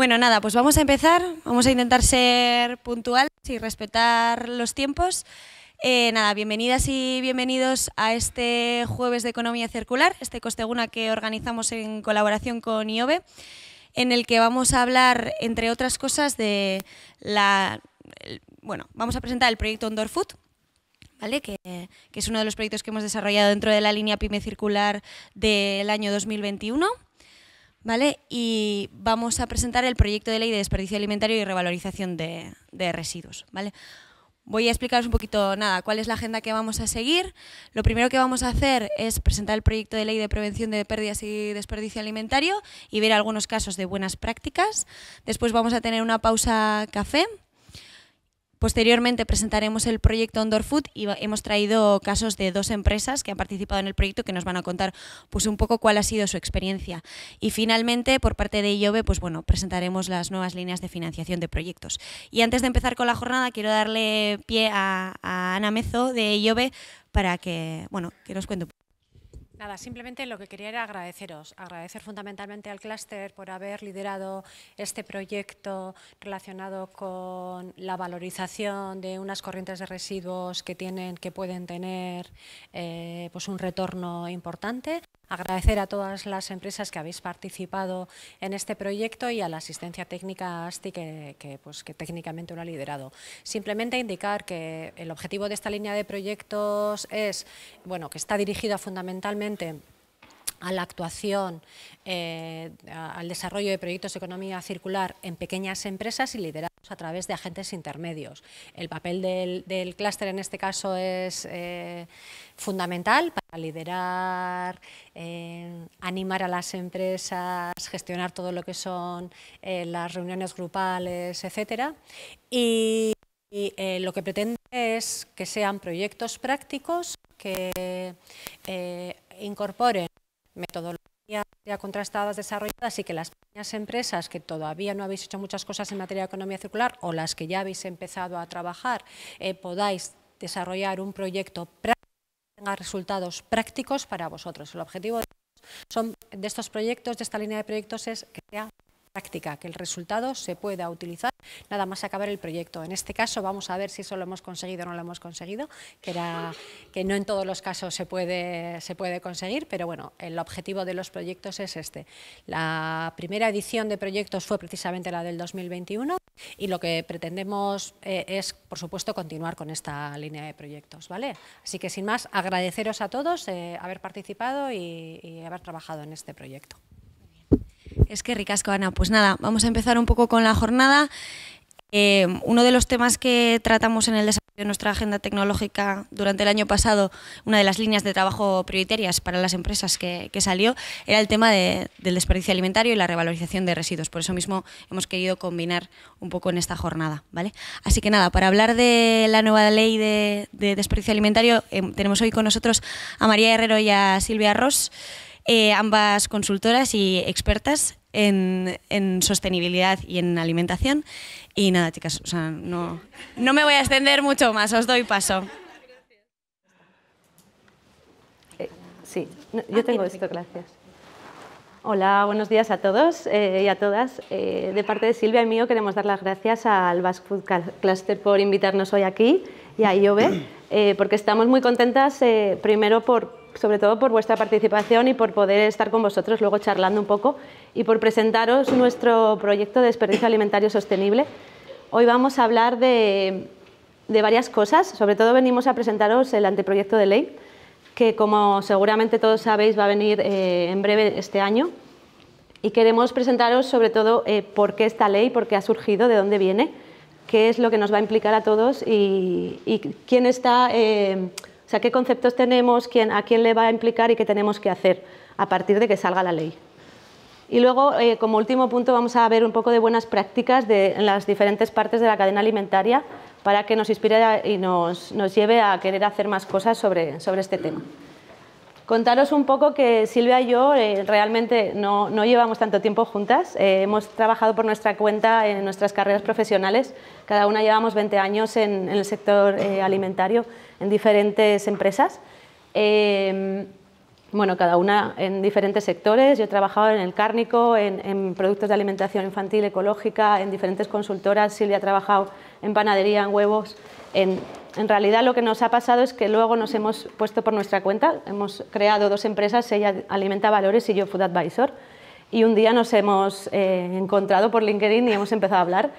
Bueno, nada, pues vamos a empezar. Vamos a intentar ser puntuales y respetar los tiempos. Eh, nada, bienvenidas y bienvenidos a este jueves de Economía Circular, este Costeguna que organizamos en colaboración con IOBE, en el que vamos a hablar, entre otras cosas, de la... bueno, vamos a presentar el proyecto Ondor Food, ¿Vale? Que, que, es uno de los proyectos que hemos desarrollado dentro de la línea PyME Circular del año 2021. ¿vale? Y vamos a presentar el proyecto de ley de desperdicio alimentario y revalorización de, residuos, Voy a explicaros un poquito, nada, cuál es la agenda que vamos a seguir. Lo primero que vamos a hacer es presentar el proyecto de ley de prevención de pérdidas y desperdicio alimentario y ver algunos casos de buenas prácticas. Después vamos a tener una pausa café Posteriormente presentaremos el proyecto Ondor y hemos traído casos de dos empresas que han participado en el proyecto que nos van a contar pues un poco cuál ha sido su experiencia. Y finalmente, por parte de IOVE pues bueno, presentaremos las nuevas líneas de financiación de proyectos. Y antes de empezar con la jornada, quiero darle pie a, Ana Mezo de IOVE para que, bueno, que nos cuente un poco. Nada, simplemente lo que quería era agradeceros, agradecer fundamentalmente al clúster por haber liderado este proyecto relacionado con la valorización de unas corrientes de residuos que tienen, que pueden tener eh, pues un retorno importante. Agradecer a todas las empresas que habéis participado en este proyecto y a la asistencia técnica ASTI que, pues, que técnicamente lo ha liderado. Simplemente indicar que el objetivo de esta línea de proyectos es, bueno, que está dirigida fundamentalmente a la actuación, eh, al desarrollo de proyectos de economía circular en pequeñas empresas y liderados a través de agentes intermedios. El papel del, clúster en este caso es eh, fundamental para liderar, eh, animar a las empresas, gestionar todo lo que son las reuniones grupales, etc. Y, y lo que pretende es que sean proyectos prácticos que incorporen metodologías ya contrastadas, desarrolladas y que las pequeñas empresas que todavía no habéis hecho muchas cosas en materia de economía circular o las que ya habéis empezado a trabajar, eh, podáis desarrollar un proyecto práctico que tenga resultados prácticos para vosotros. El objetivo de estos proyectos, de esta línea de proyectos, es que sea práctica, que el resultado se pueda utilizar nada más acabar el proyecto. En este caso vamos a ver si eso lo hemos conseguido o no lo hemos conseguido, que, era, que no en todos los casos se puede, se puede conseguir, pero bueno, el objetivo de los proyectos es este. La primera edición de proyectos fue precisamente la del 2021 y lo que pretendemos eh, es, por supuesto, continuar con esta línea de proyectos. ¿vale? Así que sin más, agradeceros a todos eh, haber participado y haber trabajado en este proyecto. Es que ricasco, Ana. Pues nada, vamos a empezar un poco con la jornada. Eh, uno de los temas que tratamos en el desarrollo de nuestra agenda tecnológica durante el año pasado, una de las líneas de trabajo prioritarias para las empresas que, salió, era el tema del desperdicio alimentario y la revalorización de residuos. Por eso mismo hemos querido combinar un poco en esta jornada. ¿vale? Así que nada, para hablar de la nueva ley de, desperdicio alimentario, em, tenemos hoy con nosotros a María Herrero y a Silvia Ross. Eh, ambas consultoras y expertas en, sostenibilidad y en alimentación. Y nada, chicas, no, no me voy a extender mucho más, os doy paso. Eh, sí, yo ah, tengo esto, gracias. Hola, buenos días a todos eh, y a todas. de parte de Silvia y mío queremos dar las gracias al Basque Food Cluster por invitarnos hoy aquí y a IOBE, porque estamos muy contentas, primero por, sobre todo por vuestra participación y por poder estar con vosotros luego charlando un poco y por presentaros nuestro proyecto de desperdicio alimentario sostenible. Hoy vamos a hablar de, varias cosas, sobre todo venimos a presentaros el anteproyecto de ley, que como seguramente todos sabéis va a venir eh, en breve este año. Y queremos presentaros sobre todo eh, por qué esta ley, por qué ha surgido, de dónde viene, qué es lo que nos va a implicar a todos y, quién está... Eh, o sea, qué conceptos tenemos, a quién le va a implicar y qué tenemos que hacer a partir de que salga la ley. Y luego, eh, como último punto, vamos a ver un poco de buenas prácticas de, en las diferentes partes de la cadena alimentaria para que nos inspire y nos, lleve a querer hacer más cosas sobre este tema. Contaros un poco que Silvia y yo eh, realmente no, no, llevamos tanto tiempo juntas. Eh, hemos trabajado por nuestra cuenta en nuestras carreras profesionales. Cada una llevamos 20 años en, el sector eh, alimentario, en diferentes empresas. Em, bueno, cada una en diferentes sectores. Yo he trabajado en el cárnico, en, en productos de alimentación infantil ecológica, en diferentes consultoras. Silvia ha trabajado en panadería, en huevos, en en realidad lo que nos ha pasado es que luego nos hemos puesto por nuestra cuenta, hemos creado dos empresas, ella Alimenta Valores y yo Food Advisor, y un día nos hemos eh, encontrado por LinkedIn y hemos empezado a hablar.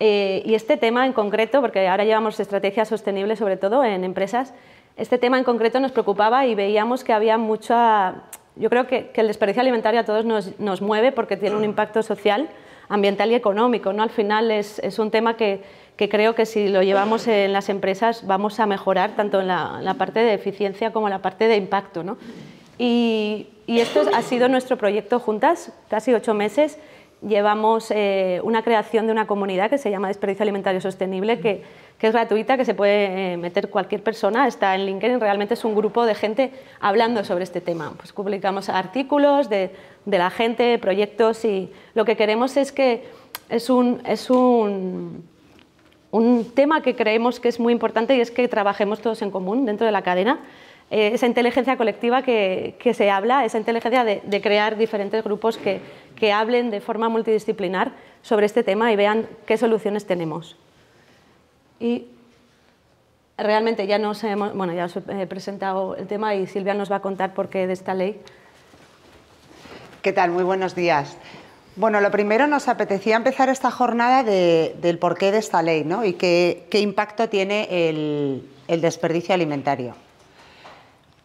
Eh, y este tema en concreto, porque ahora llevamos estrategias sostenible sobre todo en empresas, este tema en concreto nos preocupaba y veíamos que había mucha... Yo creo que, el desperdicio alimentario a todos nos, mueve porque tiene un impacto social, ambiental y económico. ¿no? Al final es un tema que, que creo que si lo llevamos en las empresas vamos a mejorar tanto en la, parte de eficiencia como en la parte de impacto. ¿no? Y, esto ha sido nuestro proyecto juntas, casi ocho meses. Llevamos eh, una creación de una comunidad que se llama Desperdicio Alimentario Sostenible, que, es gratuita, que se puede eh, meter cualquier persona, está en LinkedIn, realmente es un grupo de gente hablando sobre este tema. Pues publicamos artículos de, de la gente, proyectos y lo que queremos es que es un, es un un tema que creemos que es muy importante y es que trabajemos todos en común dentro de la cadena. Eh, esa inteligencia colectiva que, se habla, esa inteligencia de, crear diferentes grupos que, que, hablen de forma multidisciplinar sobre este tema y vean qué soluciones tenemos. Y realmente ya nos hemos, bueno, ya os he presentado el tema y Silvia nos va a contar por qué de esta ley. ¿Qué tal? Muy buenos días. Bueno, lo primero nos apetecía empezar esta jornada del porqué de esta ley y qué, impacto tiene el, desperdicio alimentario.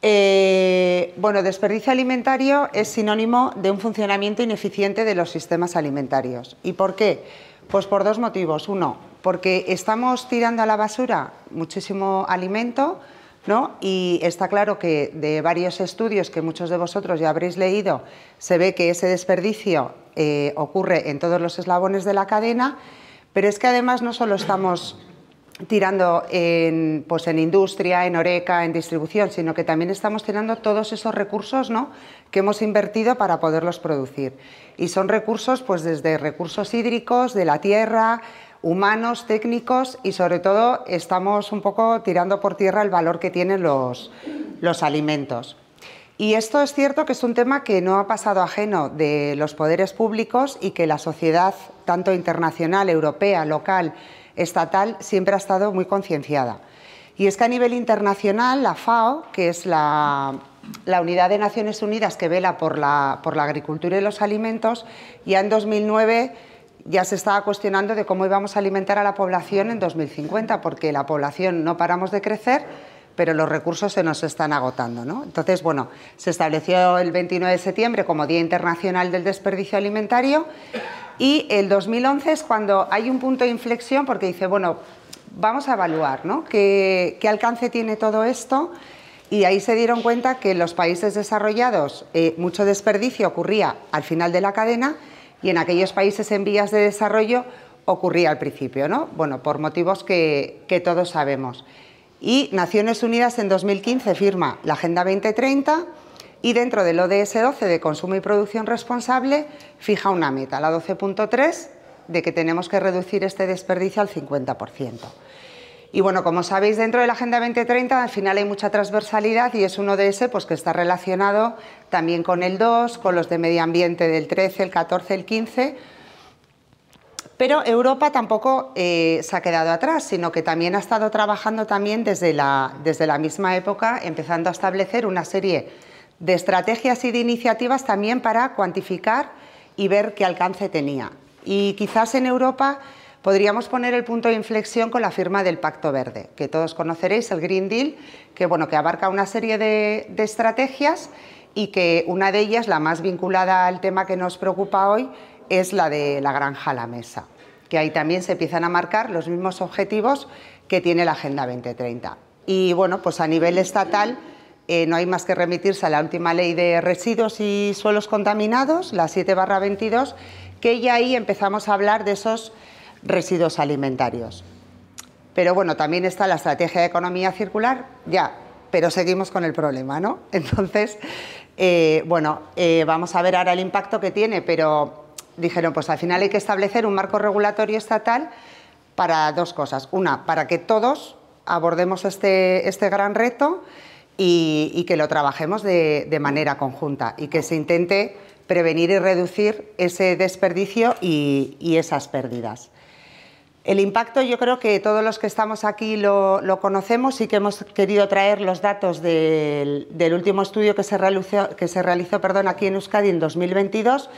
Eh, bueno, desperdicio alimentario es sinónimo de un funcionamiento ineficiente de los sistemas alimentarios. ¿Y por qué? Pues por dos motivos. Uno, porque estamos tirando a la basura muchísimo alimento, y está claro que de varios estudios que muchos de vosotros ya habréis leído, se ve que ese desperdicio eh, ocurre en todos los eslabones de la cadena, pero es que además no solo estamos tirando en, pues en industria, en oreca, en distribución, sino que también estamos tirando todos esos recursos ¿no? que hemos invertido para poderlos producir. Y son recursos pues desde recursos hídricos, de la tierra, humanos, técnicos y sobre todo estamos un poco tirando por tierra el valor que tienen los, los alimentos. Y esto es cierto que es un tema que no ha pasado ajeno de los poderes públicos y que la sociedad, tanto internacional, europea, local, estatal, siempre ha estado muy concienciada. Y es que a nivel internacional, la FAO, que es la, la unidad de Naciones Unidas que vela por la, por la agricultura y los alimentos, ya en 2009 ya se estaba cuestionando de cómo íbamos a alimentar a la población en 2050, porque la población no paramos de crecer, pero los recursos se nos están agotando. Entonces, bueno, se estableció el 29 de septiembre como Día Internacional del Desperdicio Alimentario y el 2011 es cuando hay un punto de inflexión porque dice, bueno, vamos a evaluar ¿no? ¿Qué, alcance tiene todo esto. Y ahí se dieron cuenta que en los países desarrollados eh, mucho desperdicio ocurría al final de la cadena y en aquellos países en vías de desarrollo ocurría al principio, ¿no? Bueno, por motivos que, que todos sabemos. Y Naciones Unidas en 2015 firma la Agenda 2030 y dentro del ODS 12 de consumo y producción responsable fija una meta, la 12.3, de que tenemos que reducir este desperdicio al 50%. Y bueno, como sabéis, dentro de la Agenda 2030 al final hay mucha transversalidad y es uno de ese pues, que está relacionado también con el 2, con los de medio ambiente del 13, el 14, el 15. Pero Europa tampoco eh, se ha quedado atrás, sino que también ha estado trabajando también desde la, desde la misma época, empezando a establecer una serie de estrategias y de iniciativas también para cuantificar y ver qué alcance tenía. Y quizás en Europa Podríamos poner el punto de inflexión con la firma del Pacto Verde, que todos conoceréis, el Green Deal, que, bueno, que abarca una serie de, estrategias y que una de ellas, la más vinculada al tema que nos preocupa hoy, es la de la granja a la mesa, que ahí también se empiezan a marcar los mismos objetivos que tiene la Agenda 2030. Y bueno, pues a nivel estatal eh, no hay más que remitirse a la última ley de residuos y suelos contaminados, la 7 22, que ya ahí empezamos a hablar de esos residuos alimentarios. Pero bueno, también está la estrategia de economía circular, ya, pero seguimos con el problema, ¿no? Entonces, eh, bueno, eh, vamos a ver ahora el impacto que tiene, pero dijeron, pues al final hay que establecer un marco regulatorio estatal para dos cosas. Una, para que todos abordemos este, este gran reto y, que lo trabajemos de, manera conjunta y que se intente prevenir y reducir ese desperdicio y esas pérdidas. El impacto yo creo que todos los que estamos aquí lo, conocemos y que hemos querido traer los datos del, último estudio que se realizó, que se realizó perdón, aquí en Euskadi en 2022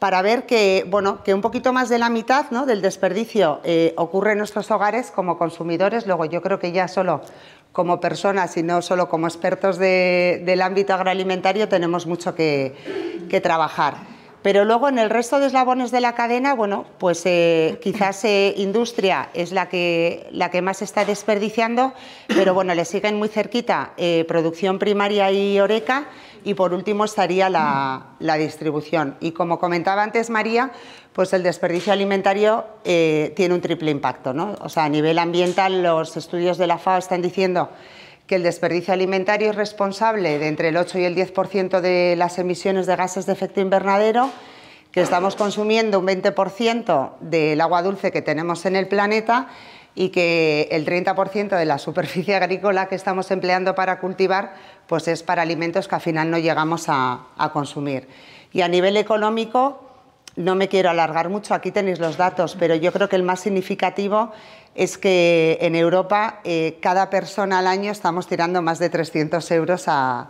para ver que, bueno, que un poquito más de la mitad ¿no? del desperdicio eh, ocurre en nuestros hogares como consumidores, luego yo creo que ya solo como personas y no solo como expertos del ámbito agroalimentario tenemos mucho que trabajar. Pero luego en el resto de eslabones de la cadena, bueno, pues eh, quizás eh, industria es la que, la que más está desperdiciando, pero bueno, le siguen muy cerquita eh, producción primaria y oreca y por último estaría la, la, distribución. Y como comentaba antes María, pues el desperdicio alimentario tiene un triple impacto, ¿no? O sea, a nivel ambiental los estudios de la FAO están diciendo que el desperdicio alimentario es responsable de entre el 8 y el 10% de las emisiones de gases de efecto invernadero, que estamos consumiendo un 20% del agua dulce que tenemos en el planeta y que el 30% de la superficie agrícola que estamos empleando para cultivar pues es para alimentos que al final no llegamos a, a consumir. Y a nivel económico, no me quiero alargar mucho, aquí tenéis los datos, pero yo creo que el más significativo es que en Europa eh, cada persona al año estamos tirando más de 300 euros a,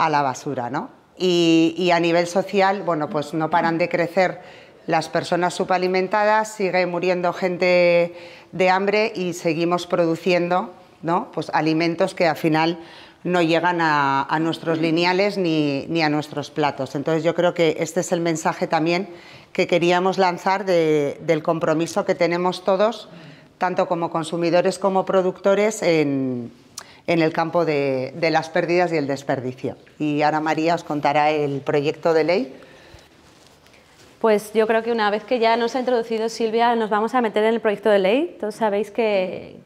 la basura. ¿no? Y, a nivel social, bueno, pues no paran de crecer las personas subalimentadas, sigue muriendo gente de hambre y seguimos produciendo pues alimentos que al final no llegan a, nuestros lineales ni, ni, a nuestros platos. Entonces yo creo que este es el mensaje también que queríamos lanzar del compromiso que tenemos todos, tanto como consumidores como productores, en, el campo de, las pérdidas y el desperdicio. Y ahora María os contará el proyecto de ley. Pues yo creo que una vez que ya nos ha introducido Silvia, nos vamos a meter en el proyecto de ley. Todos sabéis que,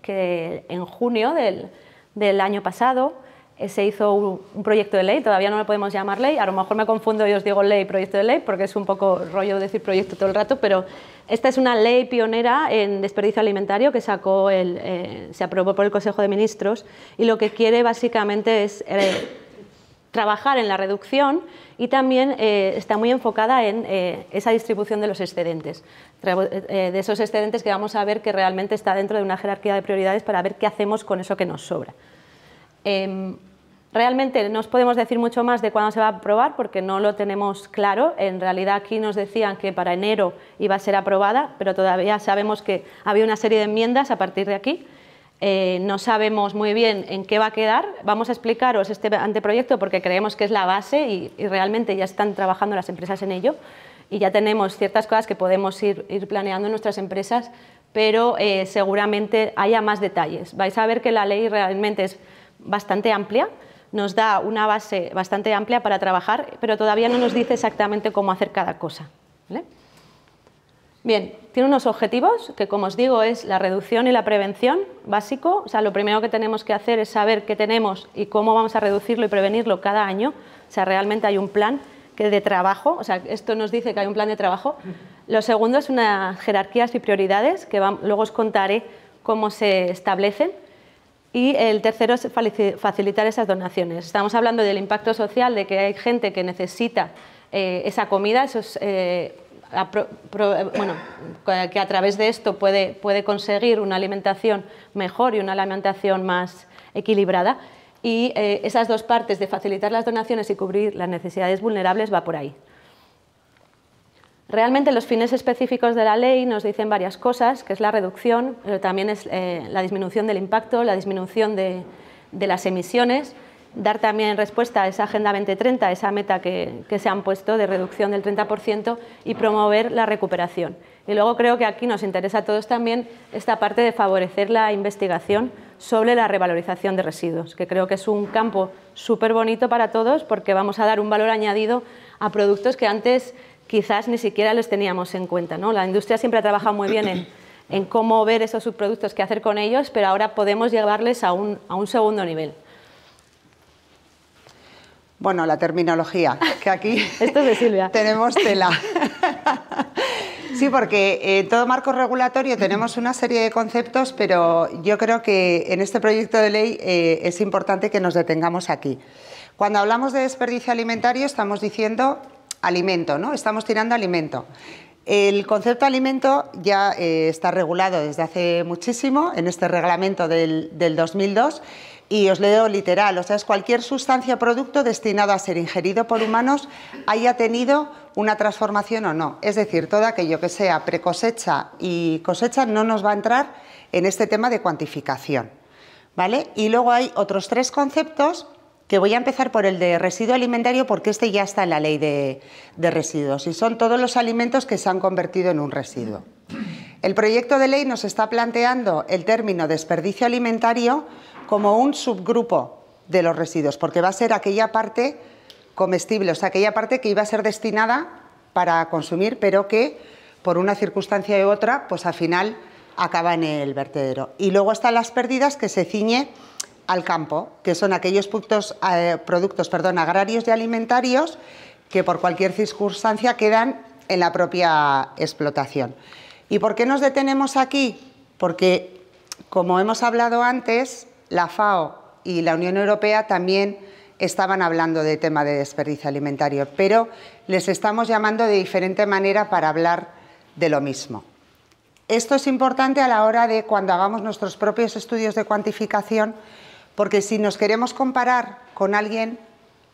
en junio del, del año pasado eh, se hizo un, proyecto de ley, todavía no lo podemos llamar ley, a lo mejor me confundo y os digo ley, proyecto de ley, porque es un poco rollo decir proyecto todo el rato, pero esta es una ley pionera en desperdicio alimentario que sacó el, eh, se aprobó por el Consejo de Ministros y lo que quiere básicamente es... Eh, trabajar en la reducción y también está muy enfocada en esa distribución de los excedentes, de esos excedentes que vamos a ver que realmente está dentro de una jerarquía de prioridades para ver qué hacemos con eso que nos sobra. Em, Realmente no os podemos decir mucho más de cuándo se va a aprobar porque no lo tenemos claro. En realidad aquí nos decían que para enero iba a ser aprobada, pero todavía sabemos que había una serie de enmiendas a partir de aquí. Eh, no sabemos muy bien en qué va a quedar. Vamos a explicaros este anteproyecto porque creemos que es la base y, realmente ya están trabajando las empresas en ello y ya tenemos ciertas cosas que podemos ir, ir planeando en nuestras empresas, pero eh, seguramente haya más detalles. Vais a ver que la ley realmente es bastante amplia nos da una base bastante amplia para trabajar, pero todavía no nos dice exactamente cómo hacer cada cosa. Bien, tiene unos objetivos que, como os digo, es la reducción y la prevención básico. O sea, lo primero que tenemos que hacer es saber qué tenemos y cómo vamos a reducirlo y prevenirlo cada año. O sea, realmente hay un plan que de trabajo, o sea, esto nos dice que hay un plan de trabajo. Lo segundo es unas jerarquías y prioridades que luego os contaré cómo se establecen. Y el tercero es facilitar esas donaciones. Estamos hablando del impacto social, de que hay gente que necesita eh, esa comida, eh, que a través de esto puede, conseguir una alimentación mejor y una alimentación más equilibrada. Y eh, esas dos partes de facilitar las donaciones y cubrir las necesidades vulnerables va por ahí. Realmente los fines específicos de la ley nos dicen varias cosas, que es la reducción, pero también es eh, la disminución del impacto, la disminución de, las emisiones, dar también respuesta a esa Agenda 2030, esa meta que, que se han puesto de reducción del 30% y promover la recuperación. Y luego creo que aquí nos interesa a todos también esta parte de favorecer la investigación sobre la revalorización de residuos, que creo que es un campo súper bonito para todos porque vamos a dar un valor añadido a productos que antes quizás ni siquiera los teníamos en cuenta. ¿no? La industria siempre ha trabajado muy bien en, cómo ver esos subproductos, qué hacer con ellos, pero ahora podemos llevarles a un, segundo nivel. Bueno, la terminología, que aquí tenemos tela. sí, porque eh, en todo marco regulatorio tenemos una serie de conceptos, pero yo creo que en este proyecto de ley eh, es importante que nos detengamos aquí. Cuando hablamos de desperdicio alimentario estamos diciendo alimento, ¿no? Estamos tirando alimento. El concepto alimento ya eh, está regulado desde hace muchísimo en este reglamento del, 2002 y os leo literal, o sea, es cualquier sustancia o producto destinado a ser ingerido por humanos haya tenido una transformación o no. Es decir, todo aquello que sea precosecha y cosecha no nos va a entrar en este tema de cuantificación. ¿Vale? Y luego hay otros tres conceptos que voy a empezar por el de residuo alimentario porque este ya está en la ley de, residuos y son todos los alimentos que se han convertido en un residuo. El proyecto de ley nos está planteando el término desperdicio alimentario como un subgrupo de los residuos, porque va a ser aquella parte comestible, o sea, aquella parte que iba a ser destinada para consumir, pero que por una circunstancia u otra, pues al final acaba en el vertedero. Y luego están las pérdidas que se ciñe al campo, que son aquellos productos, eh, agrarios y alimentarios que por cualquier circunstancia quedan en la propia explotación. ¿Y por qué nos detenemos aquí? Porque, como hemos hablado antes, la FAO y la Unión Europea también estaban hablando de tema de desperdicio alimentario, pero les estamos llamando de diferente manera para hablar de lo mismo. Esto es importante a la hora de cuando hagamos nuestros propios estudios de cuantificación, porque si nos queremos comparar con alguien,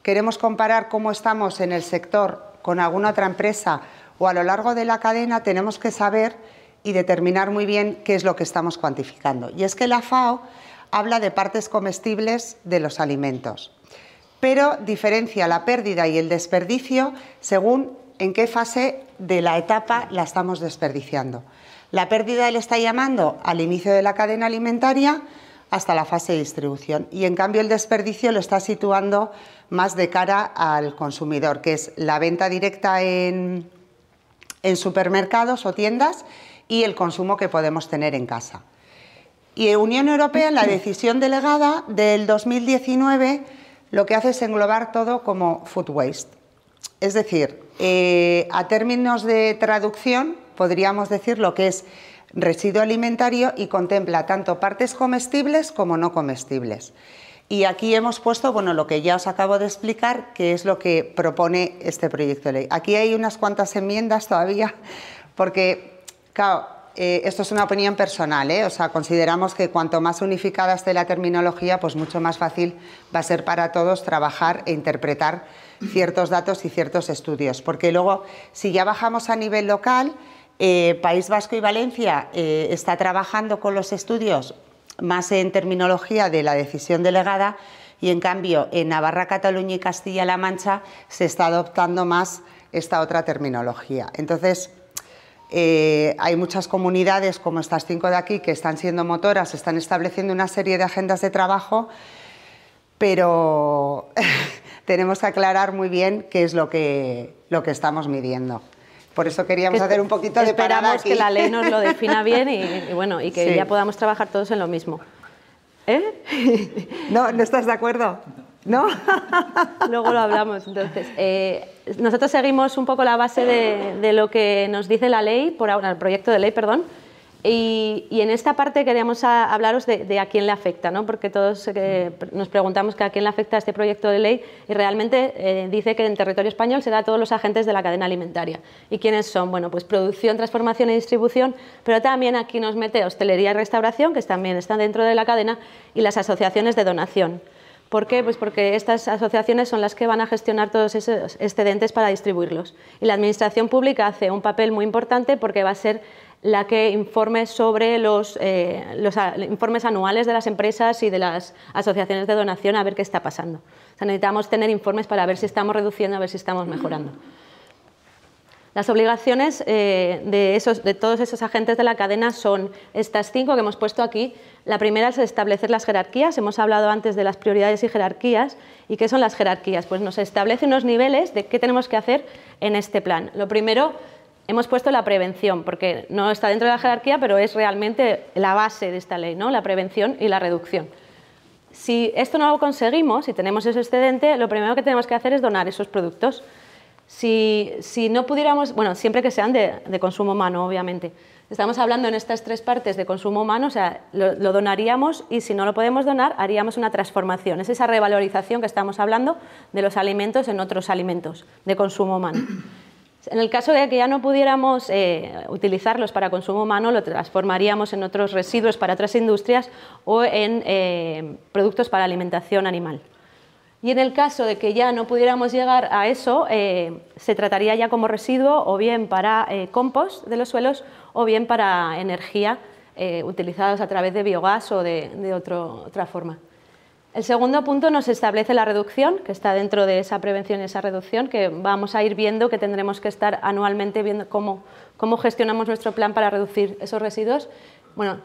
queremos comparar cómo estamos en el sector con alguna otra empresa o a lo largo de la cadena, tenemos que saber y determinar muy bien qué es lo que estamos cuantificando. Y es que la FAO habla de partes comestibles de los alimentos, pero diferencia la pérdida y el desperdicio según en qué fase de la etapa la estamos desperdiciando. La pérdida le está llamando al inicio de la cadena alimentaria, hasta la fase de distribución. Y en cambio el desperdicio lo está situando más de cara al consumidor, que es la venta directa en, en supermercados o tiendas y el consumo que podemos tener en casa. Y Unión Europea, en la decisión delegada del 2019, lo que hace es englobar todo como food waste. Es decir, eh, a términos de traducción, podríamos decir lo que es residuo alimentario y contempla tanto partes comestibles como no comestibles. Y aquí hemos puesto bueno, lo que ya os acabo de explicar, que es lo que propone este proyecto de ley. Aquí hay unas cuantas enmiendas todavía, porque, claro, eh, esto es una opinión personal, ¿eh? o sea, consideramos que cuanto más unificada esté la terminología, pues mucho más fácil va a ser para todos trabajar e interpretar ciertos datos y ciertos estudios, porque luego, si ya bajamos a nivel local, eh, País Vasco y Valencia eh, está trabajando con los estudios más en terminología de la decisión delegada y en cambio en Navarra, Cataluña y Castilla-La Mancha se está adoptando más esta otra terminología. Entonces, eh, hay muchas comunidades como estas cinco de aquí que están siendo motoras, están estableciendo una serie de agendas de trabajo, pero tenemos que aclarar muy bien qué es lo lo que estamos midiendo. Por eso queríamos hacer un poquito de parada Esperamos que la ley nos lo defina bien y, bueno, y que ya podamos trabajar todos en lo mismo. ¿Eh? No, ¿no estás de acuerdo? ¿No? Luego lo hablamos. Entonces, eh, nosotros seguimos un poco la base de, de, lo que nos dice la ley, por ahora, el proyecto de ley, perdón, y, en esta parte queríamos hablaros de, a quién le afecta, ¿no? porque todos eh, nos preguntamos que a quién le afecta este proyecto de ley y realmente eh, dice que en territorio español será todos los agentes de la cadena alimentaria. ¿Y quiénes son? Bueno, pues producción, transformación y distribución, pero también aquí nos mete hostelería y restauración, que también están dentro de la cadena, y las asociaciones de donación. ¿Por qué? Pues porque estas asociaciones son las que van a gestionar todos esos excedentes para distribuirlos. Y la Administración Pública hace un papel muy importante porque va a ser la que informe sobre los, eh, informes anuales de las empresas y de las asociaciones de donación a ver qué está pasando. necesitamos tener informes para ver si estamos reduciendo, a ver si estamos mejorando. Las obligaciones eh, de, esos, de, todos esos agentes de la cadena son estas cinco que hemos puesto aquí. La primera es establecer las jerarquías. Hemos hablado antes de las prioridades y jerarquías. ¿Y qué son las jerarquías? Pues nos establece unos niveles de qué tenemos que hacer en este plan. Lo primero hemos puesto la prevención, porque no está dentro de la jerarquía, pero es realmente la base de esta ley, ¿no? la prevención y la reducción. Si esto no lo conseguimos, si tenemos ese excedente, lo primero que tenemos que hacer es donar esos productos. Si, no pudiéramos, bueno, siempre que sean de, consumo humano, obviamente. Estamos hablando en estas tres partes de consumo humano, o sea, lo donaríamos y si no lo podemos donar, haríamos una transformación. Es esa revalorización que estamos hablando de los alimentos en otros alimentos de consumo humano. En el caso de que ya no pudiéramos eh, utilizarlos para consumo humano, lo transformaríamos en otros residuos para otras industrias o en eh, productos para alimentación animal. Y en el caso de que ya no pudiéramos llegar a eso, eh, se trataría ya como residuo o bien para compost de los suelos o bien para energía utilizados a través de biogás o de, otra forma. El segundo punto nos establece la reducción, que está dentro de esa prevención y esa reducción, que vamos a ir viendo, que tendremos que estar anualmente viendo cómo, gestionamos nuestro plan para reducir esos residuos. Bueno,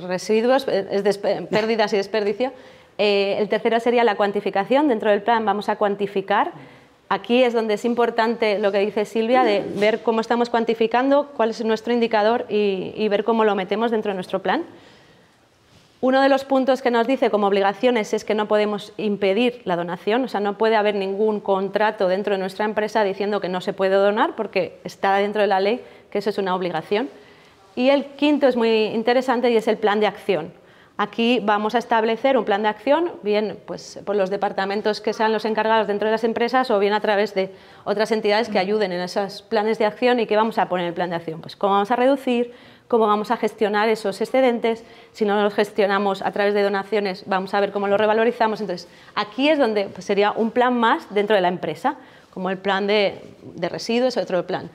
residuos, eh, es pérdidas y desperdicio. Eh, el tercero sería la cuantificación. Dentro del plan vamos a cuantificar. Aquí es donde es importante lo que dice Silvia, de ver cómo estamos cuantificando, cuál es nuestro indicador y ver cómo lo metemos dentro de nuestro plan. Uno de los puntos que nos dice como obligaciones es que no podemos impedir la donación, o sea, no puede haber ningún contrato dentro de nuestra empresa diciendo que no se puede donar porque está dentro de la ley que eso es una obligación. Y el quinto es muy interesante y es el plan de acción. Aquí vamos a establecer un plan de acción, bien pues, por los departamentos que sean los encargados dentro de las empresas o bien a través de otras entidades que ayuden en esos planes de acción y que vamos a poner en el plan de acción. Pues cómo vamos a reducir, cómo vamos a gestionar esos excedentes. Si no los gestionamos a través de donaciones, vamos a ver cómo los revalorizamos. Entonces, aquí es donde pues, sería un plan más dentro de la empresa, como el plan de, residuos, residuos, otro plan.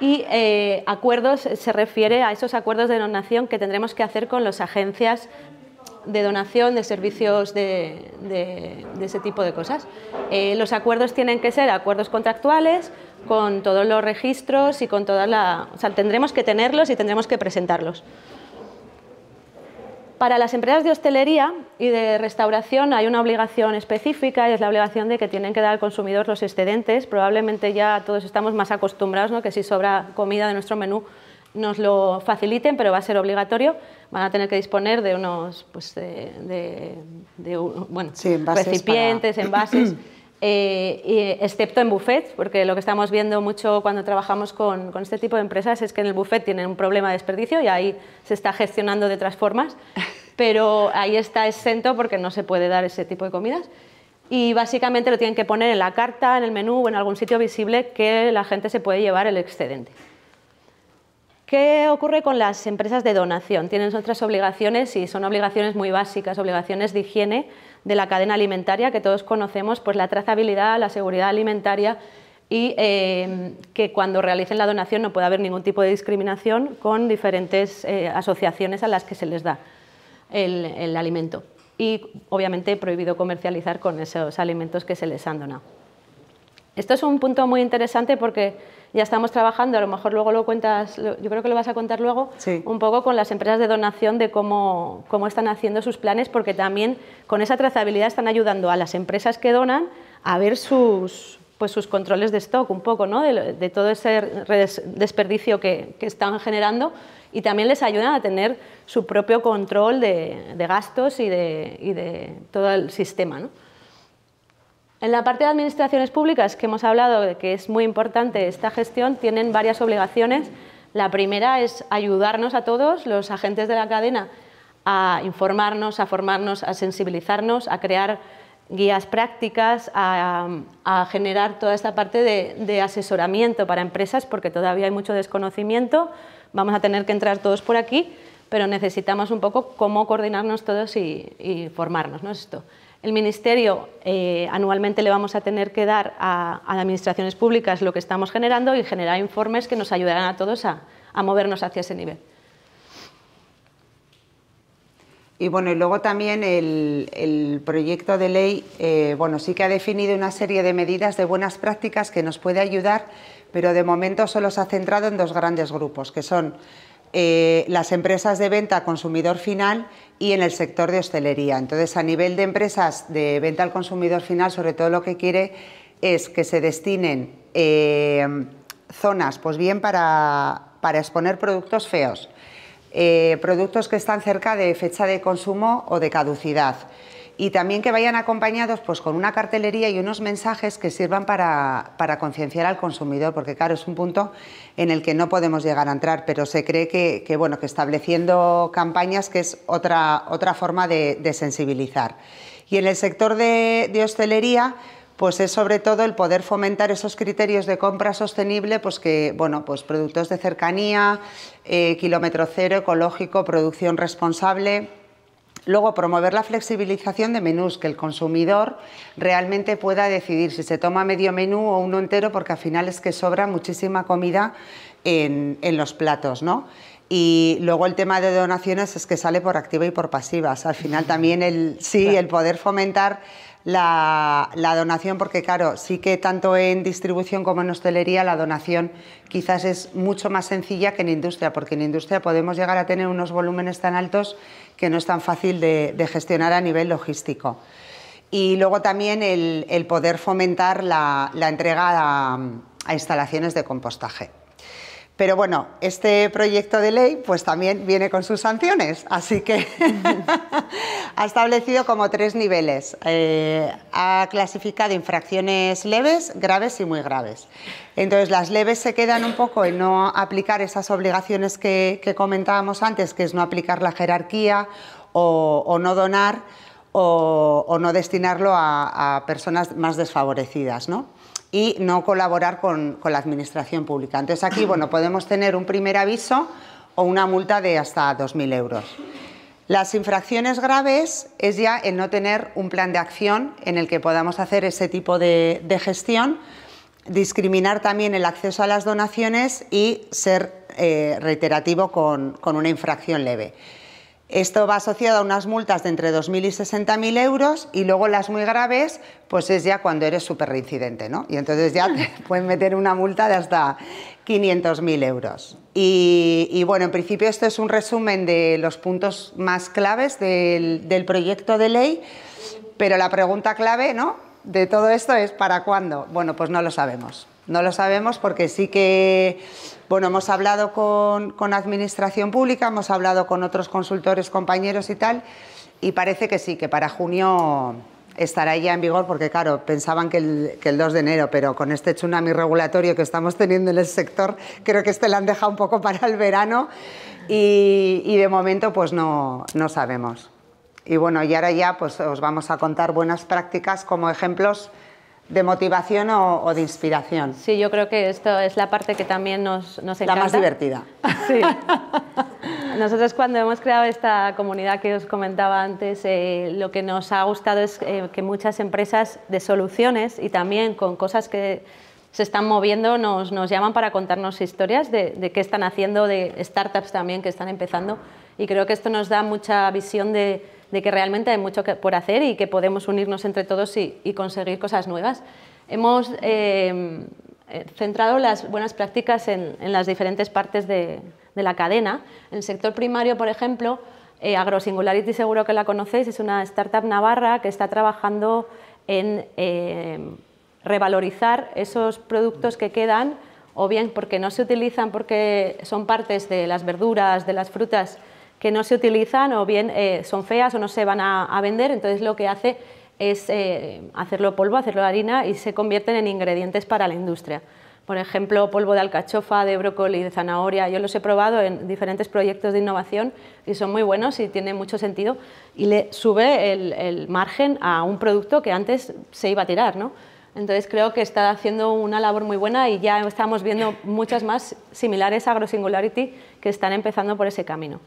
Y eh, acuerdos se refiere a esos acuerdos de donación que tendremos que hacer con las agencias de donación de servicios de, ese tipo de cosas. Eh, los acuerdos tienen que ser acuerdos contractuales con todos los registros y con toda la... tendremos que tenerlos y tendremos que presentarlos. Para las empresas de hostelería y de restauración hay una obligación específica y es la obligación de que tienen que dar al consumidor los excedentes. Probablemente ya todos estamos más acostumbrados, ¿no? que si sobra comida de nuestro menú, nos lo faciliten, pero va a ser obligatorio. Van a tener que disponer de unos pues, de, recipientes, envases, eh, excepto en buffets, porque lo que estamos viendo mucho cuando trabajamos con, con, este tipo de empresas es que en el buffet tienen un problema de desperdicio y ahí se está gestionando de otras formas, pero ahí está exento porque no se puede dar ese tipo de comidas. Y básicamente lo tienen que poner en la carta, en el menú o en algún sitio visible que la gente se puede llevar el excedente. ¿Qué ocurre con las empresas de donación? Tienen otras obligaciones y son obligaciones muy básicas, obligaciones de higiene de la cadena alimentaria que todos conocemos, pues la trazabilidad, la seguridad alimentaria y eh, que cuando realicen la donación no puede haber ningún tipo de discriminación con diferentes eh, asociaciones a las que se les da el, el alimento. Y obviamente prohibido comercializar con esos alimentos que se les han donado. Esto es un punto muy interesante porque ya estamos trabajando, a lo mejor luego lo cuentas, yo creo que lo vas a contar luego, un poco con las empresas de donación de cómo, cómo están haciendo sus planes, porque también con esa trazabilidad están ayudando a las empresas que donan a ver sus, pues sus controles de stock un poco, ¿no? de, todo ese desperdicio que, que, están generando y también les ayudan a tener su propio control de, de gastos y de, y de, todo el sistema. ¿no? En la parte de administraciones públicas, que hemos hablado de que es muy importante esta gestión, tienen varias obligaciones. La primera es ayudarnos a todos, los agentes de la cadena, a informarnos, a formarnos, a sensibilizarnos, a crear guías prácticas, a, generar toda esta parte de, asesoramiento para empresas, porque todavía hay mucho desconocimiento, vamos a tener que entrar todos por aquí, pero necesitamos un poco cómo coordinarnos todos y, formarnos, ¿no? Esto. El Ministerio eh, anualmente le vamos a tener que dar a, las administraciones públicas lo que estamos generando y generar informes que nos ayudarán a todos a, movernos hacia ese nivel. Y bueno, y luego también el, proyecto de ley, eh, bueno, sí que ha definido una serie de medidas de buenas prácticas que nos puede ayudar, pero de momento solo se ha centrado en dos grandes grupos, que son eh, las empresas de venta consumidor final y en el sector de hostelería. Entonces, a nivel de empresas de venta al consumidor final, sobre todo lo que quiere es que se destinen eh, zonas, pues bien para, exponer productos feos, eh, productos que están cerca de fecha de consumo o de caducidad y también que vayan acompañados pues, con una cartelería y unos mensajes que sirvan para, concienciar al consumidor, porque claro, es un punto en el que no podemos llegar a entrar, pero se cree que, bueno, que estableciendo campañas que es otra, otra forma de, sensibilizar. Y en el sector de, hostelería, pues es sobre todo el poder fomentar esos criterios de compra sostenible, pues que, bueno, pues productos de cercanía, eh, kilómetro cero, ecológico, producción responsable, Luego, promover la flexibilización de menús, que el consumidor realmente pueda decidir si se toma medio menú o uno entero, porque al final es que sobra muchísima comida en, los platos, ¿no? Y luego el tema de donaciones es que sale por activa y por pasiva. Al final también el, sí, el poder fomentar la, donación, porque claro, sí que tanto en distribución como en hostelería la donación quizás es mucho más sencilla que en industria, porque en industria podemos llegar a tener unos volúmenes tan altos que no es tan fácil de, gestionar a nivel logístico. Y luego también el, poder fomentar la, entrega a instalaciones de compostaje. Pero bueno, este proyecto de ley pues también viene con sus sanciones, así que ha establecido como tres niveles. Eh, ha clasificado infracciones leves, graves y muy graves. Entonces las leves se quedan un poco en no aplicar esas obligaciones que, comentábamos antes, que es no aplicar la jerarquía o, no donar o, no destinarlo a, a personas más desfavorecidas, ¿no? y no colaborar con, la administración pública. Entonces aquí, bueno, podemos tener un primer aviso o una multa de hasta 2.000 euros. Las infracciones graves es ya el no tener un plan de acción en el que podamos hacer ese tipo de, gestión, discriminar también el acceso a las donaciones y ser eh, reiterativo con una infracción leve. Esto va asociado a unas multas de entre 2.000 y 60.000 euros y luego las muy graves, pues es ya cuando eres súper reincidente, ¿no? Y entonces ya te pueden meter una multa de hasta 500.000 euros. Y, bueno, en principio esto es un resumen de los puntos más claves del, del proyecto de ley, pero la pregunta clave, ¿no? De todo esto es ¿para cuándo? Bueno, pues no lo sabemos. No lo sabemos porque sí que bueno, hemos hablado con, Administración Pública, hemos hablado con otros consultores, compañeros y tal, y parece que sí, que para junio estará ya en vigor, porque claro, pensaban que el, 2 de enero, pero con este tsunami regulatorio que estamos teniendo en el sector, creo que este lo han dejado un poco para el verano y, de momento pues no, no, sabemos. Y bueno, y ahora ya pues os vamos a contar buenas prácticas como ejemplos de motivación o, de inspiración. Sí, yo creo que esto es la parte que también nos, nos encanta. La más divertida. Sí. Nosotros cuando hemos creado esta comunidad que os comentaba antes, eh, lo que nos ha gustado es eh, que muchas empresas de soluciones y también con cosas que se están moviendo nos, llaman para contarnos historias de qué están haciendo, de startups también que están empezando. Y creo que esto nos da mucha visión de, de que realmente hay mucho que, por hacer y que podemos unirnos entre todos y, conseguir cosas nuevas. Hemos em, eh, centrado las buenas prácticas en, las diferentes partes de, la cadena. En el sector primario, por ejemplo, eh, AgroSingularity seguro que la conocéis, es una startup navarra que está trabajando en em, revalorizar esos productos que quedan o bien porque no se utilizan porque son partes de las verduras, de las frutas, que no se utilizan o bien eh, son feas o no se van a, vender, entonces lo que hace es eh, hacerlo polvo, hacerlo harina y se convierten en ingredientes para la industria. Por ejemplo, polvo de alcachofa, de brócoli, de zanahoria. Yo los he probado en diferentes proyectos de innovación y son muy buenos y tienen mucho sentido y le sube el, margen a un producto que antes se iba a tirar. ¿no? Entonces creo que está haciendo una labor muy buena y ya estamos viendo muchas más similares a AgroSingularity que están empezando por ese camino.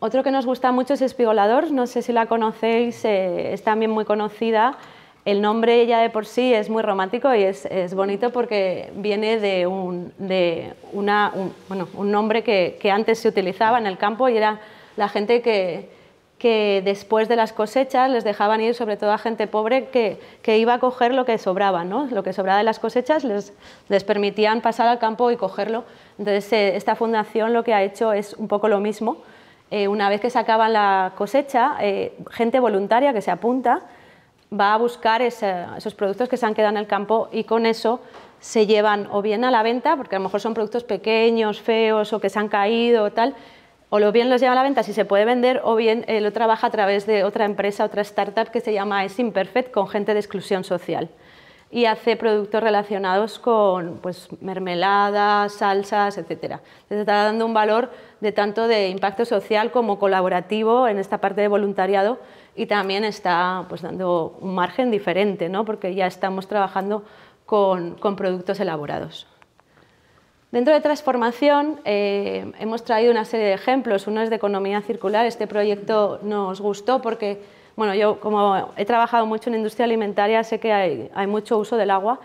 Otro que nos gusta mucho es Espigolador, no sé si la conocéis, eh, es también muy conocida. El nombre ya de por sí es muy romántico y es, bonito porque viene de un, nombre que, antes se utilizaba en el campo y era la gente que, después de las cosechas les dejaban ir, sobre todo a gente pobre, que, iba a coger lo que sobraba, ¿no? lo que sobraba de las cosechas les, permitían pasar al campo y cogerlo. Entonces eh, esta fundación lo que ha hecho es un poco lo mismo eh, una vez que se acaba la cosecha, eh, gente voluntaria que se apunta va a buscar esos productos que se han quedado en el campo y con eso se llevan o bien a la venta, porque a lo mejor son productos pequeños, feos o que se han caído o tal, o lo bien los lleva a la venta si se puede vender, o bien eh, lo trabaja a través de otra empresa, otra startup que se llama Es Imperfect, con gente de exclusión social y hace productos relacionados con pues, mermeladas, salsas, etc. Se está dando un valor de tanto de impacto social como colaborativo en esta parte de voluntariado y también está pues, dando un margen diferente, ¿no? porque ya estamos trabajando con, productos elaborados. Dentro de transformación eh, hemos traído una serie de ejemplos. Uno es de economía circular. Este proyecto nos gustó porque bueno, yo como he trabajado mucho en industria alimentaria, sé que hay, mucho uso del agua.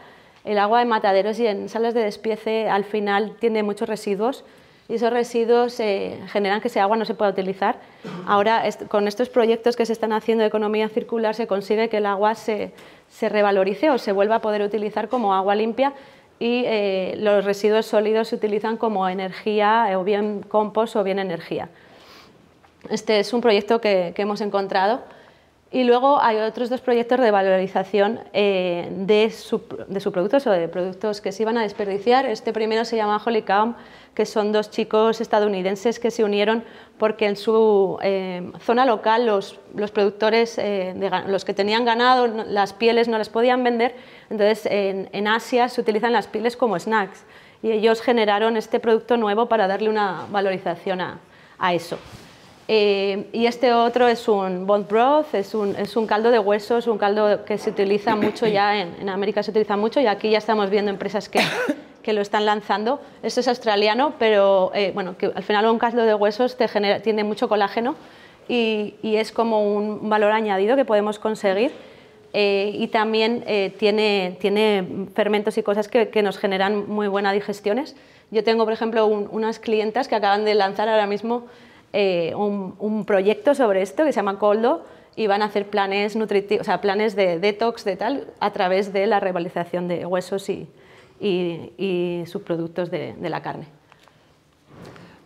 El agua en mataderos y en salas de despiece al final tiene muchos residuos y esos residuos eh, generan que ese agua no se pueda utilizar. Ahora, con estos proyectos que se están haciendo de economía circular, se consigue que el agua se, se revalorice o se vuelva a poder utilizar como agua limpia y eh, los residuos sólidos se utilizan como energía eh, o bien compost o bien energía. Este es un proyecto que hemos encontrado. Y luego hay otros dos proyectos de valorización eh, de, sus productos o de productos que se iban a desperdiciar. Este primero se llama Holy Cow, que son dos chicos estadounidenses que se unieron porque en su eh, zona local los, productores, eh, los que tenían ganado, las pieles no las podían vender. Entonces en, Asia se utilizan las pieles como snacks y ellos generaron este producto nuevo para darle una valorización a eso. Eh, y este otro es un bone broth, es un, es un, caldo de huesos, un caldo que se utiliza mucho ya en, América, se utiliza mucho y aquí ya estamos viendo empresas que, que lo están lanzando. Este es australiano, pero eh, bueno, que al final un caldo de huesos te genera, tiene mucho colágeno y, y, es como un valor añadido que podemos conseguir. Eh, y también tiene, tiene fermentos y cosas que, que nos generan muy buenas digestiones. Yo tengo, por ejemplo, unas clientas que acaban de lanzar ahora mismo eh, un, proyecto sobre esto que se llama Coldo y van a hacer planes nutritivos, o sea, planes de detox, de tal, a través de la revalorización de huesos y, y, subproductos de, la carne.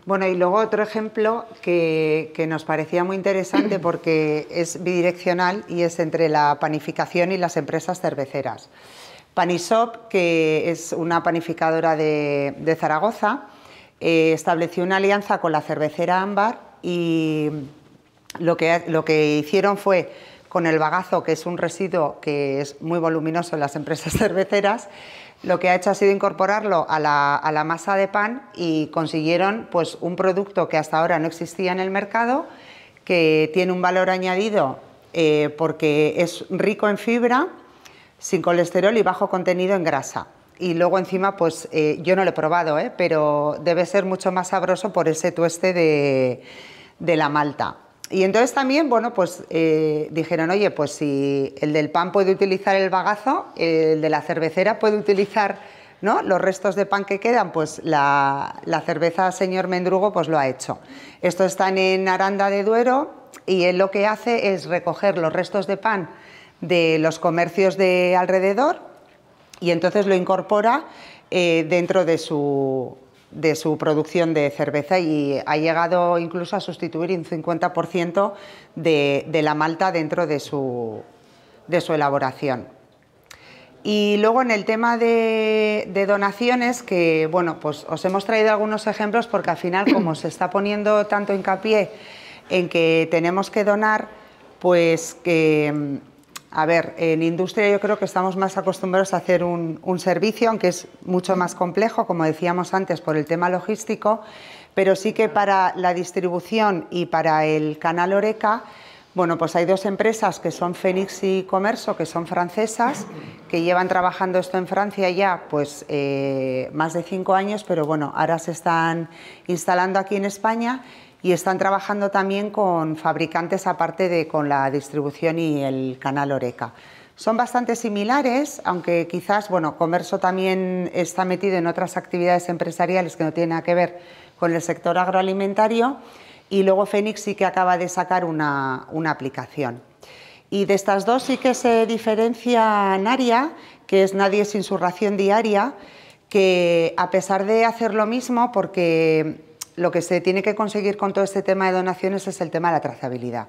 Bueno, y luego otro ejemplo que, nos parecía muy interesante porque es bidireccional y es entre la panificación y las empresas cerveceras. Panisop, que es una panificadora de Zaragoza, eh, estableció una alianza con la cervecera Ámbar y lo que, lo que hicieron fue con el bagazo, que es un residuo que es muy voluminoso en las empresas cerveceras, lo que ha hecho ha sido incorporarlo a la, masa de pan y consiguieron pues, un producto que hasta ahora no existía en el mercado, que tiene un valor añadido eh, porque es rico en fibra, sin colesterol y bajo contenido en grasa y luego encima, pues eh, yo no lo he probado, ¿eh? pero debe ser mucho más sabroso por ese tueste de, de la malta. Y entonces también, bueno, pues eh, dijeron, oye, pues si el del pan puede utilizar el bagazo, el de la cervecera puede utilizar ¿no? los restos de pan que quedan, pues la, cerveza señor Mendrugo pues lo ha hecho. Esto está en Aranda de Duero y él lo que hace es recoger los restos de pan de los comercios de alrededor y entonces lo incorpora eh, dentro de su, producción de cerveza y ha llegado incluso a sustituir un 50% de, la malta dentro de su, de su elaboración. Y luego en el tema de, de, donaciones, que bueno, pues os hemos traído algunos ejemplos porque al final, como se está poniendo tanto hincapié en que tenemos que donar, pues que a ver, en industria yo creo que estamos más acostumbrados a hacer un, servicio, aunque es mucho más complejo, como decíamos antes, por el tema logístico, pero sí que para la distribución y para el canal Oreca, bueno, pues hay dos empresas que son Fénix y Comercio, que son francesas, que llevan trabajando esto en Francia ya pues eh, más de cinco años, pero bueno, ahora se están instalando aquí en España y están trabajando también con fabricantes aparte de con la distribución y el canal Oreca. Son bastante similares, aunque quizás, bueno, Comerso también está metido en otras actividades empresariales que no tienen nada que ver con el sector agroalimentario y luego Fénix sí que acaba de sacar una, una aplicación. Y de estas dos sí que se diferencia Naria, que es Nadie sin su ración diaria, que a pesar de hacer lo mismo, porque lo que se tiene que conseguir con todo este tema de donaciones es el tema de la trazabilidad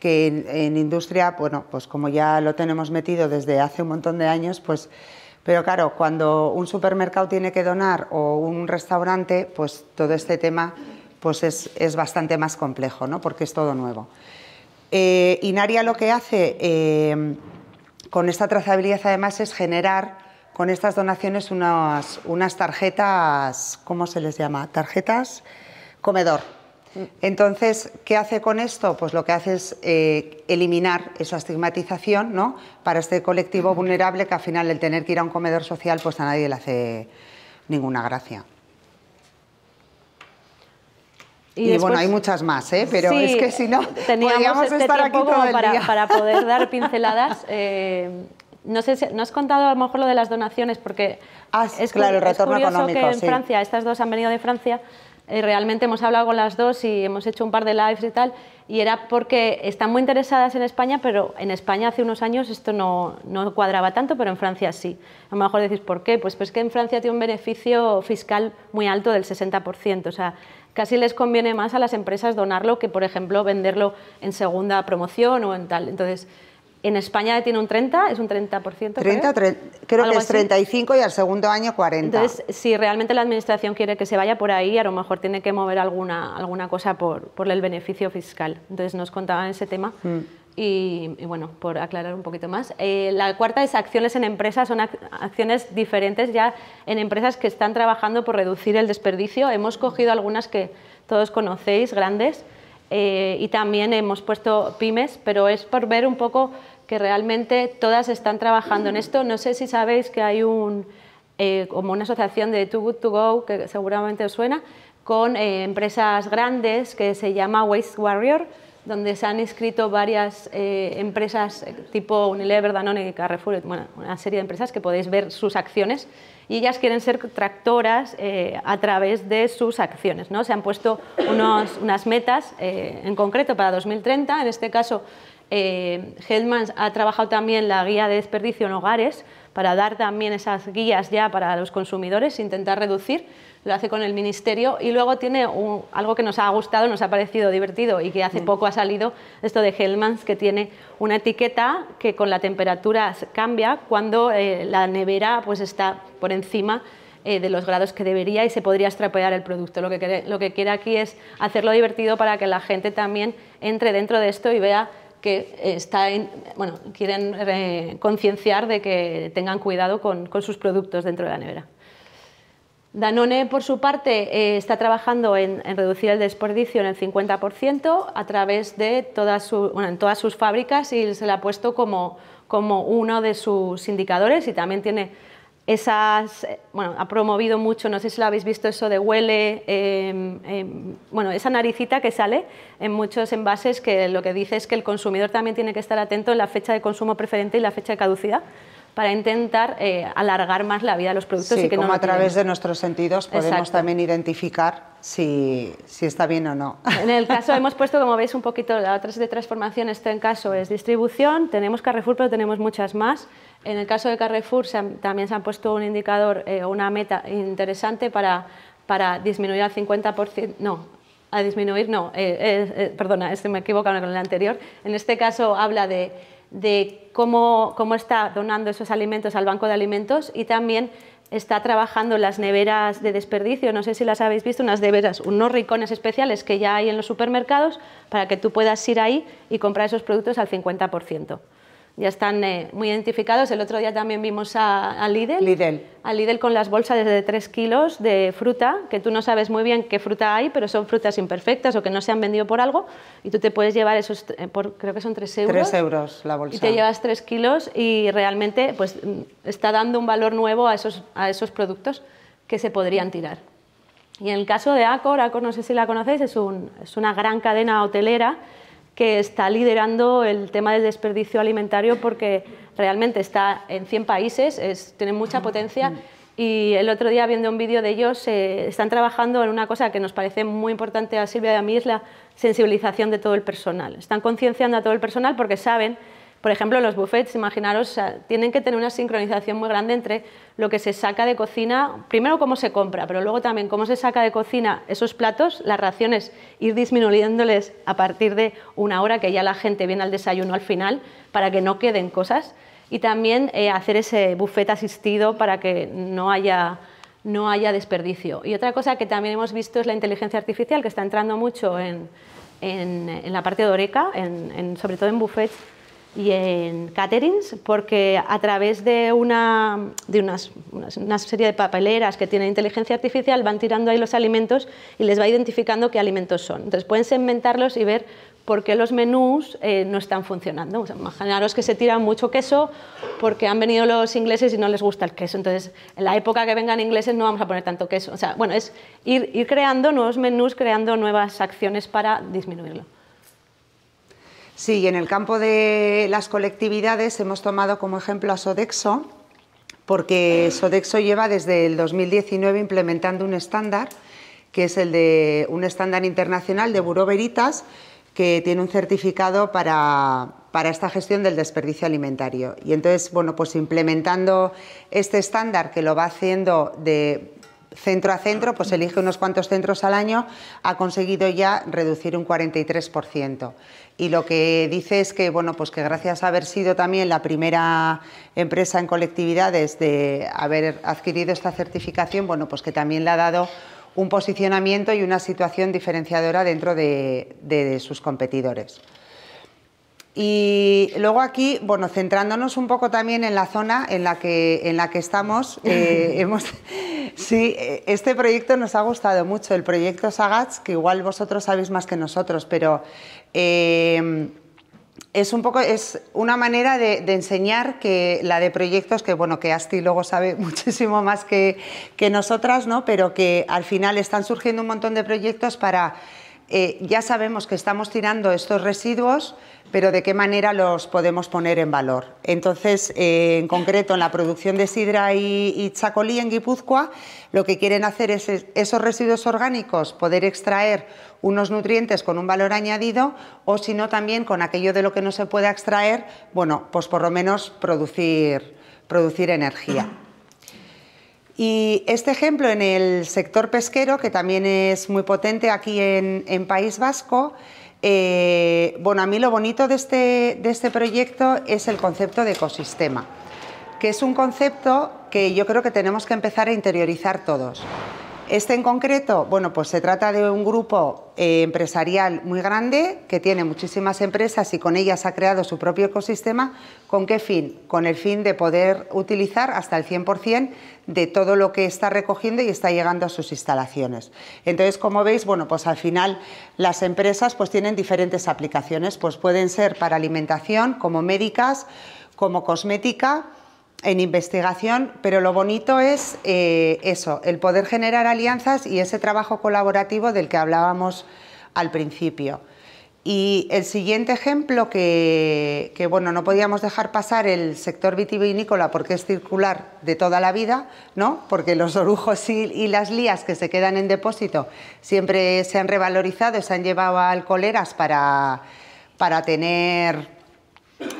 que en, industria, bueno, pues como ya lo tenemos metido desde hace un montón de años, pues, pero claro, cuando un supermercado tiene que donar o un restaurante, pues todo este tema pues es, bastante más complejo, ¿no? Porque es todo nuevo. Eh, Inaria lo que hace eh, con esta trazabilidad además es generar con estas donaciones unas, unas tarjetas, ¿cómo se les llama? Tarjetas comedor. Entonces, ¿qué hace con esto? Pues lo que hace es eh, eliminar esa estigmatización ¿no? para este colectivo vulnerable que al final el tener que ir a un comedor social pues a nadie le hace ninguna gracia. Y, bueno, hay muchas más, ¿eh? pero es que si no, teníamos podríamos este estar para, para poder dar pinceladas. Eh, no sé, no has contado a lo mejor lo de las donaciones porque ah, es claro el retorno es curioso que en Francia estas dos han venido de Francia eh, realmente hemos hablado con las dos y hemos hecho un par de lives y tal y era porque están muy interesadas en España pero en España hace unos años esto no, cuadraba tanto pero en Francia sí a lo mejor decís por qué pues pues que en Francia tiene un beneficio fiscal muy alto del 60% o sea casi les conviene más a las empresas donarlo que por ejemplo venderlo en segunda promoción o en tal entonces en España tiene un 30, es un 30%. creo, que es 35 y al segundo año 40. Entonces, si realmente la Administración quiere que se vaya por ahí, a lo mejor tiene que mover alguna, alguna cosa por, el beneficio fiscal. Entonces, nos contaban ese tema. Mm. Y, bueno, por aclarar un poquito más. Eh, la cuarta es acciones en empresas, son acciones diferentes ya en empresas que están trabajando por reducir el desperdicio. Hemos cogido algunas que todos conocéis, grandes, eh, y también hemos puesto pymes, pero es por ver un poco que realmente todas están trabajando en esto. No sé si sabéis que hay un, eh, como una asociación de Too Good To Go, que seguramente os suena, con eh, empresas grandes que se llama Waste Warrior, donde se han inscrito varias eh, empresas eh, tipo Unilever, Danone, Carrefour, una serie de empresas que podéis ver sus acciones y ellas quieren ser tractoras eh, a través de sus acciones. ¿no? Se han puesto unas metas en concreto para 2030, en este caso eh, ha trabajado también la guía de desperdicio en hogares para dar también esas guías ya para los consumidores, intentar reducir lo hace con el Ministerio y luego tiene algo que nos ha gustado, nos ha parecido divertido y que hace poco ha salido, esto de Hellmans, que tiene una etiqueta que con la temperatura cambia cuando eh, la nevera pues, está por encima eh, de los grados que debería y se podría estropear el producto. Lo que, lo que quiere aquí es hacerlo divertido para que la gente también entre dentro de esto y vea que eh, está en, bueno, quieren concienciar de que tengan cuidado con sus productos dentro de la nevera. Danone, por su parte, eh, está trabajando en, reducir el desperdicio en el 50% a través de todas, en todas sus fábricas y se lo ha puesto como, uno de sus indicadores y también tiene esas, eh, bueno, ha promovido mucho, no sé si lo habéis visto eso de huele, em, em, bueno, esa naricita que sale en muchos envases que lo que dice es que el consumidor también tiene que estar atento en la fecha de consumo preferente y la fecha de caducidad para intentar eh, alargar más la vida de los productos. y que como no a través de nuestros sentidos podemos también identificar si, si, está bien o no. En el caso hemos puesto, como veis, un poquito la otra de transformación, este en caso es distribución, tenemos Carrefour, pero tenemos muchas más. En el caso de Carrefour también se han puesto un indicador, o eh, una meta interesante para, para disminuir al 50%, no, a disminuir, no, eh, perdona, este me equivoco con el anterior. En este caso habla de, de cómo, está donando esos alimentos al banco de alimentos y también está trabajando las neveras de desperdicio, no sé si las habéis visto, unas neveras, unos ricones especiales que ya hay en los supermercados para que tú puedas ir ahí y comprar esos productos al 50% ya están eh, muy identificados. El otro día también vimos a, a Lidl, Lidl. A Lidl con las bolsas de 3 kilos de fruta, que tú no sabes muy bien qué fruta hay, pero son frutas imperfectas o que no se han vendido por algo, y tú te puedes llevar esos, eh, creo que son 3 euros. 3 euros la bolsa. Y te llevas 3 kilos y realmente pues, mm, está dando un valor nuevo a esos, a esos productos que se podrían tirar. Y en el caso de Acor, Accor no sé si la conocéis, es, un, es una gran cadena hotelera que está liderando el tema del desperdicio alimentario porque realmente está en 100 países, tiene mucha potencia. Mm. Y el otro día, viendo un vídeo de ellos, eh, están trabajando en una cosa que nos parece muy importante a Silvia y a mí, es la sensibilización de todo el personal. Están concienciando a todo el personal porque saben por ejemplo, los buffets, imaginaros, tienen que tener una sincronización muy grande entre lo que se saca de cocina, primero cómo se compra, pero luego también cómo se saca de cocina esos platos, las raciones, ir disminuyéndoles a partir de una hora que ya la gente viene al desayuno al final, para que no queden cosas, y también eh, hacer ese buffet asistido para que no haya no haya desperdicio. Y otra cosa que también hemos visto es la inteligencia artificial, que está entrando mucho en, en, la parte de Oreca, sobre todo en buffets, y en caterings, porque a través de, una, de unas, una serie de papeleras que tienen inteligencia artificial van tirando ahí los alimentos y les va identificando qué alimentos son. Entonces pueden segmentarlos y ver por qué los menús eh, no están funcionando. imaginaros que se tira mucho queso porque han venido los ingleses y no les gusta el queso. Entonces, en la época que vengan ingleses no vamos a poner tanto queso. O sea, bueno, es ir creando nuevos menús, creando nuevas acciones para disminuirlo. Sí, en el campo de las colectividades hemos tomado como ejemplo a Sodexo, porque Sodexo lleva desde el 2019 implementando un estándar, que es el de un estándar internacional de Buró Veritas, que tiene un certificado para, para, esta gestión del desperdicio alimentario. Y entonces, bueno, pues implementando este estándar que lo va haciendo de centro a centro, pues elige unos cuantos centros al año, ha conseguido ya reducir un 43% y lo que dice es que, bueno, pues que gracias a haber sido también la primera empresa en colectividades de haber adquirido esta certificación, bueno, pues que también le ha dado un posicionamiento y una situación diferenciadora dentro de sus competidores. Y luego aquí, bueno, centrándonos un poco también en la zona en la que, en la que estamos, eh, hemos, sí, eh, este proyecto nos ha gustado mucho, el proyecto Sagats, que igual vosotros sabéis más que nosotros, pero eh, es un poco, es una manera de, enseñar que la de proyectos, que bueno, que Asti luego sabe muchísimo más que, que nosotras, ¿no? Pero que al final están surgiendo un montón de proyectos para eh, ya sabemos que estamos tirando estos residuos, pero de qué manera los podemos poner en valor. Entonces, eh, en concreto, en la producción de sidra y, chacolí en Guipúzcoa, lo que quieren hacer es esos residuos orgánicos, poder extraer unos nutrientes con un valor añadido o, si no, también con aquello de lo que no se pueda extraer, bueno, pues por lo menos producir energía. Y este ejemplo en el sector pesquero, que también es muy potente aquí en, País Vasco, eh, bueno, a mí lo bonito este, de este, proyecto es el concepto de ecosistema, que es un concepto que yo creo que tenemos que empezar a interiorizar todos. Este en concreto, bueno, pues se trata de un grupo eh, empresarial muy grande que tiene muchísimas empresas y con ellas ha creado su propio ecosistema. ¿Con qué fin? Con el fin de poder utilizar hasta el 100% de todo lo que está recogiendo y está llegando a sus instalaciones. Entonces, como veis, bueno, pues al final las empresas pues tienen diferentes aplicaciones, pues pueden ser para alimentación, como médicas, como cosmética, en investigación, pero lo bonito es eh, eso, el poder generar alianzas y ese trabajo colaborativo del que hablábamos al principio. Y el siguiente ejemplo que, bueno, no podíamos dejar pasar el sector vitivinícola porque es circular de toda la vida, ¿no? Porque los orujos y, las lías que se quedan en depósito siempre se han revalorizado, se han llevado a coleras para, para tener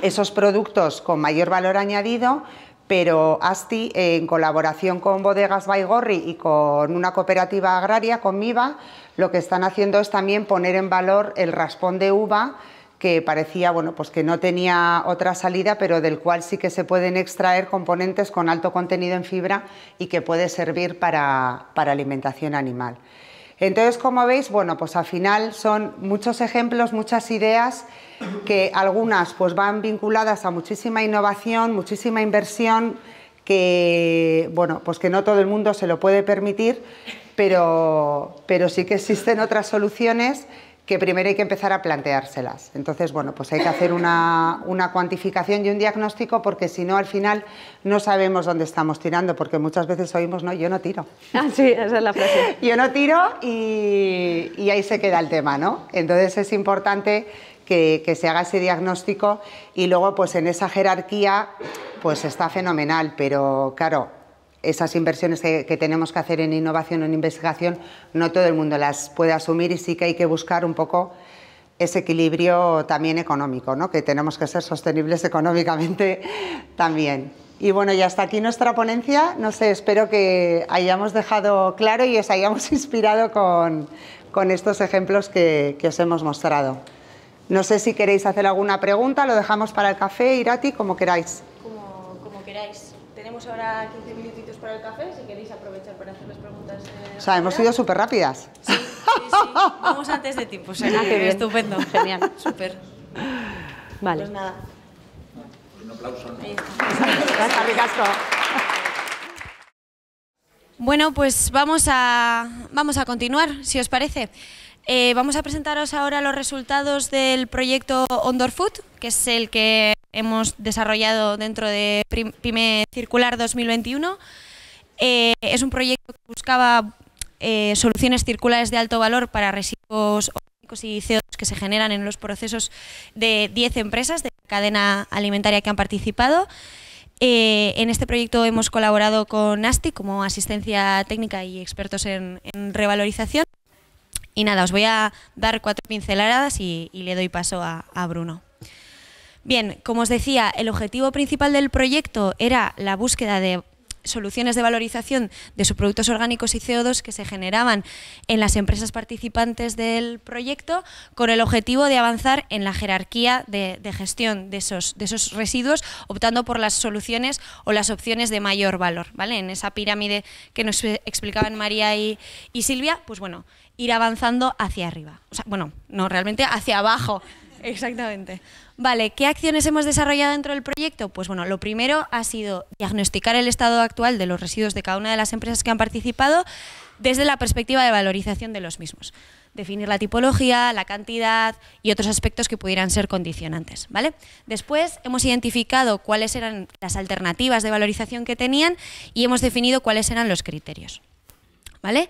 esos productos con mayor valor añadido, pero ASTI, en colaboración con Bodegas Baigorri y con una cooperativa agraria, con MIVA, lo que están haciendo es también poner en valor el raspón de uva que parecía bueno, pues que no tenía otra salida, pero del cual sí que se pueden extraer componentes con alto contenido en fibra y que puede servir para alimentación animal. Entonces, como veis, bueno, pues al final son muchos ejemplos, muchas ideas que algunas pues van vinculadas a muchísima innovación, muchísima inversión que bueno, pues que no todo el mundo se lo puede permitir, pero, pero sí que existen otras soluciones que primero hay que empezar a planteárselas. Entonces, bueno, pues hay que hacer una, cuantificación y un diagnóstico porque si no, al final no sabemos dónde estamos tirando, porque muchas veces oímos, no, yo no tiro. Ah, sí, esa es la frase. yo no tiro y, ahí se queda el tema, ¿no? Entonces es importante que, que, se haga ese diagnóstico y luego, pues en esa jerarquía, pues está fenomenal, pero claro, esas inversiones que, tenemos que hacer en innovación en investigación, no todo el mundo las puede asumir y sí que hay que buscar un poco ese equilibrio también económico, ¿no? que tenemos que ser sostenibles económicamente también. Y bueno, y hasta aquí nuestra ponencia. No sé, espero que hayamos dejado claro y os hayamos inspirado con, estos ejemplos que, os hemos mostrado. No sé si queréis hacer alguna pregunta, lo dejamos para el café, Irati, como queráis. como queráis. Tenemos ahora 15 minutos el café, si queréis aprovechar para hacerles preguntas. Eh, o sea, hemos sido súper rápidas. Sí, sí, sí. Vamos antes de tiempo, o ah, estupendo. Genial. Súper. Vale. Pues nada. Un aplauso. Ricasco. Bueno, pues vamos a, vamos a continuar, si os parece. Eh, vamos a presentaros ahora los resultados del proyecto Ondor Food, que es el que hemos desarrollado dentro de Pyme Circular 2021. Eh, es un proyecto que buscaba eh, soluciones circulares de alto valor para residuos orgánicos y CO2 que se generan en los procesos de 10 empresas de la cadena alimentaria que han participado. Eh, en este proyecto hemos colaborado con ASTI como asistencia técnica y expertos en, revalorización. Y nada, os voy a dar cuatro pinceladas y, le doy paso a, a Bruno. Bien, como os decía, el objetivo principal del proyecto era la búsqueda de soluciones de valorización de sus productos orgánicos y CO2 que se generaban en las empresas participantes del proyecto con el objetivo de avanzar en la jerarquía de, gestión de esos, de esos residuos, optando por las soluciones o las opciones de mayor valor. ¿vale? En esa pirámide que nos explicaban María y, y Silvia, pues bueno, ir avanzando hacia arriba. O sea, bueno, no, realmente hacia abajo. Exactamente. Vale, ¿qué acciones hemos desarrollado dentro del proyecto? Pues bueno, lo primero ha sido diagnosticar el estado actual de los residuos de cada una de las empresas que han participado desde la perspectiva de valorización de los mismos. Definir la tipología, la cantidad y otros aspectos que pudieran ser condicionantes. ¿vale? Después hemos identificado cuáles eran las alternativas de valorización que tenían y hemos definido cuáles eran los criterios. ¿vale?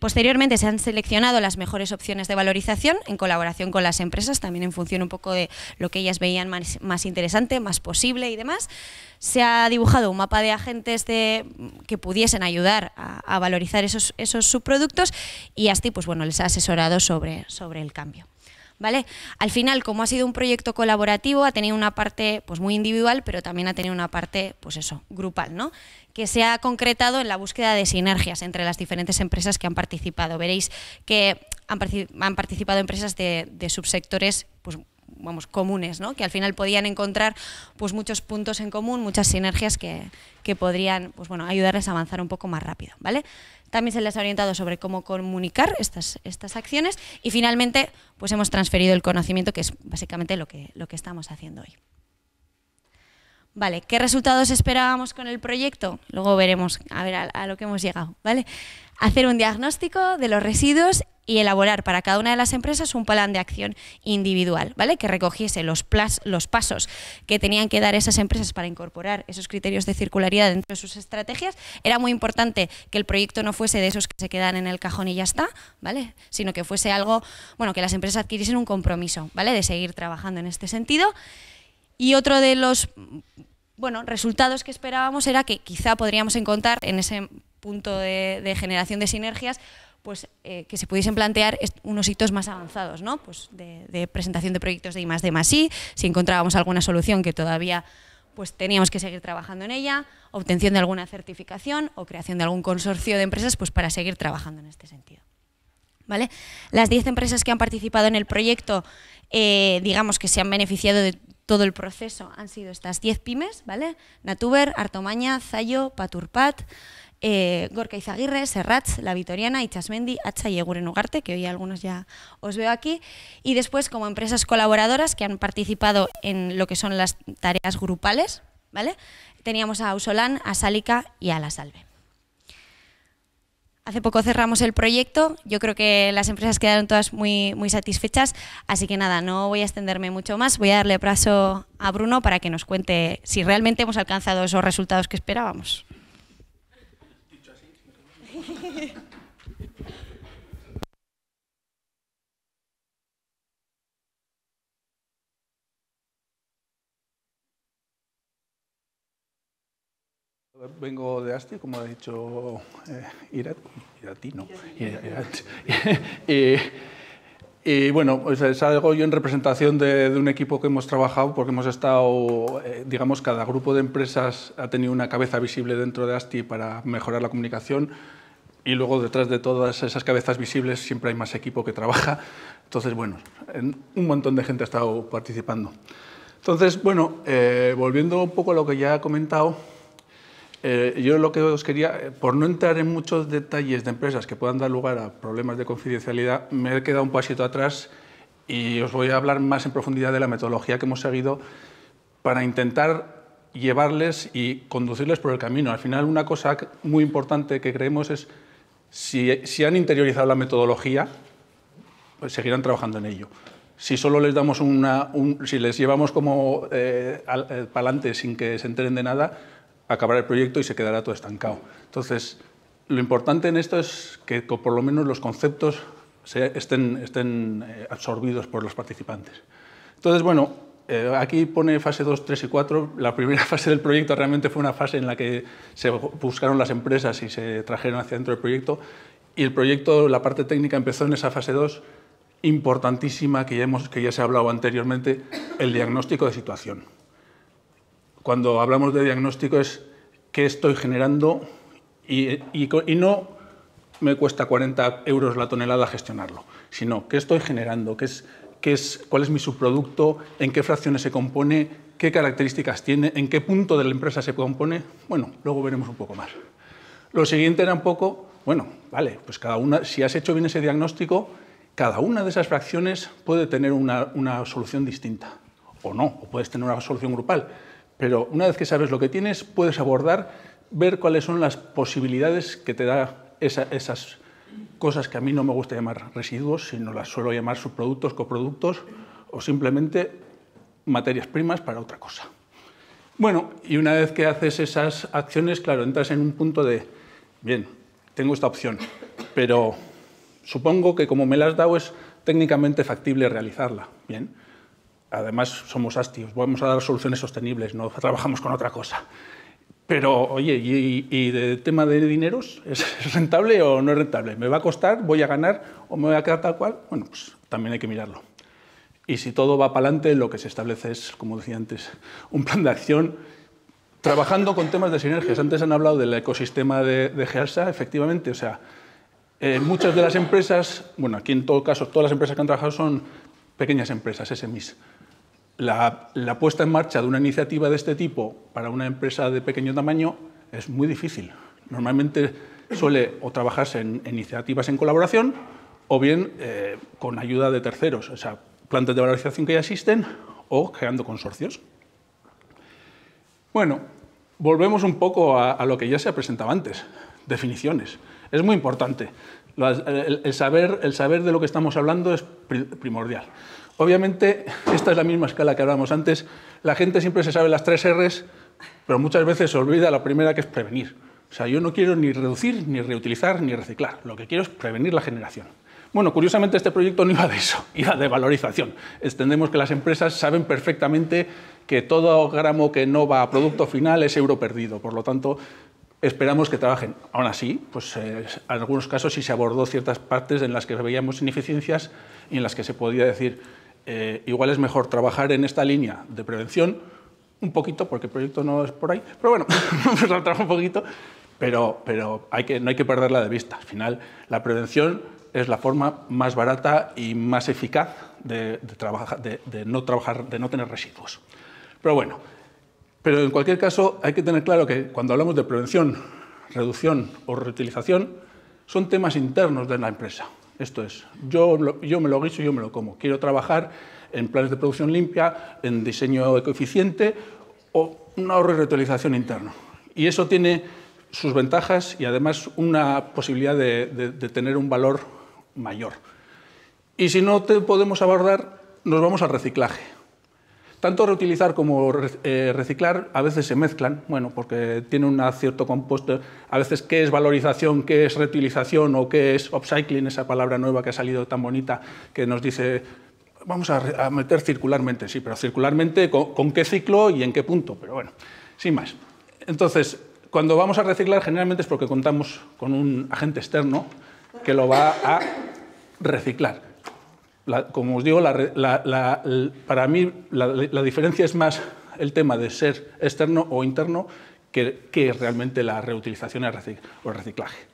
Posteriormente se han seleccionado las mejores opciones de valorización en colaboración con las empresas, también en función un poco de lo que ellas veían más, interesante, más posible y demás. Se ha dibujado un mapa de agentes que pudiesen ayudar a, valorizar esos, esos, subproductos y así pues bueno, les ha asesorado sobre, sobre el cambio. ¿Vale? Al final, como ha sido un proyecto colaborativo, ha tenido una parte pues, muy individual, pero también ha tenido una parte, pues eso, grupal, ¿no? que se ha concretado en la búsqueda de sinergias entre las diferentes empresas que han participado. Veréis que han, participado empresas de, de subsectores pues, vamos, comunes, ¿no? que al final podían encontrar pues, muchos puntos en común, muchas sinergias que, que podrían pues, bueno, ayudarles a avanzar un poco más rápido. ¿vale? También se les ha orientado sobre cómo comunicar estas, estas acciones y finalmente pues, hemos transferido el conocimiento, que es básicamente lo que, lo que estamos haciendo hoy. Vale, ¿qué resultados esperábamos con el proyecto? Luego veremos a ver a, lo que hemos llegado, ¿vale? Hacer un diagnóstico de los residuos y elaborar para cada una de las empresas un plan de acción individual, ¿vale? Que recogiese los, los pasos que tenían que dar esas empresas para incorporar esos criterios de circularidad dentro de sus estrategias. Era muy importante que el proyecto no fuese de esos que se quedan en el cajón y ya está, ¿vale? Sino que fuese algo, bueno, que las empresas adquiriesen un compromiso, ¿vale? De seguir trabajando en este sentido. Y otro de los bueno, resultados que esperábamos era que quizá podríamos encontrar en ese punto de, generación de sinergias pues, eh, que se pudiesen plantear unos hitos más avanzados, ¿no? pues de, presentación de proyectos de I más D más I, si encontrábamos alguna solución que todavía pues teníamos que seguir trabajando en ella, obtención de alguna certificación o creación de algún consorcio de empresas pues para seguir trabajando en este sentido. Las 10 empresas que han participado en el proyecto, eh, digamos que se han beneficiado de todo el proceso, han sido estas 10 pymes, ¿vale? Natuber, Artomaña, Zayo, Paturpat, eh, Gorka Izaguirre, Serrats, La Vitoriana, Ichasmendi, Hacha y Eguren Ugarte, que hoy algunos ya os veo aquí, y después como empresas colaboradoras que han participado en lo que son las tareas grupales, ¿vale? Teníamos a Ausolán, a Salica y a La Salve. Hace poco cerramos el proyecto, yo creo que las empresas quedaron todas muy, muy satisfechas, así que nada, no voy a extenderme mucho más, voy a darle plazo a Bruno para que nos cuente si realmente hemos alcanzado esos resultados que esperábamos. Dicho así, Vengo de Asti, como ha dicho eh, Irat, Iratino. y, bueno, pues es algo yo en representación de, un equipo que hemos trabajado, porque hemos estado, eh, digamos, cada grupo de empresas ha tenido una cabeza visible dentro de Asti para mejorar la comunicación y luego detrás de todas esas cabezas visibles siempre hay más equipo que trabaja. Entonces, bueno, un montón de gente ha estado participando. Entonces, bueno, eh, volviendo un poco a lo que ya he comentado, eh, yo lo que os quería, eh, por no entrar en muchos detalles de empresas que puedan dar lugar a problemas de confidencialidad, me he quedado un pasito atrás y os voy a hablar más en profundidad de la metodología que hemos seguido para intentar llevarles y conducirles por el camino. Al final, una cosa muy importante que creemos es si, han interiorizado la metodología, pues seguirán trabajando en ello. Si solo les damos una, si les llevamos como eh, para adelante sin que se enteren de nada, acabar el proyecto y se quedará todo estancado. Entonces, lo importante en esto es que por lo menos los conceptos estén, eh, absorbidos por los participantes. Entonces, bueno, eh, aquí pone fase 2, 3 y 4. La primera fase del proyecto realmente fue una fase en la que se buscaron las empresas y se trajeron hacia dentro del proyecto. Y el proyecto, la parte técnica empezó en esa fase 2, importantísima que ya, que ya se ha hablado anteriormente, el diagnóstico de situación cuando hablamos de diagnóstico es qué estoy generando y, no me cuesta 40 euros la tonelada gestionarlo, sino qué estoy generando, qué es, qué es, cuál es mi subproducto, en qué fracciones se compone, qué características tiene, en qué punto de la empresa se compone. Bueno, luego veremos un poco más. Lo siguiente era un poco, bueno, vale, pues cada una, si has hecho bien ese diagnóstico, cada una de esas fracciones puede tener una, una solución distinta, o no, o puedes tener una solución grupal. Pero una vez que sabes lo que tienes, puedes abordar, ver cuáles son las posibilidades que te da esas cosas que a mí no me gusta llamar residuos, sino las suelo llamar subproductos, coproductos o simplemente materias primas para otra cosa. Bueno, y una vez que haces esas acciones, claro, entras en un punto de, bien, tengo esta opción, pero supongo que como me la has dado es técnicamente factible realizarla. Bien, además somos astios, vamos a dar soluciones sostenibles, no trabajamos con otra cosa. Pero, oye, ¿y, y tema de dineros? ¿Es rentable o no es rentable? ¿Me va a costar? ¿Voy a ganar? ¿O me voy a quedar tal cual? Bueno, pues también hay que mirarlo. Y si todo va para adelante, lo que se establece es, como decía antes, un plan de acción trabajando con temas de sinergias. Antes han hablado del ecosistema de, Gersa, efectivamente. O sea, eh, muchas de las empresas, bueno, aquí en todo caso, todas las empresas que han trabajado son pequeñas empresas, SMIs la, puesta en marcha de una iniciativa de este tipo para una empresa de pequeño tamaño es muy difícil. Normalmente suele o trabajarse en, iniciativas en colaboración o bien eh, con ayuda de terceros, o sea, plantas de valorización que ya existen o creando consorcios. Bueno, volvemos un poco a, lo que ya se ha presentado antes, definiciones. Es muy importante. el saber de lo que estamos hablando es primordial. Obviamente, esta es la misma escala que hablábamos antes. La gente siempre se sabe las tres R's, pero muchas veces se olvida la primera que es prevenir. O sea, yo no quiero ni reducir, ni reutilizar, ni reciclar. Lo que quiero es prevenir la generación. Bueno, curiosamente este proyecto no iba de eso, iba de valorización. Entendemos que las empresas saben perfectamente que todo gramo que no va a producto final es euro perdido. Por lo tanto, esperamos que trabajen. Aún así, pues, en eh, algunos casos sí se abordó ciertas partes en las que veíamos ineficiencias y en las que se podía decir eh, igual es mejor trabajar en esta línea de prevención un poquito, porque el proyecto no es por ahí, pero bueno, vamos a un poquito, pero, pero no hay que perderla de vista. Al final, la prevención es la forma más barata y más eficaz de, de no, trabajar, de no tener residuos. Pero bueno, pero en cualquier caso hay que tener claro que cuando hablamos de prevención, reducción o reutilización, son temas internos de la empresa. Esto es, yo, yo me lo guiso y yo me lo como. Quiero trabajar en planes de producción limpia, en diseño ecoeficiente o un ahorro y reutilización interno. Y eso tiene sus ventajas y además una posibilidad de, de tener un valor mayor. Y si no te podemos abordar, nos vamos al reciclaje. Tanto reutilizar como eh, reciclar a veces se mezclan, bueno, porque tiene un cierto compuesto. A veces, ¿qué es valorización? ¿Qué es reutilización? ¿O qué es upcycling? Esa palabra nueva que ha salido tan bonita que nos dice vamos a, meter circularmente, sí, pero circularmente con, qué ciclo y en qué punto, pero bueno, sin más. Entonces, cuando vamos a reciclar generalmente es porque contamos con un agente externo que lo va a reciclar como os digo, para mí la, diferencia es más el tema de ser externo o interno que, realmente la reutilización o el reciclaje.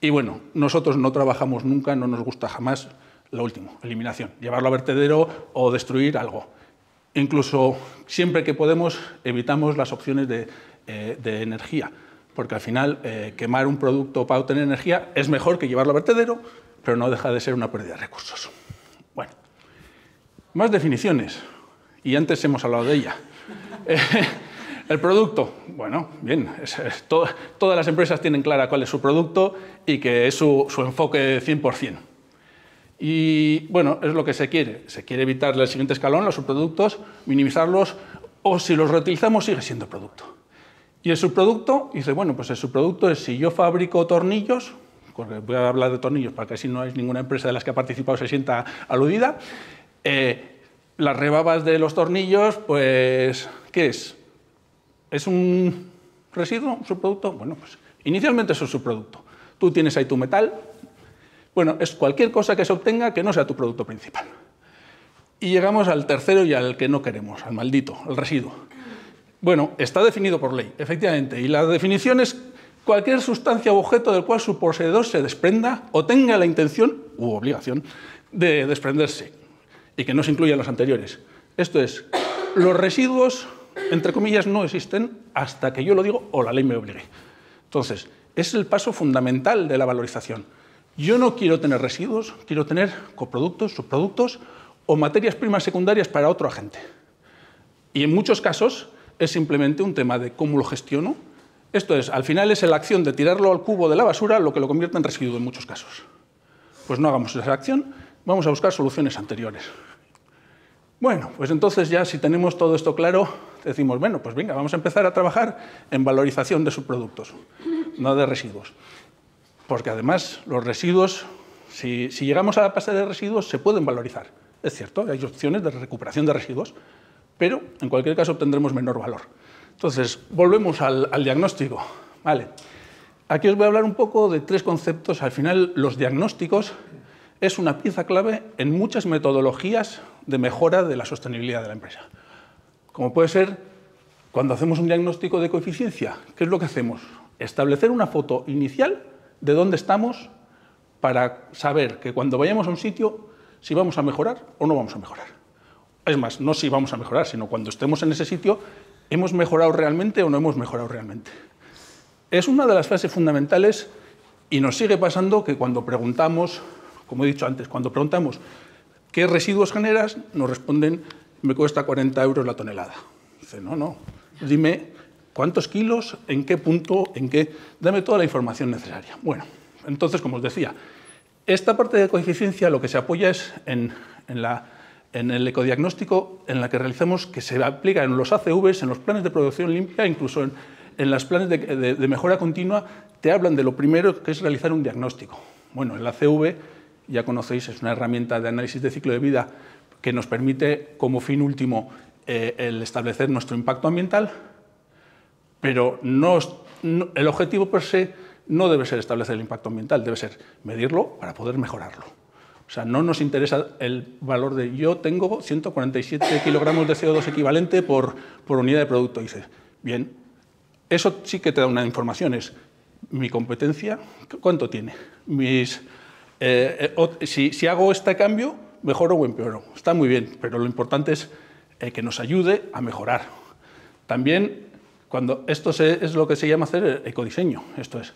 Y bueno, nosotros no trabajamos nunca, no nos gusta jamás lo último, eliminación, llevarlo a vertedero o destruir algo. Incluso siempre que podemos evitamos las opciones de, eh, energía, porque al final eh, quemar un producto para obtener energía es mejor que llevarlo a vertedero, pero no deja de ser una pérdida de recursos. Más definiciones. Y antes hemos hablado de ella. Eh, el producto. Bueno, bien. todas las empresas tienen clara cuál es su producto y que es su, su enfoque 100%. Y bueno, es lo que se quiere. Se quiere evitar el siguiente escalón, los subproductos, minimizarlos o si los reutilizamos sigue siendo producto. Y el subproducto, dice, bueno, pues el subproducto es si yo fabrico tornillos, porque voy a hablar de tornillos para que así no hay ninguna empresa de las que ha participado se sienta aludida, eh, las rebabas de los tornillos, pues, ¿qué es? ¿Es un residuo, un subproducto? Bueno, pues inicialmente es un subproducto. Tú tienes ahí tu metal. Bueno, es cualquier cosa que se obtenga que no sea tu producto principal. Y llegamos al tercero y al que no queremos, al maldito, al residuo. Bueno, está definido por ley, efectivamente, y la definición es cualquier sustancia u objeto del cual su poseedor se desprenda o tenga la intención u obligación de desprenderse y que no se incluyan los anteriores. Esto es, los residuos, entre comillas, no existen hasta que yo lo digo o la ley me obligue. Entonces, es el paso fundamental de la valorización. Yo no quiero tener residuos, quiero tener coproductos, subproductos o materias primas secundarias para otro agente. Y en muchos casos es simplemente un tema de cómo lo gestiono. Esto es, al final es la acción de tirarlo al cubo de la basura lo que lo convierte en residuo en muchos casos. Pues no hagamos esa acción, vamos a buscar soluciones anteriores. Bueno, pues entonces ya si tenemos todo esto claro, decimos, bueno, pues venga, vamos a empezar a trabajar en valorización de subproductos, no de residuos. Porque además los residuos, si, llegamos a la pasada de residuos, se pueden valorizar. Es cierto, hay opciones de recuperación de residuos, pero en cualquier caso obtendremos menor valor. Entonces, volvemos al, al diagnóstico. Vale. Aquí os voy a hablar un poco de tres conceptos. Al final, los diagnósticos es una pieza clave en muchas metodologías de mejora de la sostenibilidad de la empresa. Como puede ser cuando hacemos un diagnóstico de coeficiencia, ¿qué es lo que hacemos? Establecer una foto inicial de dónde estamos para saber que cuando vayamos a un sitio si vamos a mejorar o no vamos a mejorar. Es más, no si vamos a mejorar, sino cuando estemos en ese sitio, ¿hemos mejorado realmente o no hemos mejorado realmente? Es una de las fases fundamentales y nos sigue pasando que cuando preguntamos, como he dicho antes, cuando preguntamos ¿Qué residuos generas? Nos responden, me cuesta 40 euros la tonelada. Dice, no, no, dime cuántos kilos, en qué punto, en qué... Dame toda la información necesaria. Bueno, entonces, como os decía, esta parte de coeficiencia lo que se apoya es en, el ecodiagnóstico en la que realizamos, que se aplica en los ACVs, en los planes de producción limpia, incluso en, en los planes de, mejora continua, te hablan de lo primero que es realizar un diagnóstico. Bueno, el ACV ya conocéis, es una herramienta de análisis de ciclo de vida que nos permite como fin último eh, el establecer nuestro impacto ambiental, pero no, el objetivo per se no debe ser establecer el impacto ambiental, debe ser medirlo para poder mejorarlo. O sea, no nos interesa el valor de yo tengo 147 kilogramos de CO2 equivalente por, por unidad de producto. Dices, bien, eso sí que te da una información, es mi competencia, ¿cuánto tiene? Mis eh, eh, si, hago este cambio, mejoro o empeoro. Está muy bien, pero lo importante es eh, que nos ayude a mejorar. También, cuando esto es lo que se llama hacer ecodiseño. Esto es,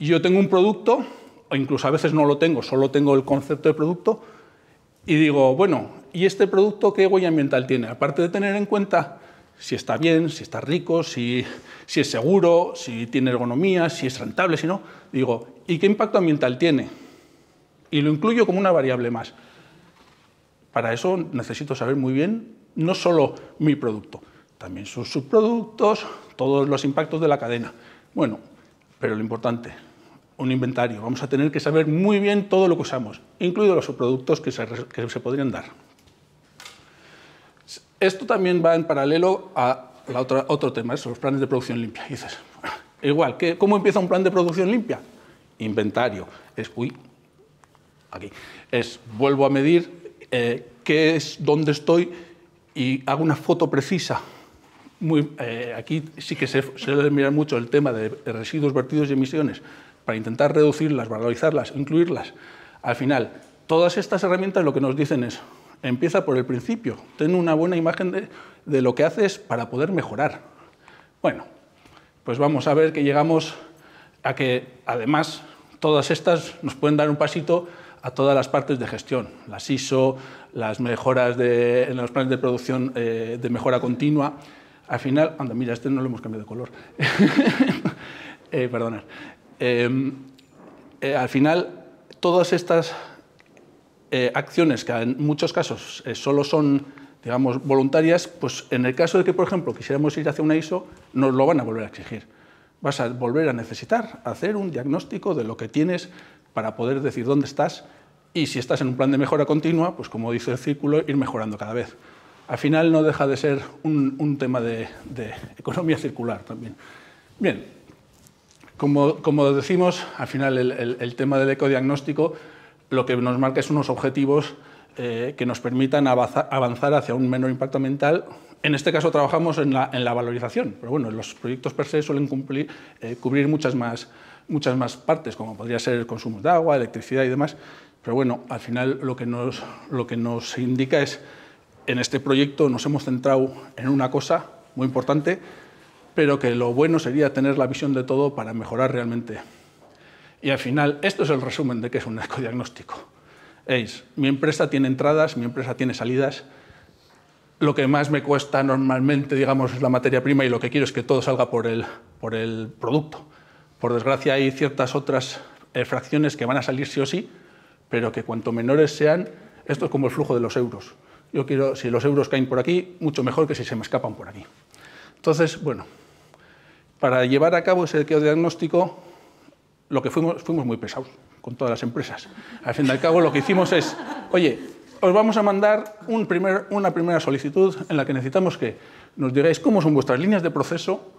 yo tengo un producto, o incluso a veces no lo tengo, solo tengo el concepto de producto, y digo, bueno, ¿y este producto qué huella ambiental tiene? Aparte de tener en cuenta si está bien, si está rico, si, si es seguro, si tiene ergonomía, si es rentable, si no, digo, ¿y qué impacto ambiental tiene? y lo incluyo como una variable más. Para eso necesito saber muy bien no solo mi producto, también sus subproductos, todos los impactos de la cadena. Bueno, pero lo importante, un inventario. Vamos a tener que saber muy bien todo lo que usamos, incluidos los subproductos que se, podrían dar. Esto también va en paralelo a la otra, otro tema, los planes de producción limpia. dices, igual, ¿cómo empieza un plan de producción limpia? Inventario. Es, aquí, es vuelvo a medir eh, qué es, dónde estoy y hago una foto precisa. Eh, aquí sí que se debe mirar mucho el tema de residuos vertidos y emisiones para intentar reducirlas, valorizarlas, incluirlas. Al final, todas estas herramientas lo que nos dicen es, empieza por el principio, ten una buena imagen de lo que haces para poder mejorar. Bueno, pues vamos a ver que llegamos a que además todas estas nos pueden dar un pasito a todas las partes de gestión, las ISO, las mejoras en los planes de producción eh, de mejora continua. Al final, anda, mira, este no lo hemos cambiado de color. eh, perdonad. Em, eh, al final, todas estas eh, acciones que en muchos casos solo son digamos, voluntarias, pues en el caso de que, por ejemplo, quisiéramos ir hacia una ISO, nos lo van a volver a exigir. Vas a volver a necesitar hacer un diagnóstico de lo que tienes para poder decir dónde estás y si estás en un plan de mejora continua, pues como dice el círculo, ir mejorando cada vez. Al final no deja de ser un, tema de, economía circular también. Bien, como, decimos, al final el, tema del ecodiagnóstico lo que nos marca es unos objetivos eh, que nos permitan avanzar hacia un menor impacto mental, En este caso trabajamos en la, valorización, pero bueno, los proyectos per se suelen eh, cubrir muchas más, muchas más partes, como podría ser el consumo de agua, electricidad y demás, pero bueno, al final lo que nos, lo que nos indica es, en este proyecto nos hemos centrado en una cosa muy importante, pero que lo bueno sería tener la visión de todo para mejorar realmente. Y al final, esto es el resumen de qué es un ecodiagnóstico. Es, mi empresa tiene entradas, mi empresa tiene salidas, lo que más me cuesta normalmente, digamos, es la materia prima y lo que quiero es que todo salga por el producto. Por desgracia hay ciertas otras eh, fracciones que van a salir sí o sí, pero que cuanto menores sean, esto es como el flujo de los euros. Yo quiero, si los euros caen por aquí, mucho mejor que si se me escapan por aquí. Entonces, bueno, para llevar a cabo ese diagnóstico, lo que fuimos, fuimos muy pesados con todas las empresas. Al fin y al cabo, lo que hicimos es, oye, os vamos a mandar una primera solicitud en la que necesitamos que nos digáis cómo son vuestras líneas de proceso,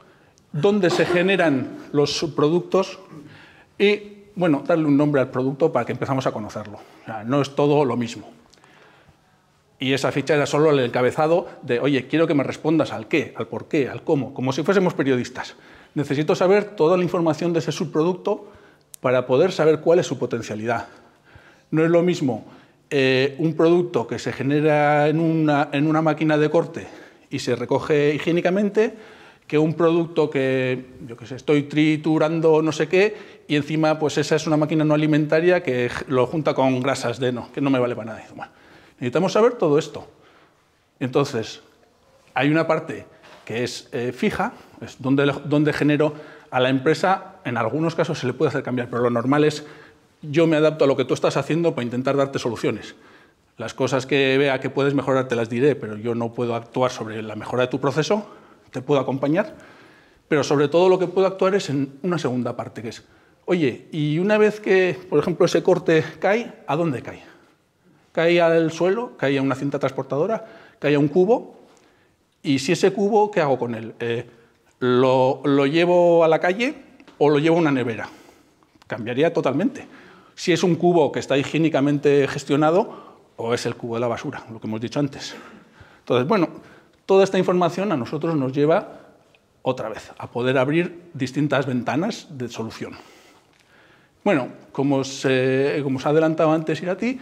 dónde se generan los subproductos y, bueno, darle un nombre al producto para que empezamos a conocerlo. no es todo lo mismo. Y esa ficha era solo el encabezado de, oye, quiero que me respondas al qué, al por qué, al cómo, como si fuésemos periodistas. Necesito saber toda la información de ese subproducto para poder saber cuál es su potencialidad. No es lo mismo eh, un producto que se genera en una máquina de corte y se recoge higiénicamente que un producto que, yo estoy triturando no sé qué, y encima pues esa es una máquina no alimentaria que lo junta con grasas de no, que no me vale para nada. Bueno, necesitamos saber todo esto. Entonces, hay una parte que es eh, fija, es donde, donde genero a la empresa, en algunos casos se le puede hacer cambiar, pero lo normal es yo me adapto a lo que tú estás haciendo para intentar darte soluciones. Las cosas que vea que puedes mejorar te las diré, pero yo no puedo actuar sobre la mejora de tu proceso, te puedo acompañar, pero sobre todo lo que puedo actuar es en una segunda parte, que es, oye, y una vez que, por ejemplo, ese corte cae, ¿a dónde cae? Cae al suelo, cae a una cinta transportadora, cae a un cubo, y si ese cubo, ¿qué hago con él? Eh, lo, ¿Lo llevo a la calle o lo llevo a una nevera? Cambiaría totalmente. Si es un cubo que está higiénicamente gestionado o es el cubo de la basura, lo que hemos dicho antes. Entonces, bueno, Toda esta información a nosotros nos lleva otra vez a poder abrir distintas ventanas de solución. Bueno, como se ha adelantado antes Irati,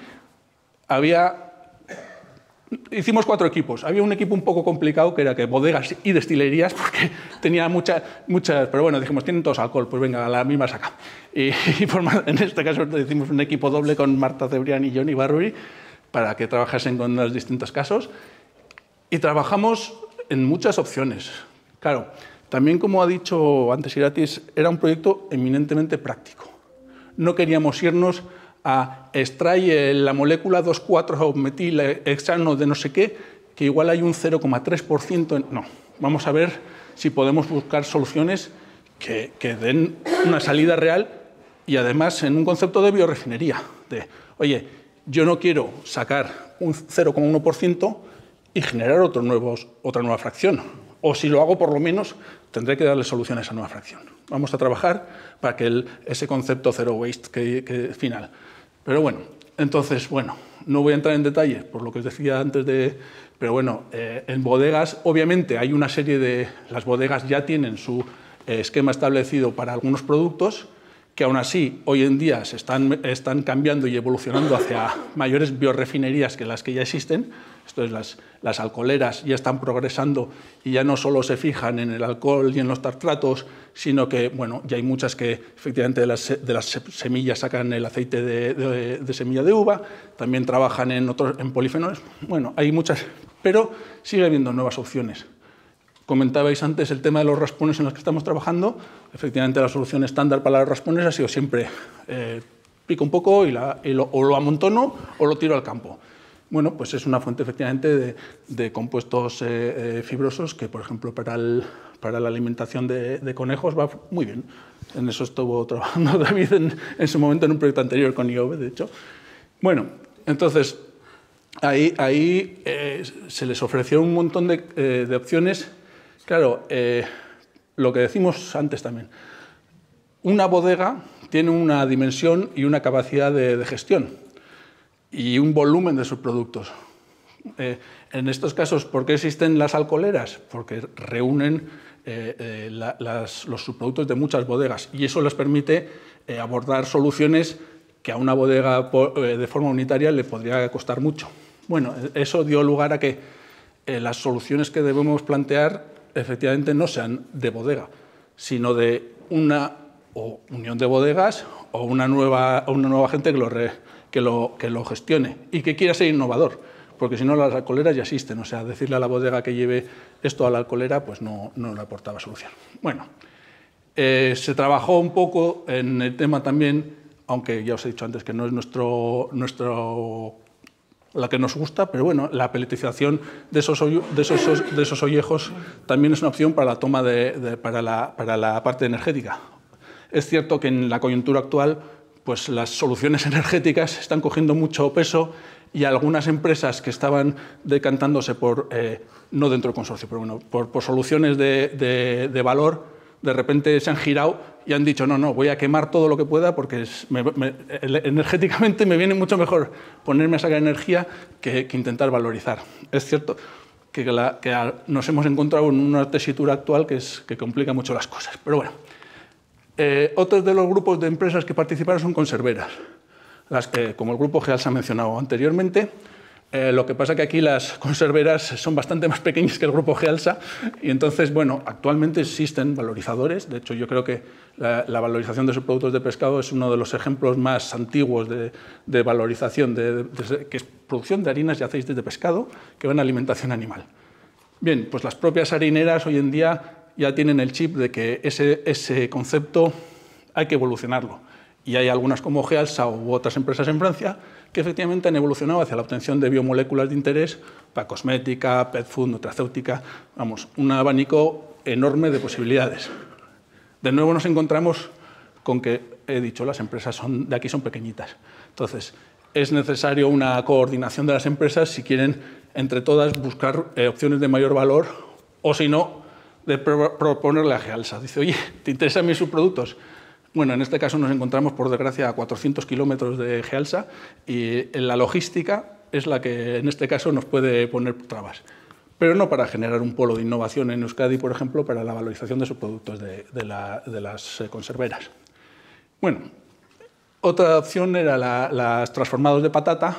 había hicimos cuatro equipos. Había un equipo un poco complicado que era que bodegas y destilerías, porque tenía muchas, muchas, pero bueno, dijimos, tienen todos alcohol, pues venga, la misma saca. Y, en este caso hicimos un equipo doble con Marta Cebrián y Johnny barbury para que trabajasen con los distintos casos. Y trabajamos en muchas opciones. Claro, también como ha dicho antes Iratis, era un proyecto eminentemente práctico. No queríamos irnos a extraer la molécula 2,4-metil hexano de no sé qué, que igual hay un 0,3%. No, vamos a ver si podemos buscar soluciones que, que, den una salida real y además en un concepto de biorefinería. De, oye, yo no quiero sacar un 0,1%, y generar nuevos, otra nueva fracción. O si lo hago, por lo menos, tendré que darle solución a esa nueva fracción. Vamos a trabajar para que ese concepto zero waste que, final. Pero bueno, entonces, bueno, no voy a entrar en detalle por lo que os decía antes de... Pero bueno, eh, en bodegas, obviamente, hay una serie de... Las bodegas ya tienen su eh, esquema establecido para algunos productos, que aún así hoy en día se están, están cambiando y evolucionando hacia mayores biorefinerías que las que ya existen, entonces las, las alcoholeras ya están progresando y ya no solo se fijan en el alcohol y en los tartratos, sino que bueno, ya hay muchas que efectivamente de las, semillas sacan el aceite de, semilla de uva, también trabajan en, otros, en polifenoles. Bueno, hay muchas, pero sigue habiendo nuevas opciones. Comentabais antes el tema de los raspones en los que estamos trabajando. Efectivamente, la solución estándar para los raspones ha sido siempre eh, pico un poco y, o lo amontono o lo tiro al campo. Bueno, pues es una fuente efectivamente de, compuestos eh, eh, fibrosos que, por ejemplo, para, la alimentación de, conejos va muy bien. En eso estuvo trabajando David en, su momento en un proyecto anterior con IOV, de hecho. Bueno, entonces, ahí, eh, se les ofreció un montón de, opciones. Claro, lo que decimos antes también, una bodega tiene una dimensión y una capacidad de gestión y un volumen de subproductos. Eh, en estos casos, ¿por qué existen las alcoleras? Porque reúnen eh, eh, los subproductos de muchas bodegas y eso les permite abordar soluciones que a una bodega de forma unitaria le podría costar mucho. Bueno, e, eso dio lugar a que las soluciones que debemos plantear efectivamente no sean de bodega, sino de una unión de bodegas o una nueva, una nueva gente que lo, re, que lo, que lo gestione y que quiera ser innovador, porque si no las alcoholeras ya existen, o sea, decirle a la bodega que lleve esto a la alcolera pues no, no le aportaba solución. Bueno, eh, se trabajó un poco en el tema también, aunque ya os he dicho antes que no es nuestro, nuestro la que nos gusta, pero bueno, la peletización de esos, de esos, de esos ollejos también es una opción para la toma de, para, la, para la parte energética. Es cierto que en la coyuntura actual pues las soluciones energéticas están cogiendo mucho peso y algunas empresas que estaban decantándose por, eh, no dentro del consorcio, pero bueno, por, soluciones de, valor, de repente se han girado y han dicho, no, no, voy a quemar todo lo que pueda porque energéticamente me viene mucho mejor ponerme a sacar energía que, intentar valorizar. Es cierto que, nos hemos encontrado en una tesitura actual que, es, que complica mucho las cosas, pero bueno. Eh, otros de los grupos de empresas que participaron son conserveras, las que, como el grupo Gealsa ha mencionado anteriormente, eh, lo que pasa es que aquí las conserveras son bastante más pequeñas que el grupo Gealsa y entonces, bueno, actualmente existen valorizadores. De hecho, yo creo que la, valorización de sus productos de pescado es uno de los ejemplos más antiguos de, valorización, que es producción de harinas y aceites de pescado que van a alimentación animal. Bien, pues las propias harineras hoy en día ya tienen el chip de que ese, ese concepto hay que evolucionarlo. Y hay algunas como Gealsa u otras empresas en Francia que efectivamente han evolucionado hacia la obtención de biomoléculas de interés para cosmética, pet food, nutracéutica, vamos, un abanico enorme de posibilidades. De nuevo nos encontramos con que, he dicho, las empresas son, de aquí son pequeñitas. Entonces, es necesario una coordinación de las empresas si quieren entre todas buscar eh, opciones de mayor valor o si no, de proponerle a Gealsa. Dice, oye, ¿te interesan mis subproductos? Bueno, en este caso nos encontramos, por desgracia, a 400 kilómetros de Gealsa y eh, la logística es la que, en este caso, nos puede poner trabas. Pero no para generar un polo de innovación en Euskadi, por ejemplo, para la valorización de subproductos de, las eh, conserveras. Bueno, otra opción era las transformados de patata,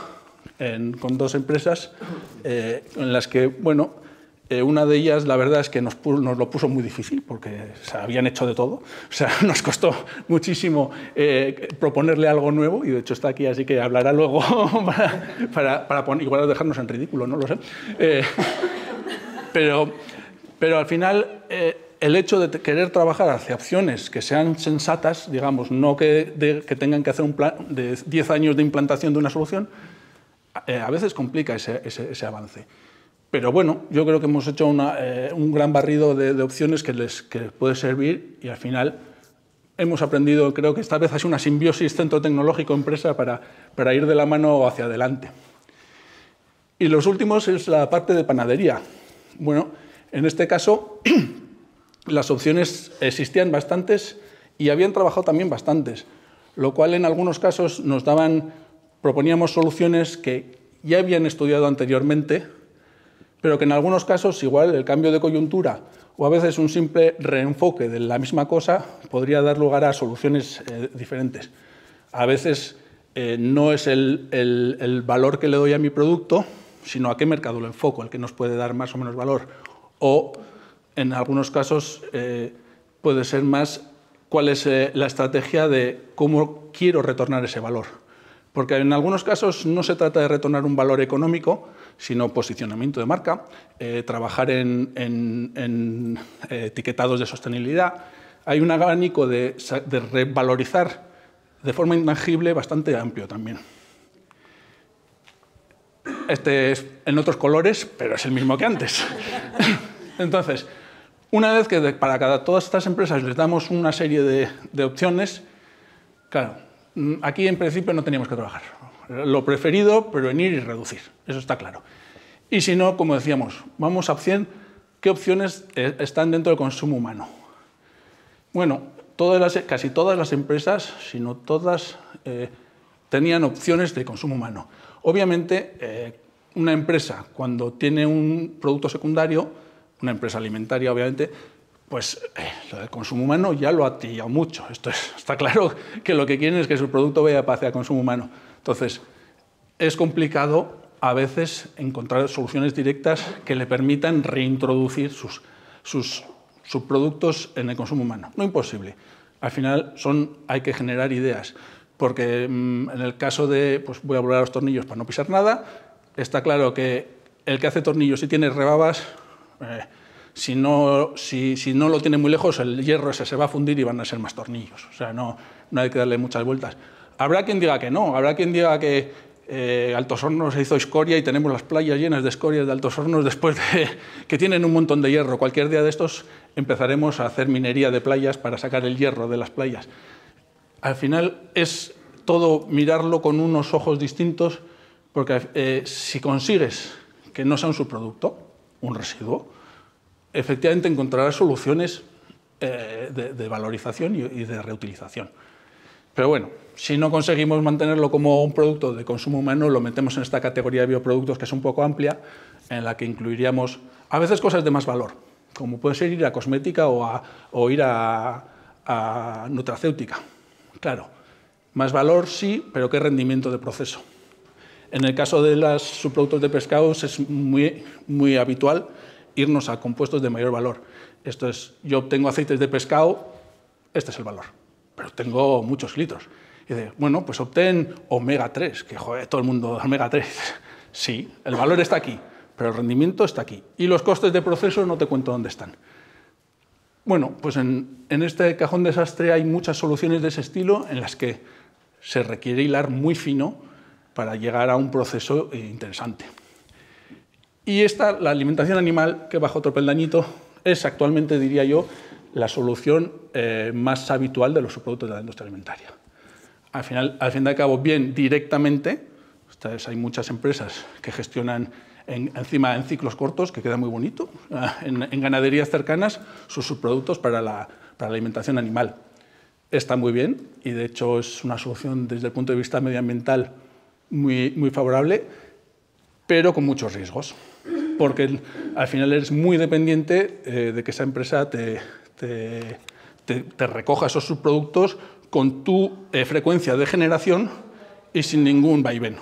con dos empresas eh, en las que, bueno, eh, una de ellas, la verdad, es que nos, nos, lo puso muy difícil porque se habían hecho de todo. O sea, nos costó muchísimo eh, proponerle algo nuevo y de hecho está aquí, así que hablará luego para, para, igual dejarnos en ridículo, no lo sé. Eh, pero, al final el hecho de querer trabajar hacia opciones que sean sensatas, digamos, no que, tengan que hacer un plan de 10 años de implantación de una solución, a veces complica ese avance. Pero bueno, yo creo que hemos hecho eh, un gran barrido de, opciones que les, puede servir y al final hemos aprendido, creo que esta vez ha sido una simbiosis centro tecnológico-empresa para, para ir de la mano hacia adelante. Y los últimos es la parte de panadería. Bueno, en este caso las opciones existían bastantes y habían trabajado también bastantes, lo cual en algunos casos nos daban, proponíamos soluciones que ya habían estudiado anteriormente, pero que en algunos casos igual el cambio de coyuntura o a veces un simple reenfoque de la misma cosa podría dar lugar a soluciones eh, diferentes. A veces eh, no es el, valor que le doy a mi producto, sino a qué mercado lo enfoco, el que nos puede dar más o menos valor. O en algunos casos eh, puede ser más cuál es la estrategia de cómo quiero retornar ese valor. Porque en algunos casos no se trata de retornar un valor económico, sino posicionamiento de marca, eh, trabajar en, eh, etiquetados de sostenibilidad. Hay un abanico de, revalorizar de forma intangible bastante amplio también. Este es en otros colores, pero es el mismo que antes. Entonces, una vez que para cada, todas estas empresas les damos una serie de, de opciones, claro, mm, aquí en principio no teníamos que trabajar lo preferido, pero en y reducir, eso está claro. Y si no, como decíamos, vamos a 100, ¿qué opciones eh, están dentro del consumo humano? Bueno, casi todas las empresas, si no todas, eh, tenían opciones de consumo humano. Obviamente, eh, una empresa cuando tiene un producto secundario, una empresa alimentaria obviamente, pues eh, lo del consumo humano ya lo ha tirado mucho. Esto está claro que lo que quieren es que su producto vaya hacia el consumo humano. Entonces, es complicado a veces encontrar soluciones directas que le permitan reintroducir sus, sus en el consumo humano. No imposible. Al final hay que generar ideas, porque mm, en el caso de, pues voy a volar los tornillos para no pisar nada, está claro que el que hace tornillos y tiene rebabas, eh, si, no, lo tiene muy lejos, el hierro ese se va a fundir y van a ser más tornillos. O sea, no hay que darle muchas vueltas. Habrá quien diga que no, habrá quien diga que eh, Altos Hornos se hizo escoria y tenemos las playas llenas de escorias de Altos Hornos después de que tienen un montón de hierro. Cualquier día de estos empezaremos a hacer minería de playas para sacar el hierro de las playas. Al final es todo mirarlo con unos ojos distintos porque eh, si consigues que no sea un subproducto, un residuo, efectivamente encontrarás soluciones eh, de, valorización y de reutilización. Pero bueno, si no conseguimos mantenerlo como un producto de consumo humano, lo metemos en esta categoría de bioproductos que es un poco amplia, en la que incluiríamos a veces cosas de más valor, como puede ser ir a cosmética o, ir a, nutracéutica. Claro, más valor sí, pero qué rendimiento de proceso. En el caso de los subproductos de pescados es muy, muy habitual irnos a compuestos de mayor valor. Esto es, yo obtengo aceites de pescado, este es el valor, pero tengo muchos litros. Y dice, bueno, pues obtén omega 3, que joder, todo el mundo, omega 3. sí, el valor está aquí, pero el rendimiento está aquí. Y los costes de proceso no te cuento dónde están. Bueno, pues en, este cajón desastre hay muchas soluciones de ese estilo en las que se requiere hilar muy fino para llegar a un proceso eh, interesante. Y esta, la alimentación animal, que bajo otro peldañito, es actualmente, diría yo, la solución eh, más habitual de los subproductos de la industria alimentaria al, final, al fin y al cabo, bien directamente, ustedes, hay muchas empresas que gestionan encima en ciclos cortos, que queda muy bonito, en, ganaderías cercanas, sus subproductos para la, alimentación animal. Está muy bien y de hecho es una solución desde el punto de vista medioambiental muy, muy favorable, pero con muchos riesgos, porque al final eres muy dependiente eh, de que esa empresa te recoja esos subproductos con tu eh, frecuencia de generación y sin ningún vaivén.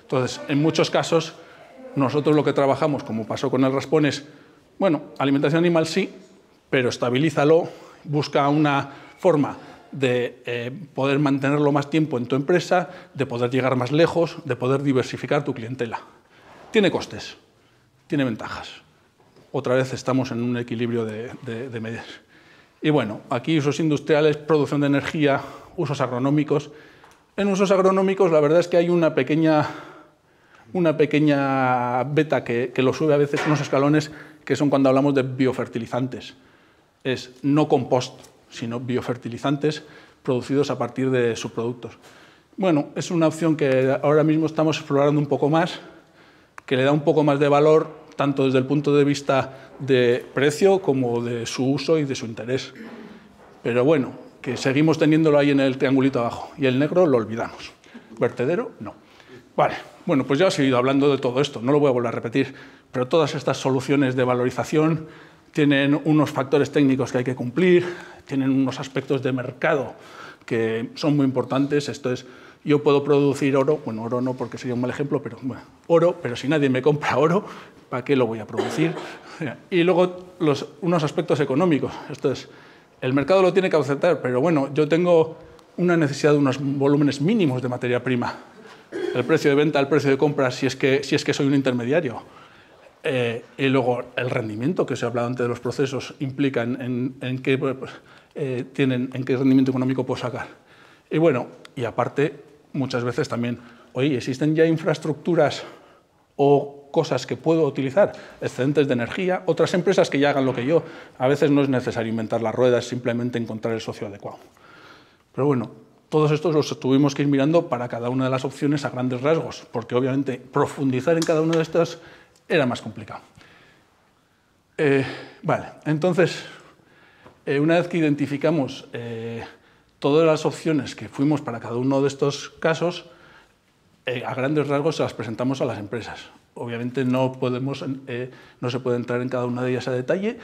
Entonces, en muchos casos, nosotros lo que trabajamos, como pasó con el raspón, es, bueno, alimentación animal sí, pero estabilízalo, busca una forma de eh, poder mantenerlo más tiempo en tu empresa, de poder llegar más lejos, de poder diversificar tu clientela. Tiene costes, tiene ventajas. Otra vez estamos en un equilibrio de, de, de medidas. Y bueno, aquí usos industriales, producción de energía, usos agronómicos. En usos agronómicos la verdad es que hay una pequeña, beta que, que lo sube a veces unos escalones, que son cuando hablamos de biofertilizantes. Es no compost, sino biofertilizantes producidos a partir de subproductos. Bueno, es una opción que ahora mismo estamos explorando un poco más, que le da un poco más de valor tanto desde el punto de vista de precio como de su uso y de su interés. Pero bueno, que seguimos teniéndolo ahí en el triangulito abajo. Y el negro lo olvidamos. Vertedero, no. Vale, bueno, pues ya he seguido hablando de todo esto, no lo voy a volver a repetir, pero todas estas soluciones de valorización tienen unos factores técnicos que hay que cumplir, tienen unos aspectos de mercado que son muy importantes. Esto es yo puedo producir oro, bueno, oro no porque sería un mal ejemplo, pero bueno, oro, pero si nadie me compra oro, ¿para qué lo voy a producir? Y luego los, unos aspectos económicos. Esto es, el mercado lo tiene que aceptar, pero bueno, yo tengo una necesidad de unos volúmenes mínimos de materia prima. El precio de venta, el precio de compra, si es que, si es que soy un intermediario. Eh, y luego el rendimiento que os he hablado antes de los procesos implica en, en, pues, eh, tienen, en qué rendimiento económico puedo sacar. Y bueno, y aparte muchas veces también, oye, existen ya infraestructuras o cosas que puedo utilizar, excedentes de energía, otras empresas que ya hagan lo que yo. A veces no es necesario inventar las ruedas, simplemente encontrar el socio adecuado. Pero bueno, todos estos los tuvimos que ir mirando para cada una de las opciones a grandes rasgos, porque obviamente profundizar en cada una de estas era más complicado. Eh, vale, entonces, eh, una vez que identificamos eh, todas las opciones que fuimos para cada uno de estos casos, eh, a grandes rasgos se las presentamos a las empresas. Obviamente no, podemos, eh, no se puede entrar en cada una de ellas a detalle,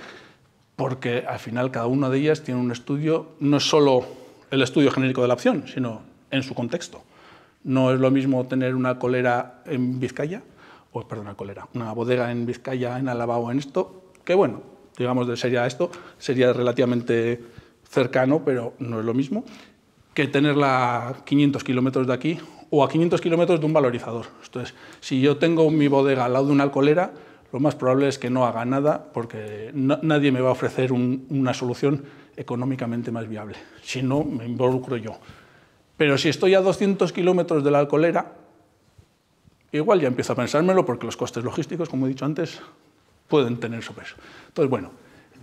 porque al final cada una de ellas tiene un estudio, no solo el estudio genérico de la opción, sino en su contexto. No es lo mismo tener una colera en Vizcaya, o perdón, una colera, una bodega en Vizcaya, en Alabao, o en esto, que bueno, digamos sería esto, sería relativamente cercano, pero no es lo mismo, que tenerla a 500 kilómetros de aquí o a 500 kilómetros de un valorizador. Entonces, si yo tengo mi bodega al lado de una alcolera, lo más probable es que no haga nada porque nadie me va a ofrecer una solución económicamente más viable. Si no, me involucro yo. Pero si estoy a 200 kilómetros de la alcolera, igual ya empiezo a pensármelo porque los costes logísticos, como he dicho antes, pueden tener su peso. Entonces, bueno,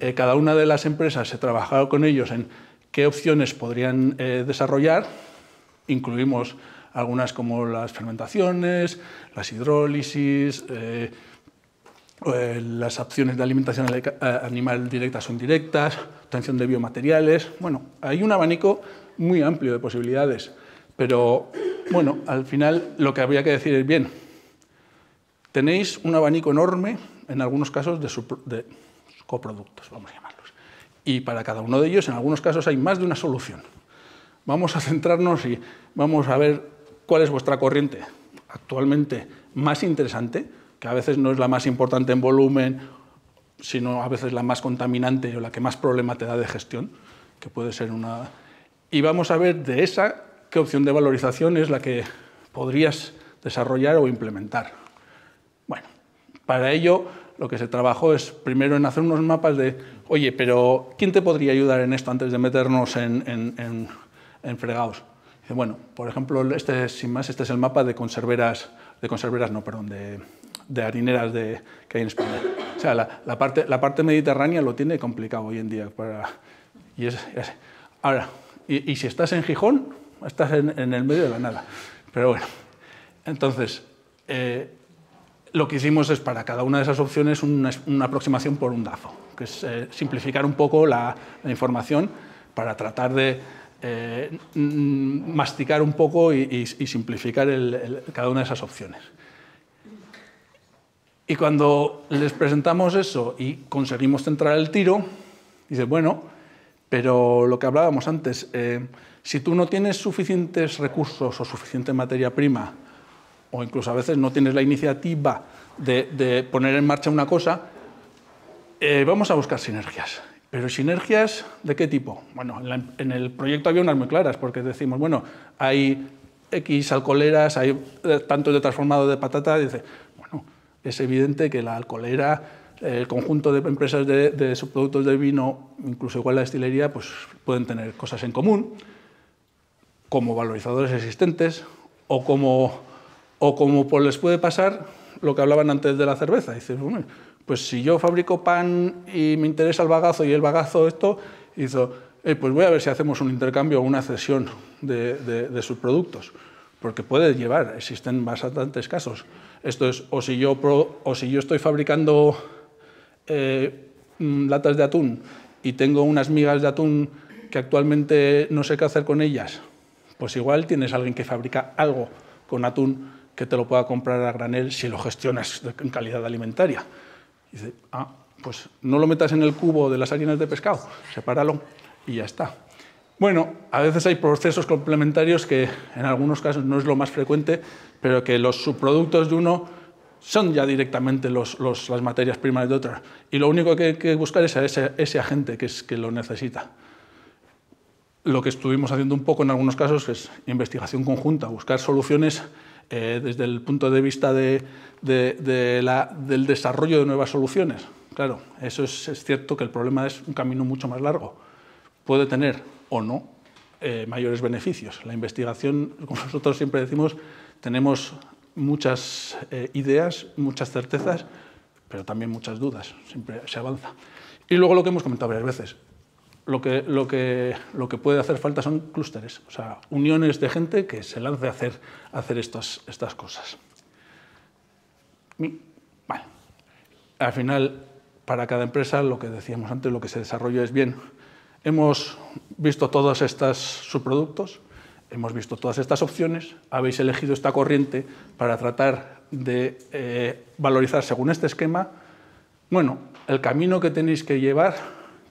eh, cada una de las empresas se trabajado con ellos en qué opciones podrían eh, desarrollar. Incluimos algunas como las fermentaciones, las hidrólisis, eh, las opciones de alimentación animal directas o indirectas, obtención de biomateriales. Bueno, hay un abanico muy amplio de posibilidades, pero bueno, al final lo que habría que decir es bien. Tenéis un abanico enorme, en algunos casos, de, de coproductos, vamos a llamarlos. Y para cada uno de ellos, en algunos casos, hay más de una solución. Vamos a centrarnos y vamos a ver cuál es vuestra corriente actualmente más interesante, que a veces no es la más importante en volumen, sino a veces la más contaminante o la que más problema te da de gestión, que puede ser una... Y vamos a ver de esa qué opción de valorización es la que podrías desarrollar o implementar. Bueno, para ello lo que se trabajó es primero en hacer unos mapas de, oye, pero ¿quién te podría ayudar en esto antes de meternos en, fregados? bueno, por ejemplo, este, sin más, este es el mapa de conserveras, de conserveras, no, perdón, de, de harineras de, que hay en España. O sea, la, parte, la parte mediterránea lo tiene complicado hoy en día. y ahora, y, si estás en Gijón, estás en, el medio de la nada. Pero bueno, entonces, eh, lo que hicimos es para cada una de esas opciones una, aproximación por un DAFO, que es eh, simplificar un poco la, información para tratar de eh, masticar un poco y, simplificar cada una de esas opciones. Y cuando les presentamos eso y conseguimos centrar el tiro, dice bueno, pero lo que hablábamos antes, eh, si tú no tienes suficientes recursos o suficiente materia prima o incluso a veces no tienes la iniciativa de, poner en marcha una cosa, eh, vamos a buscar sinergias. Pero sinergias de qué tipo? Bueno, en, el proyecto había unas muy claras, porque decimos, bueno, hay X alcoholeras, hay eh, tantos de transformado de patata, dice, bueno, es evidente que la alcoholera, eh, el conjunto de empresas de, subproductos de vino, incluso igual la destilería, pues pueden tener cosas en común, como valorizadores existentes o como o como pues, les puede pasar lo que hablaban antes de la cerveza. Dices, pues si yo fabrico pan y me interesa el bagazo y el bagazo esto, hizo, eh, pues voy a ver si hacemos un intercambio o una cesión de, sus productos porque puede llevar, existen bastantes casos. Esto es, o si yo, o si yo estoy fabricando eh, mm, latas de atún y tengo unas migas de atún que actualmente no sé qué hacer con ellas, pues igual tienes alguien que fabrica algo con atún que te lo pueda comprar a granel si lo gestionas en calidad alimentaria. dice, ah, pues no lo metas en el cubo de las harinas de pescado, sepáralo y ya está. Bueno, a veces hay procesos complementarios que en algunos casos no es lo más frecuente, pero que los subproductos de uno son ya directamente las materias primas de otra. Y lo único que hay que buscar es a ese, ese agente que, es, que lo necesita. Lo que estuvimos haciendo un poco en algunos casos es investigación conjunta, buscar soluciones eh, desde el punto de vista del desarrollo de nuevas soluciones. Claro, eso es, cierto que el problema es un camino mucho más largo. Puede tener o no eh, mayores beneficios. La investigación, como nosotros siempre decimos, tenemos muchas eh, ideas, muchas certezas, pero también muchas dudas. Siempre se avanza. Y luego lo que hemos comentado varias veces, lo que, lo, que, lo que puede hacer falta son clústeres, o sea, uniones de gente que se lance a hacer, hacer estas, estas cosas. Vale. Al final, para cada empresa, lo que decíamos antes, lo que se desarrolla es bien. Hemos visto todos estos subproductos, hemos visto todas estas opciones, habéis elegido esta corriente para tratar de eh, valorizar según este esquema. Bueno, el camino que tenéis que llevar,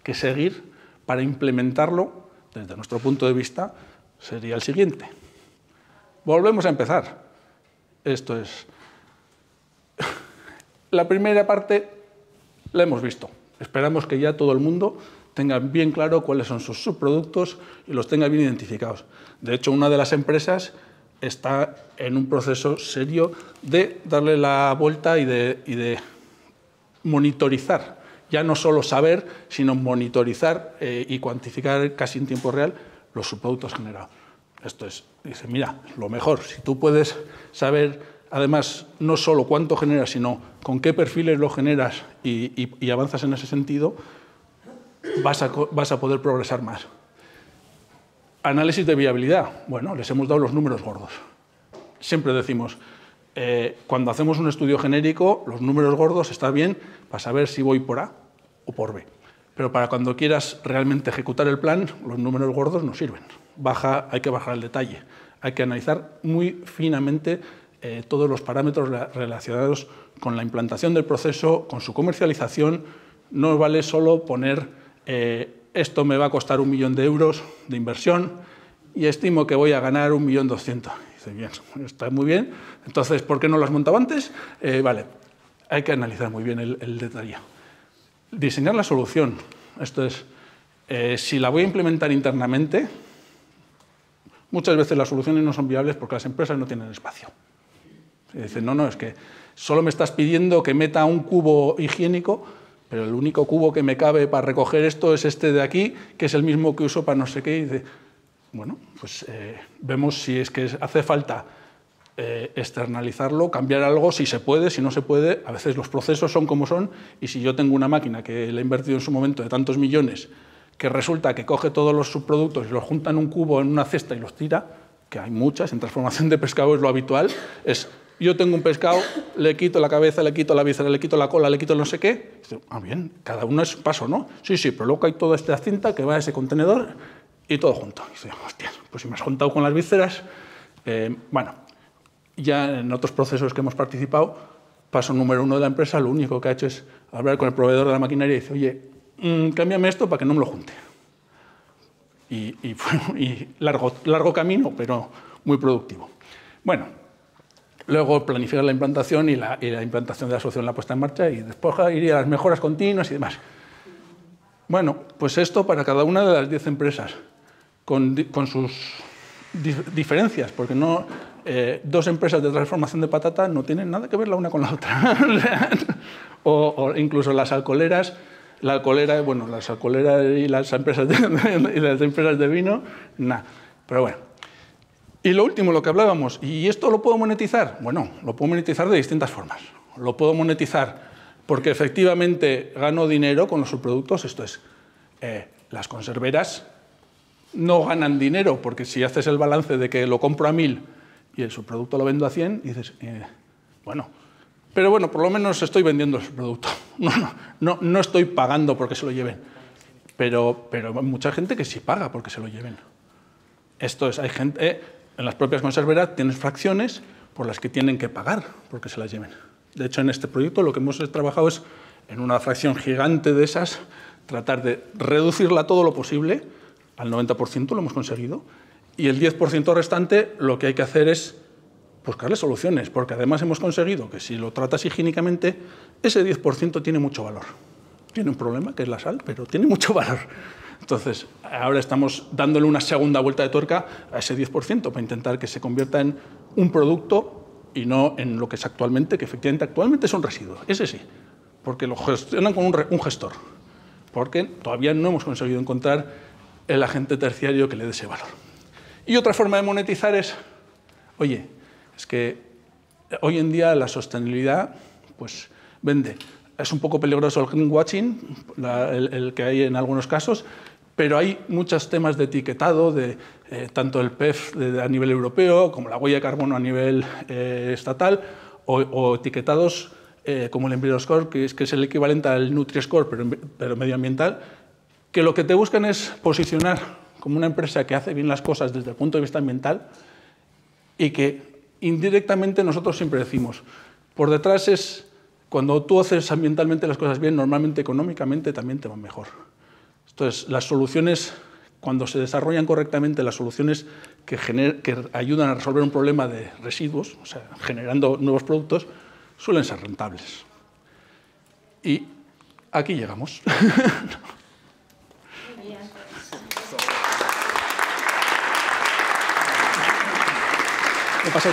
que seguir, para implementarlo, desde nuestro punto de vista, sería el siguiente. Volvemos a empezar. Esto es... La primera parte la hemos visto. Esperamos que ya todo el mundo tenga bien claro cuáles son sus subproductos y los tenga bien identificados. De hecho, una de las empresas está en un proceso serio de darle la vuelta y de, y de monitorizar ya no solo saber, sino monitorizar eh, y cuantificar casi en tiempo real los subproductos generados. Esto es, dice, mira, lo mejor, si tú puedes saber además no solo cuánto generas, sino con qué perfiles lo generas y, avanzas en ese sentido, vas a poder progresar más. Análisis de viabilidad. Bueno, les hemos dado los números gordos. Siempre decimos, eh, cuando hacemos un estudio genérico, los números gordos están bien para saber si voy por A o por B. Pero para cuando quieras realmente ejecutar el plan, los números gordos no sirven. Baja, hay que bajar el detalle. Hay que analizar muy finamente eh, todos los parámetros relacionados con la implantación del proceso, con su comercialización. No vale solo poner eh, esto me va a costar un millón de euros de inversión y estimo que voy a ganar un millón doscientos Dice, bien, está muy bien. Entonces, ¿por qué no las has antes? Eh, vale, hay que analizar muy bien el, detalle. Diseñar la solución. Esto es, eh, si la voy a implementar internamente, muchas veces las soluciones no son viables porque las empresas no tienen espacio. Y dicen, no, no, es que solo me estás pidiendo que meta un cubo higiénico, pero el único cubo que me cabe para recoger esto es este de aquí, que es el mismo que uso para no sé qué. dice, bueno, pues eh, vemos si es que hace falta eh, externalizarlo, cambiar algo, si se puede, si no se puede. A veces los procesos son como son y si yo tengo una máquina que le he invertido en su momento de tantos millones, que resulta que coge todos los subproductos y los junta en un cubo, en una cesta y los tira, que hay muchas, en transformación de pescado es lo habitual, es yo tengo un pescado, le quito la cabeza, le quito la víscera, le quito la cola, le quito no sé qué. ah, bien, cada uno es paso, ¿no? Sí, sí, pero luego hay toda esta cinta que va a ese contenedor y todo junto. Y dice, hostia, pues si me has juntado con las vísceras, eh, bueno, ya en otros procesos que hemos participado, paso número uno de la empresa, lo único que ha hecho es hablar con el proveedor de la maquinaria y dice, oye, mm, cámbiame esto para que no me lo junte. Y, y, largo, camino, pero muy productivo. Bueno, luego planificar la implantación y la, implantación de la solución, la puesta en marcha y después iría a las mejoras continuas y demás. Bueno, pues esto para cada una de las 10 empresas con, sus diferencias, porque no, eh, dos empresas de transformación de patata no tienen nada que ver la una con la otra. o, incluso las alcoleras, la bueno, las alcoleras y las empresas de, y las empresas de vino, nada. Pero bueno. Y lo último, lo que hablábamos, ¿y esto lo puedo monetizar? Bueno, lo puedo monetizar de distintas formas. Lo puedo monetizar porque efectivamente gano dinero con los subproductos, esto es, eh, las conserveras no ganan dinero, porque si haces el balance de que lo compro a 1000 y el producto lo vendo a 100, dices, eh, bueno, pero bueno, por lo menos estoy vendiendo el producto. No, no, no, estoy pagando porque se lo lleven. Pero, pero hay mucha gente que sí paga porque se lo lleven. Esto es, hay gente, en las propias conserveras tienes fracciones por las que tienen que pagar porque se las lleven. De hecho, en este proyecto lo que hemos trabajado es en una fracción gigante de esas, tratar de reducirla todo lo posible al 90% lo hemos conseguido. Y el 10% restante lo que hay que hacer es buscarle soluciones, porque además hemos conseguido que si lo tratas higiénicamente, ese 10% tiene mucho valor. Tiene un problema, que es la sal, pero tiene mucho valor. Entonces, ahora estamos dándole una segunda vuelta de tuerca a ese 10% para intentar que se convierta en un producto y no en lo que es actualmente, que efectivamente actualmente son residuos. Ese sí, porque lo gestionan con un gestor, porque todavía no hemos conseguido encontrar el agente terciario que le dé ese valor. Y otra forma de monetizar es, oye, es que hoy en día la sostenibilidad pues vende. Es un poco peligroso el greenwashing, el, que hay en algunos casos, pero hay muchos temas de etiquetado, de, eh, tanto el PEF a nivel europeo como la huella de carbono a nivel eh, estatal, o, etiquetados eh, como el Score que es, que es el equivalente al NutriScore, pero, pero medioambiental, que lo que te buscan es posicionar como una empresa que hace bien las cosas desde el punto de vista ambiental y que indirectamente nosotros siempre decimos, por detrás es cuando tú haces ambientalmente las cosas bien, normalmente económicamente también te van mejor. Entonces, las soluciones, cuando se desarrollan correctamente, las soluciones que, que ayudan a resolver un problema de residuos, o sea, generando nuevos productos, suelen ser rentables. Y aquí llegamos.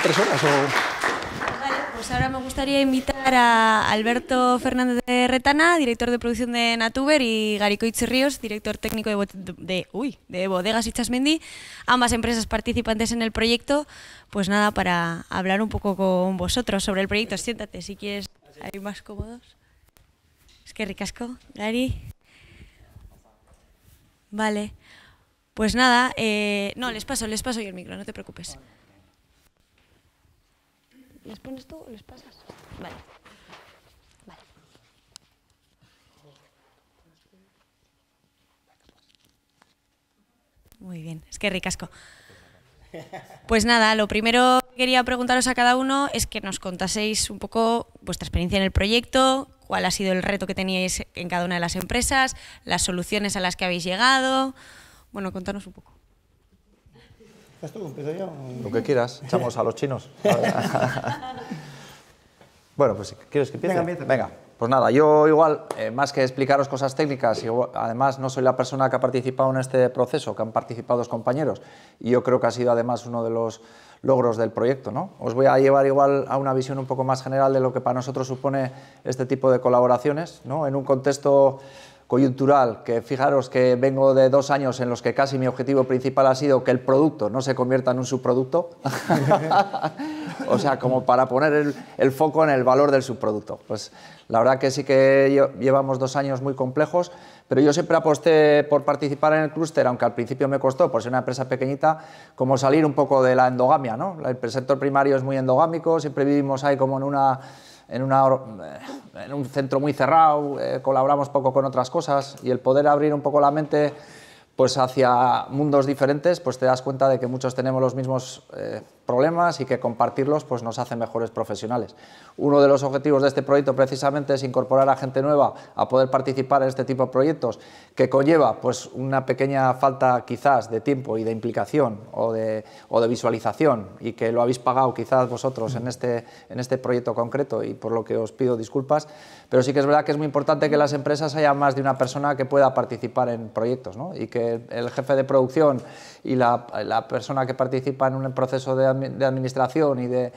tres horas Vale, pues ahora me gustaría invitar a Alberto Fernández de Retana, director de producción de Natuber, y Garico Ríos, director técnico de, uy, de Bodegas y Chasmendi, ambas empresas participantes en el proyecto. Pues nada, para hablar un poco con vosotros sobre el proyecto. Siéntate, si quieres, hay más cómodos. Es que ricasco, Gary. Vale. Pues nada, eh, no, les paso, les paso yo el micro, no te preocupes. ¿Les pones tú o les pasas? Vale. Vale. Muy bien, es que ricasco. Pues nada, lo primero que quería preguntaros a cada uno es que nos contaseis un poco vuestra experiencia en el proyecto, cuál ha sido el reto que teníais en cada una de las empresas, las soluciones a las que habéis llegado. Bueno, contanos un poco. Lo que quieras, echamos a los chinos. bueno, pues ¿quieres que empiece? Venga, Venga. Pues nada, yo igual, eh, más que explicaros cosas técnicas, además no soy la persona que ha participado en este proceso, que han participado los compañeros, y yo creo que ha sido además uno de los logros del proyecto. ¿no? Os voy a llevar igual a una visión un poco más general de lo que para nosotros supone este tipo de colaboraciones, ¿no? en un contexto coyuntural, que fijaros que vengo de dos años en los que casi mi objetivo principal ha sido que el producto no se convierta en un subproducto, o sea, como para poner el, foco en el valor del subproducto. Pues la verdad que sí que llevamos dos años muy complejos, pero yo siempre aposté por participar en el clúster, aunque al principio me costó, por ser una empresa pequeñita, como salir un poco de la endogamia, ¿no? El sector primario es muy endogámico, siempre vivimos ahí como en una en, en un centro muy cerrado, eh, colaboramos poco con otras cosas y el poder abrir un poco la mente pues hacia mundos diferentes, pues te das cuenta de que muchos tenemos los mismos eh, problemas y que compartirlos pues, nos hace mejores profesionales. Uno de los objetivos de este proyecto precisamente es incorporar a gente nueva a poder participar en este tipo de proyectos que conlleva pues, una pequeña falta quizás de tiempo y de implicación o de, o de visualización y que lo habéis pagado quizás vosotros en este, en este proyecto concreto y por lo que os pido disculpas, pero sí que es verdad que es muy importante que las empresas haya más de una persona que pueda participar en proyectos y que el jefe de producción y la, persona que participa en un proceso de, administración y de,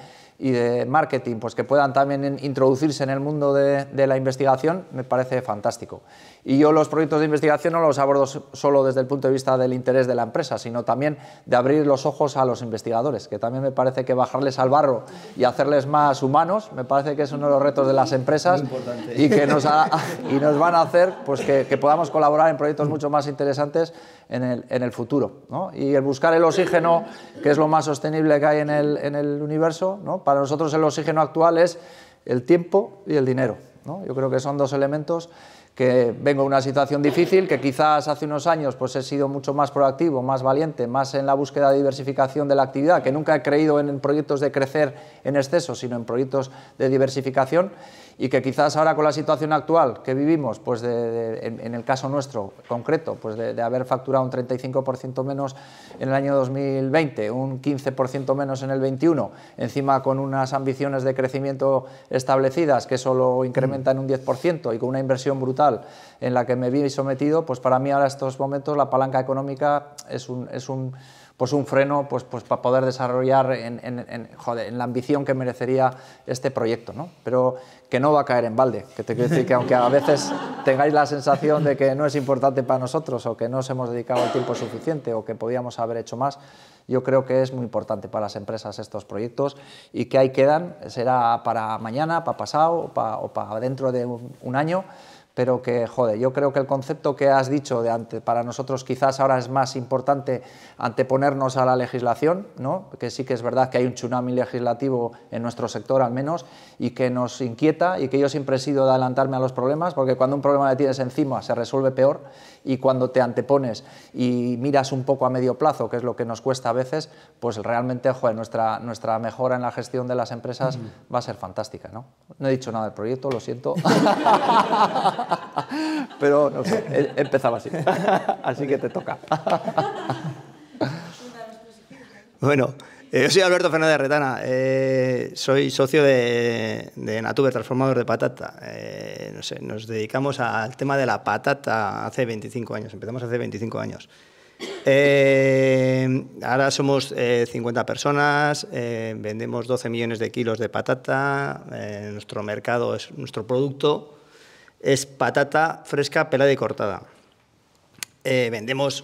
marketing, pues que puedan también introducirse en el mundo de, la investigación, me parece fantástico. Y yo los proyectos de investigación no los abordo solo desde el punto de vista del interés de la empresa, sino también de abrir los ojos a los investigadores, que también me parece que bajarles al barro y hacerles más humanos, me parece que es uno de los retos de las empresas y que nos, y nos van a hacer pues que podamos colaborar en proyectos mucho más interesantes en el, futuro. Y el buscar el oxígeno, que es lo más sostenible que hay en el, universo, para nosotros el oxígeno actual es el tiempo y el dinero. Yo creo que son dos elementos que vengo de una situación difícil, que quizás hace unos años pues he sido mucho más proactivo, más valiente, más en la búsqueda de diversificación de la actividad, que nunca he creído en proyectos de crecer en exceso, sino en proyectos de diversificación y que quizás ahora con la situación actual que vivimos, pues en, el caso nuestro concreto, pues de, haber facturado un 35% menos en el año 2020, un 15% menos en el 21, encima con unas ambiciones de crecimiento establecidas que solo mm. incrementan un 10% y con una inversión brutal en la que me vi sometido, pues para mí ahora estos momentos la palanca económica es es un pues un freno pues, pues para poder desarrollar en, la ambición que merecería este proyecto, ¿no? Pero que no va a caer en balde, que te quiero decir que aunque a veces tengáis la sensación de que no es importante para nosotros o que no os hemos dedicado el tiempo suficiente o que podíamos haber hecho más, yo creo que es muy importante para las empresas estos proyectos y que ahí quedan, será para mañana, para pasado o para dentro de un año, pero que, jode yo creo que el concepto que has dicho de antes, para nosotros quizás ahora es más importante anteponernos a la legislación, ¿no? que sí que es verdad que hay un tsunami legislativo en nuestro sector al menos, y que nos inquieta, y que yo siempre he sido de adelantarme a los problemas, porque cuando un problema le tienes encima se resuelve peor, y cuando te antepones y miras un poco a medio plazo, que es lo que nos cuesta a veces, pues realmente joder, nuestra, nuestra mejora en la gestión de las empresas va a ser fantástica. ¿no? no he dicho nada del proyecto, lo siento, pero no sé, empezaba así, así que te toca. bueno. Eh, yo soy Alberto Fernández Retana, eh, soy socio de, Natube, transformador de patata. Eh, nos dedicamos al tema de la patata hace 25 años, empezamos hace 25 años. Eh, ahora somos 50 eh, personas, eh, vendemos 12 millones de kilos de patata, nuestro mercado, es, nuestro producto es patata fresca, pelada y cortada. vendemos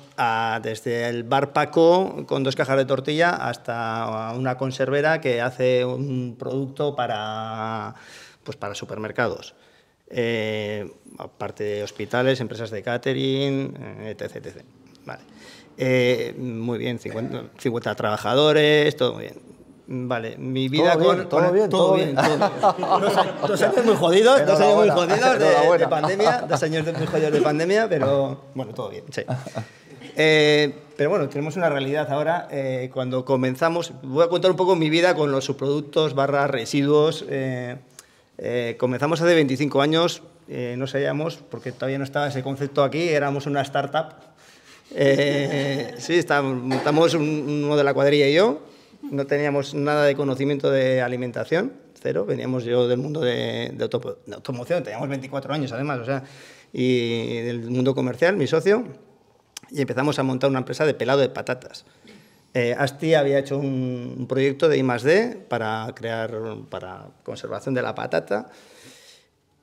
desde el bar Paco con dos cajas de tortilla hasta una conservera que hace un producto para pues, supermercados. Eh, aparte de hospitales, empresas de catering, eh, etc. Vale. Eh, muy bien, 50, trabajadores, todo muy bien. Vale, mi vida con, todo, bien, todo, bien, muy jodidos, dos años muy jodidos de, pandemia, dos años muy jodidos de pandemia, pero bueno, todo bien, pero bueno, tenemos una realidad ahora. cuando comenzamos, voy a contar un poco mi vida con los subproductos barras, residuos. Eh, comenzamos hace 25 años, eh, no sabíamos, porque todavía no estaba ese concepto aquí, éramos una startup. Eh, sí, montamos uno de la cuadrilla y yo, no teníamos nada de conocimiento de alimentación, cero, veníamos yo del mundo de, de automoción, teníamos 24 años además, o sea, y del mundo comercial, mi socio, y empezamos a montar una empresa de pelado de patatas. Eh, ASTI había hecho un, proyecto de I+.D. para crear, para conservación de la patata.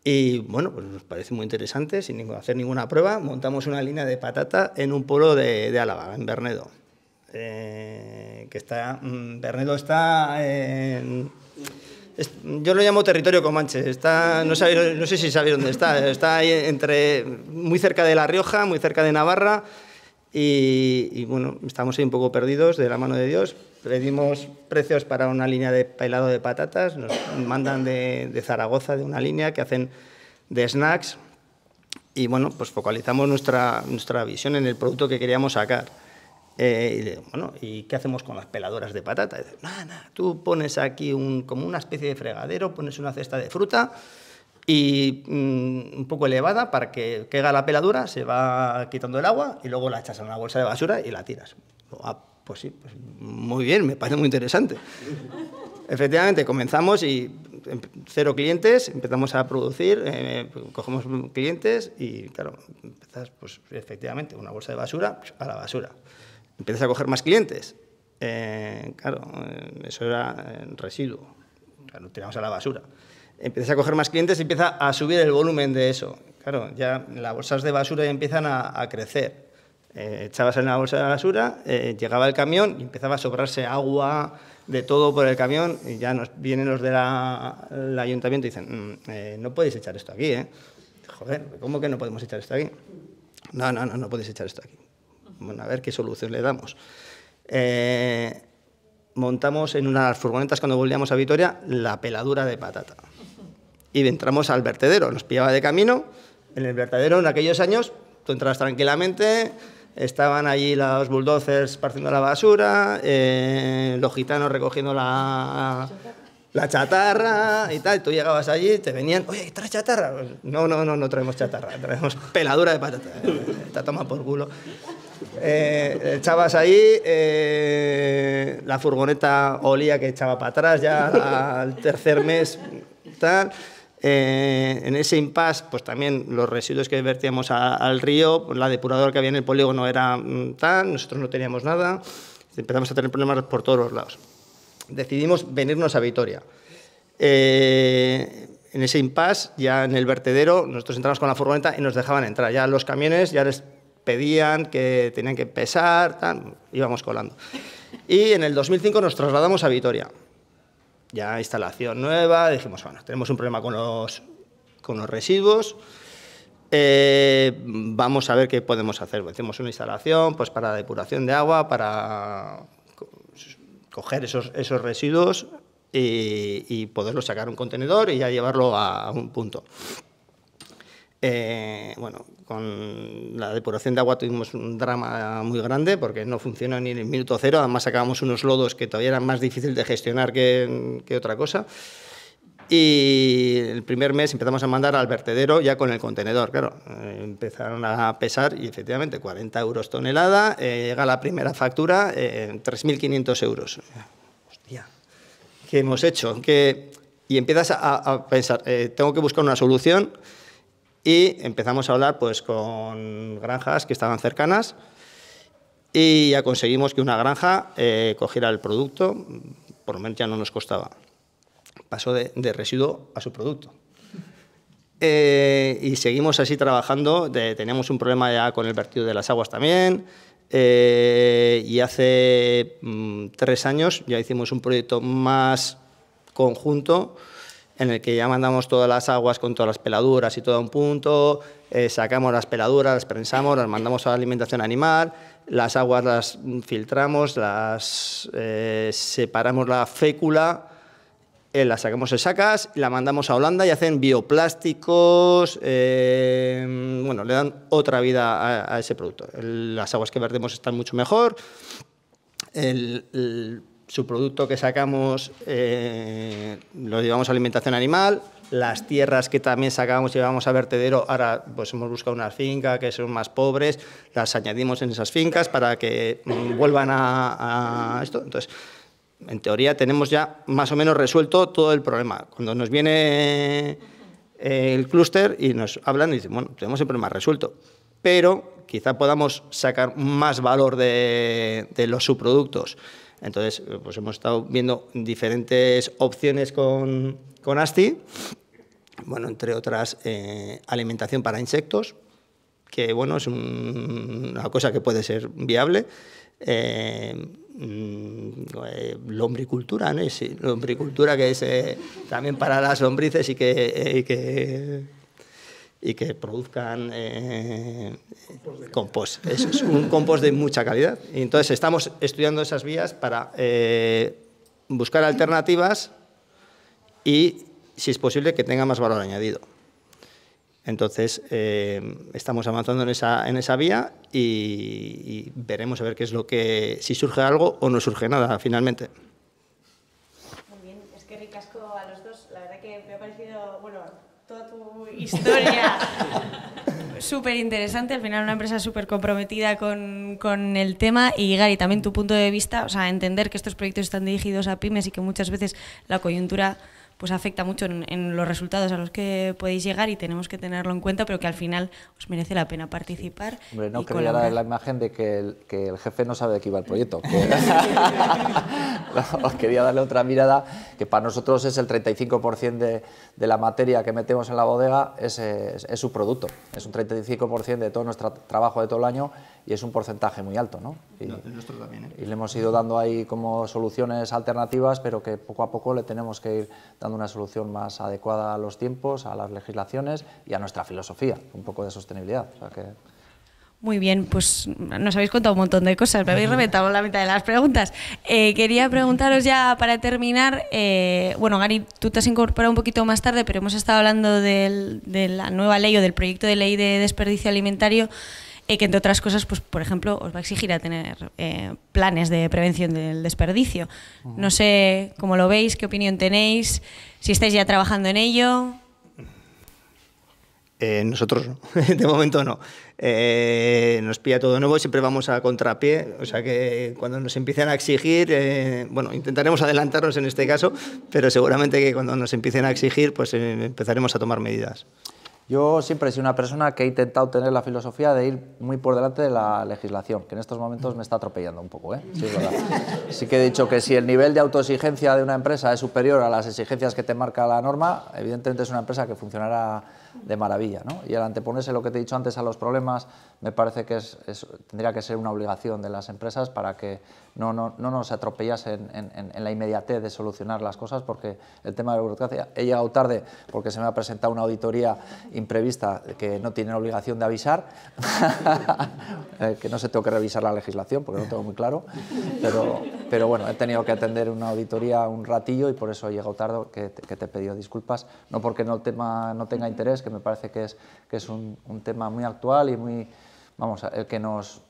Y bueno, pues nos parece muy interesante, sin hacer ninguna prueba, montamos una línea de patata en un pueblo de, Álava, en Bernedo. Eh, que está, mm, Bernedo está en... yo lo llamo territorio comanche, está, no, sé si sabéis dónde está, está ahí entre, muy cerca de La Rioja, muy cerca de Navarra, y, bueno, estamos ahí un poco perdidos de la mano de Dios. Pedimos precios para una línea de pelado de patatas, nos mandan de, Zaragoza de una línea que hacen de snacks y bueno, pues focalizamos nuestra, nuestra visión en el producto que queríamos sacar. Eh, y bueno, ¿y qué hacemos con las peladoras de patata? Nada, nada, tú pones aquí como una especie de fregadero, pones una cesta de fruta y mm, un poco elevada para que, quede la peladura, se va quitando el agua y luego la echas a una bolsa de basura y la tiras. Ah, pues sí, pues muy bien, me parece muy interesante. Efectivamente, comenzamos y em, cero clientes, empezamos a producir, eh, cogemos clientes y claro, pues efectivamente, una bolsa de basura pues, a la basura. Empiezas a coger más clientes. Eh, claro, eh, eso era residuo, lo tiramos a la basura empiezas a coger más clientes y empieza a subir el volumen de eso. Claro, ya las bolsas de basura empiezan a, crecer. Eh, echabas en la bolsa de basura, eh, llegaba el camión y empezaba a sobrarse agua de todo por el camión y ya nos vienen los del ayuntamiento y dicen, mm, eh, no podéis echar esto aquí, ¿eh? Joder, ¿cómo que no podemos echar esto aquí? No, no, no, no podéis echar esto aquí. Bueno, a ver qué solución le damos. montamos en unas furgonetas cuando volvíamos a Vitoria la peladura de patata y entramos al vertedero. Nos pillaba de camino. En el vertedero, en aquellos años, tú entras tranquilamente, estaban allí los bulldozers partiendo la basura, eh, los gitanos recogiendo la, la chatarra y tal. Tú llegabas allí, te venían, oye, ¿traes chatarra? Pues, no, no, no, no traemos chatarra, traemos peladura de patata. Eh, te toma por culo. Eh, echabas ahí, la furgoneta olía que echaba para atrás ya al tercer mes, tal. Eh, en ese impasse, pues también los residuos que vertíamos al río, pues, la depuradora que había en el polígono era mm, tan, nosotros no teníamos nada, empezamos a tener problemas por todos los lados. Decidimos venirnos a Vitoria. Eh, en ese impasse, ya en el vertedero, nosotros entramos con la furgoneta y nos dejaban entrar. Ya los camiones ya les pedían que tenían que pesar, íbamos colando. Y en el 2005 nos trasladamos a Vitoria ya instalación nueva, dijimos, bueno, tenemos un problema con los, con los residuos, eh, vamos a ver qué podemos hacer. Hicimos una instalación pues, para depuración de agua, para coger esos, esos residuos y, y poderlo sacar a un contenedor y ya llevarlo a, un punto. Eh, bueno, con la depuración de agua tuvimos un drama muy grande porque no funcionó ni en el minuto cero, además sacábamos unos lodos que todavía eran más difíciles de gestionar que, que otra cosa. Y el primer mes empezamos a mandar al vertedero ya con el contenedor, claro. Eh, empezaron a pesar y efectivamente 40 euros tonelada, eh, llega la primera factura, eh, en 3.500 euros. Hostia, ¿qué hemos hecho? que Y empiezas a, pensar, tengo que buscar una solución y empezamos a hablar pues, con granjas que estaban cercanas y ya conseguimos que una granja eh, cogiera el producto, por lo menos ya no nos costaba. Pasó de, residuo a su producto. Eh, y seguimos así trabajando, teníamos un problema ya con el vertido de las aguas también, eh, y hace mm, tres años ya hicimos un proyecto más conjunto en el que ya mandamos todas las aguas con todas las peladuras y todo a un punto, eh, sacamos las peladuras, las prensamos, las mandamos a la alimentación animal, las aguas las filtramos, las eh, separamos la fécula, eh, las la sacamos de sacas, la mandamos a Holanda y hacen bioplásticos, bueno, le dan otra vida a, ese producto. las aguas que vertemos están mucho mejor. el su producto que sacamos eh, lo llevamos a alimentación animal, las tierras que también sacamos llevamos a vertedero, ahora pues hemos buscado una finca que son más pobres, las añadimos en esas fincas para que mm, vuelvan a, esto. Entonces, en teoría tenemos ya más o menos resuelto todo el problema. Cuando nos viene eh, el clúster y nos hablan dicen, bueno, tenemos el problema resuelto, pero quizá podamos sacar más valor de los subproductos. Entonces, eh, pues hemos estado viendo diferentes opciones con, con ASTI, bueno, entre otras, eh, alimentación para insectos, que bueno, es una cosa que puede ser viable. Eh, mm, lombricultura, ¿no? lombricultura que es también para las lombrices y que y que produzcan eh, compost. Es, un compost de mucha calidad. entonces estamos estudiando esas vías para eh, buscar alternativas y, si es posible, que tenga más valor añadido. Entonces, eh, estamos avanzando en esa, en esa vía y, y veremos a ver qué es lo que, si surge algo o no surge nada finalmente. historia súper interesante, al final una empresa súper comprometida con, con, el tema y Gary, también tu punto de vista, o sea, entender que estos proyectos están dirigidos a pymes y que muchas veces la coyuntura pues afecta mucho en, los resultados a los que podéis llegar y tenemos que tenerlo en cuenta, pero que al final os merece la pena participar. Hombre, no quería dar la imagen de que el, que el, jefe no sabe de qué va el proyecto. Que... quería darle otra mirada, que para nosotros es el 35% de, de, la materia que metemos en la bodega, es su producto. Es un 35% de todo nuestro trabajo de todo el año y es un porcentaje muy alto. ¿no? ¿eh? Y, le hemos ido dando ahí como soluciones alternativas, pero que poco a poco le tenemos que ir dando una solución más adecuada a los tiempos, a las legislaciones y a nuestra filosofía, un poco de sostenibilidad. O que... Muy bien, pues nos habéis contado un montón de cosas, me habéis reventado la mitad de las preguntas. Eh, quería preguntaros ya para terminar, eh, bueno, Gary, tú te has incorporado un poquito más tarde, pero hemos estado hablando de la nueva ley o del proyecto de ley de desperdicio alimentario eh, que entre otras cosas, pues, por ejemplo, os va a exigir a tener eh, planes de prevención del desperdicio. No sé cómo lo veis, qué opinión tenéis, si estáis ya trabajando en ello. Eh, nosotros de momento no. Eh, nos pilla todo nuevo, siempre vamos a contrapié, o sea que cuando nos empiecen a exigir, bueno, intentaremos adelantarnos en este caso, pero seguramente que cuando nos empiecen a exigir, pues empezaremos a tomar medidas. Yo siempre he sido una persona que he intentado tener la filosofía de ir muy por delante de la legislación, que en estos momentos me está atropellando un poco. ¿eh? Sí, verdad. que he dicho que si el nivel de autoexigencia de una empresa es superior a las exigencias que te marca la norma, evidentemente es una empresa que funcionará de maravilla. Y al anteponerse lo que te he dicho antes a los problemas, me parece que tendría que ser una obligación de las empresas para que no, no, nos atropellasen en, la inmediatez de solucionar las cosas, porque el tema de la burocracia, he llegado tarde porque se me ha presentado una auditoría imprevista que no tiene obligación de avisar, eh, que no se tengo que revisar la legislación porque no tengo muy claro, pero, pero bueno, he tenido que atender una auditoría un ratillo y por eso he llegado tarde, que, te he pedido disculpas, no porque no el tema no tenga interés, que me parece que es, que es un tema muy actual y muy vamos, el que nos,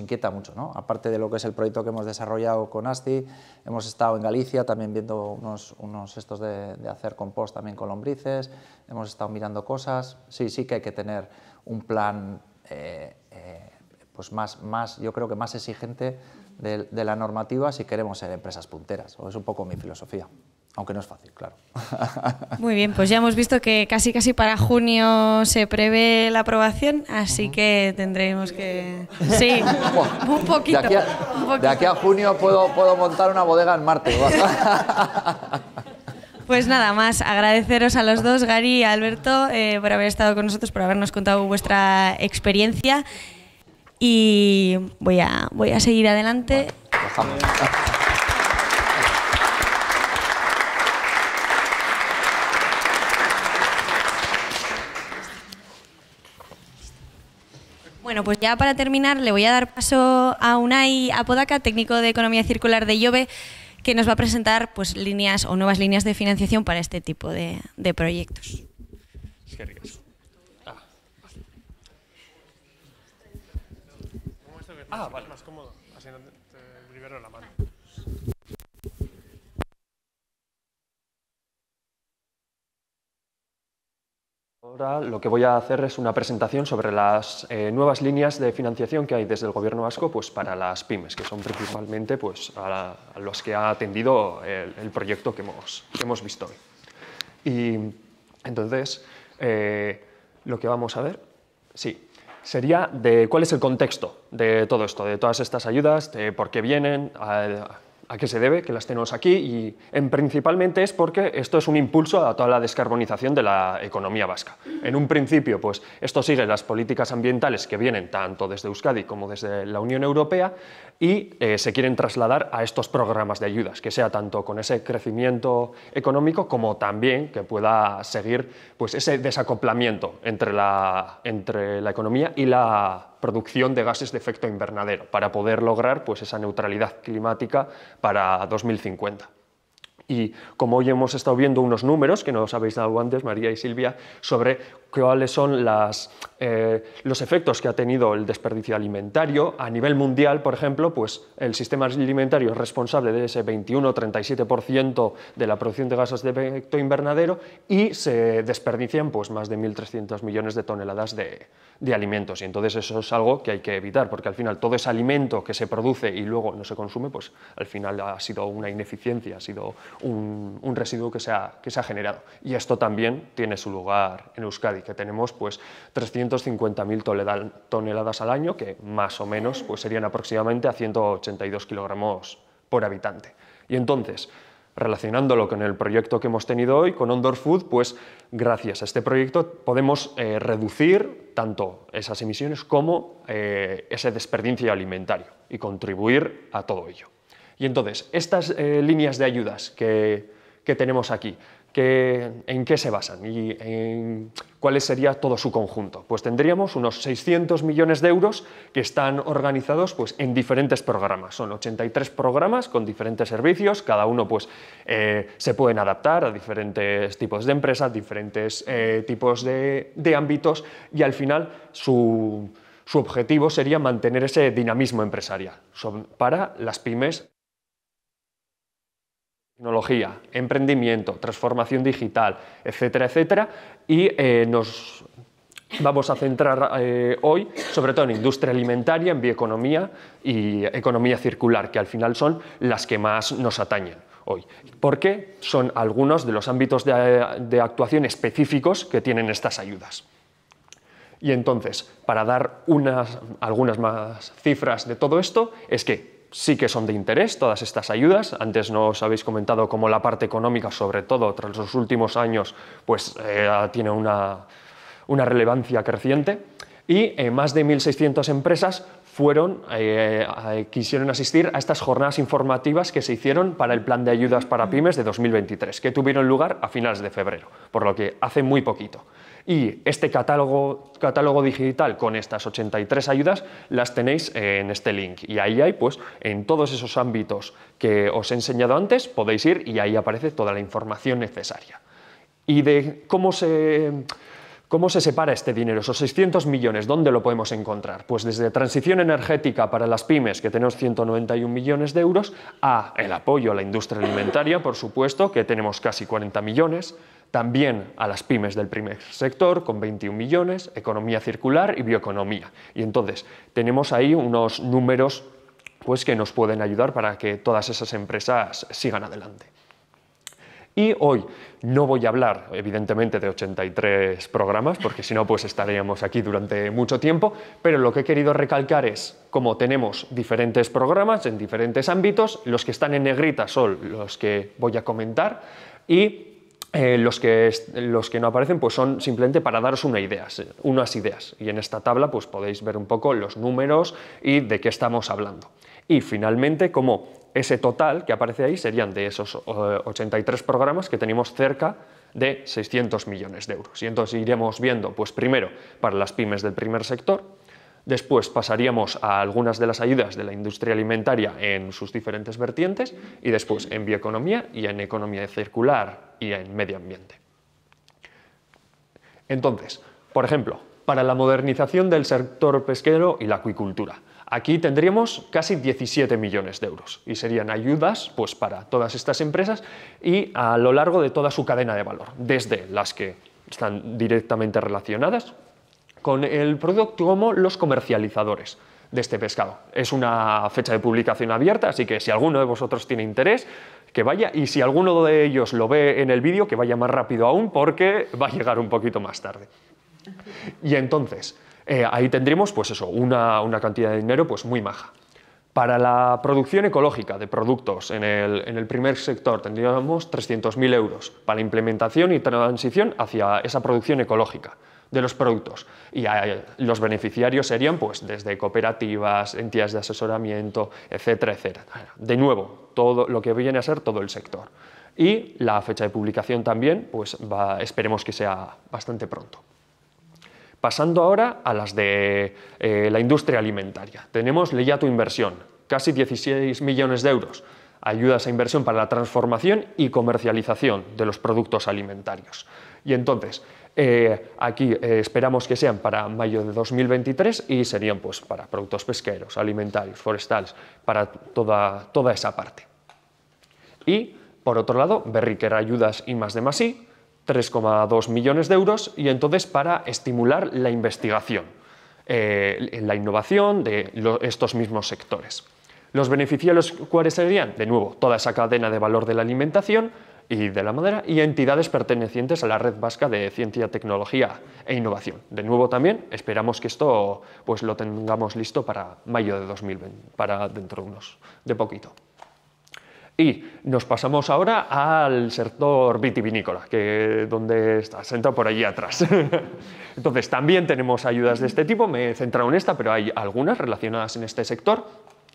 inquieta mucho. ¿no? Aparte de lo que es el proyecto que hemos desarrollado con ASTI, hemos estado en Galicia también viendo unos, unos estos de, hacer compost también con lombrices, hemos estado mirando cosas. Sí, sí que hay que tener un plan eh, eh, pues más, yo creo que más exigente de, de la normativa si queremos ser empresas punteras, o es un poco mi filosofía. Aunque no es fácil, claro. Muy bien, pues ya hemos visto que casi casi para junio se prevé la aprobación, así que tendremos que... Sí, un, poquito, de aquí a, junio puedo, puedo montar una bodega en Marte. Pues nada más, agradeceros a los dos, Gary y Alberto, eh, por haber estado con nosotros, por habernos contado vuestra experiencia. Y voy a, voy a seguir adelante. Pues Bueno, pues ya para terminar le voy a dar paso a Unai Apodaca, técnico de Economía Circular de Iove, que nos va a presentar pues, líneas o nuevas líneas de financiación para este tipo de, proyectos. Ah. Ah, Más cómodo. Ahora lo que voy a hacer es una presentación sobre las eh, nuevas líneas de financiación que hay desde el Gobierno vasco pues, para las pymes, que son principalmente pues, a, los que ha atendido el, proyecto que hemos, hemos, visto hoy. Y entonces, eh, lo que vamos a ver, sí, sería de cuál es el contexto de todo esto, de todas estas ayudas, de por qué vienen, a qué se debe que las tenemos aquí y en, principalmente es porque esto es un impulso a toda la descarbonización de la economía vasca. En un principio, pues esto sigue las políticas ambientales que vienen tanto desde Euskadi como desde la Unión Europea y eh, se quieren trasladar a estos programas de ayudas, que sea tanto con ese crecimiento económico como también que pueda seguir pues, ese desacoplamiento entre la, entre la economía y la producción de gases de efecto invernadero para poder lograr pues, esa neutralidad climática para 2050. Y como hoy hemos estado viendo unos números que nos habéis dado antes, María y Silvia, sobre cuáles son las, eh, los efectos que ha tenido el desperdicio alimentario a nivel mundial, por ejemplo, pues el sistema alimentario es responsable de ese 21-37% de la producción de gases de efecto invernadero y se desperdician pues, más de 1.300 millones de toneladas de, de alimentos. Y entonces eso es algo que hay que evitar, porque al final todo ese alimento que se produce y luego no se consume, pues al final ha sido una ineficiencia, ha sido un, residuo que se, ha, generado. Y esto también tiene su lugar en Euskadi, que tenemos pues 350.000 toneladas al año, que más o menos pues, serían aproximadamente a 182 kilogramos por habitante. Y entonces, relacionándolo con el proyecto que hemos tenido hoy, con Ondor Food, pues gracias a este proyecto podemos eh, reducir tanto esas emisiones como eh, ese desperdicio alimentario y contribuir a todo ello. Y entonces, estas eh, líneas de ayudas que, tenemos aquí, que, ¿en qué se basan y en cuál sería todo su conjunto? Pues tendríamos unos 600 millones de euros que están organizados pues, en diferentes programas. Son 83 programas con diferentes servicios, cada uno pues, eh, se pueden adaptar a diferentes tipos de empresas, diferentes eh, tipos de, ámbitos y al final su, su objetivo sería mantener ese dinamismo empresarial para las pymes tecnología, emprendimiento, transformación digital, etcétera, etcétera, y eh, nos vamos a centrar eh, hoy sobre todo en industria alimentaria, en bioeconomía y economía circular, que al final son las que más nos atañen hoy, porque son algunos de los ámbitos de, de actuación específicos que tienen estas ayudas. Y entonces, para dar unas, algunas más cifras de todo esto, es que sí que son de interés todas estas ayudas. Antes nos habéis comentado cómo la parte económica, sobre todo tras los últimos años, pues eh, tiene una, una, relevancia creciente. Y eh, más de 1.600 empresas fueron, eh, quisieron asistir a estas jornadas informativas que se hicieron para el Plan de Ayudas para Pymes de 2023, que tuvieron lugar a finales de febrero, por lo que hace muy poquito. Y este catálogo, digital con estas 83 ayudas las tenéis en este link. Y ahí hay, pues, en todos esos ámbitos que os he enseñado antes, podéis ir y ahí aparece toda la información necesaria. Y de cómo se... ¿Cómo se separa este dinero? Esos 600 millones, ¿dónde lo podemos encontrar? Pues desde transición energética para las pymes, que tenemos 191 millones de euros, a el apoyo a la industria alimentaria, por supuesto, que tenemos casi 40 millones, también a las pymes del primer sector, con 21 millones, economía circular y bioeconomía. Y entonces, tenemos ahí unos números pues, que nos pueden ayudar para que todas esas empresas sigan adelante. Y hoy no voy a hablar, evidentemente, de 83 programas, porque si no, pues estaríamos aquí durante mucho tiempo, pero lo que he querido recalcar es, cómo tenemos diferentes programas en diferentes ámbitos, los que están en negrita son los que voy a comentar, y eh, los, que, no aparecen pues son simplemente para daros unas ideas. Y en esta tabla pues podéis ver un poco los números y de qué estamos hablando. Y finalmente, como ese total que aparece ahí serían de esos 83 eh, programas que tenemos cerca de 600 millones de euros. Y entonces iremos viendo, pues primero, para las pymes del primer sector, Después pasaríamos a algunas de las ayudas de la industria alimentaria en sus diferentes vertientes y después en bioeconomía y en economía circular y en medio ambiente. Entonces, por ejemplo, para la modernización del sector pesquero y la acuicultura. Aquí tendríamos casi 17 millones de euros y serían ayudas pues, para todas estas empresas y a lo largo de toda su cadena de valor, desde las que están directamente relacionadas, con el producto como los comercializadores de este pescado. Es una fecha de publicación abierta, así que si alguno de vosotros tiene interés, que vaya, y si alguno de ellos lo ve en el vídeo, que vaya más rápido aún porque va a llegar un poquito más tarde. Y entonces, eh, ahí tendremos pues eso, una, cantidad de dinero pues muy maja. Para la producción ecológica de productos en el, en el primer sector tendríamos 300.000 euros para la implementación y transición hacia esa producción ecológica de los productos. Y los beneficiarios serían pues, desde cooperativas, entidades de asesoramiento, etcétera, etcétera. De nuevo, todo lo que viene a ser todo el sector. Y la fecha de publicación también, pues va, esperemos que sea bastante pronto. Pasando ahora a las de eh, la industria alimentaria. Tenemos Leyato tu inversión, casi 16 millones de euros. Ayudas a inversión para la transformación y comercialización de los productos alimentarios. Y entonces, eh, aquí eh, esperamos que sean para mayo de 2023 y serían pues, para productos pesqueros, alimentarios, forestales, para toda, esa parte. Y, por otro lado, berriquera, Ayudas y más de más 3,2 millones de euros y entonces para estimular la investigación, eh, la innovación de estos mismos sectores. ¿Los beneficiarios cuáles serían? De nuevo, toda esa cadena de valor de la alimentación, y de la madera y entidades pertenecientes a la Red Vasca de Ciencia, Tecnología e Innovación. De nuevo también esperamos que esto pues lo tengamos listo para mayo de 2020, para dentro de unos de poquito. Y nos pasamos ahora al sector vitivinícola, que donde está sentado por allí atrás. Entonces, también tenemos ayudas de este tipo, me he centrado en esta, pero hay algunas relacionadas en este sector.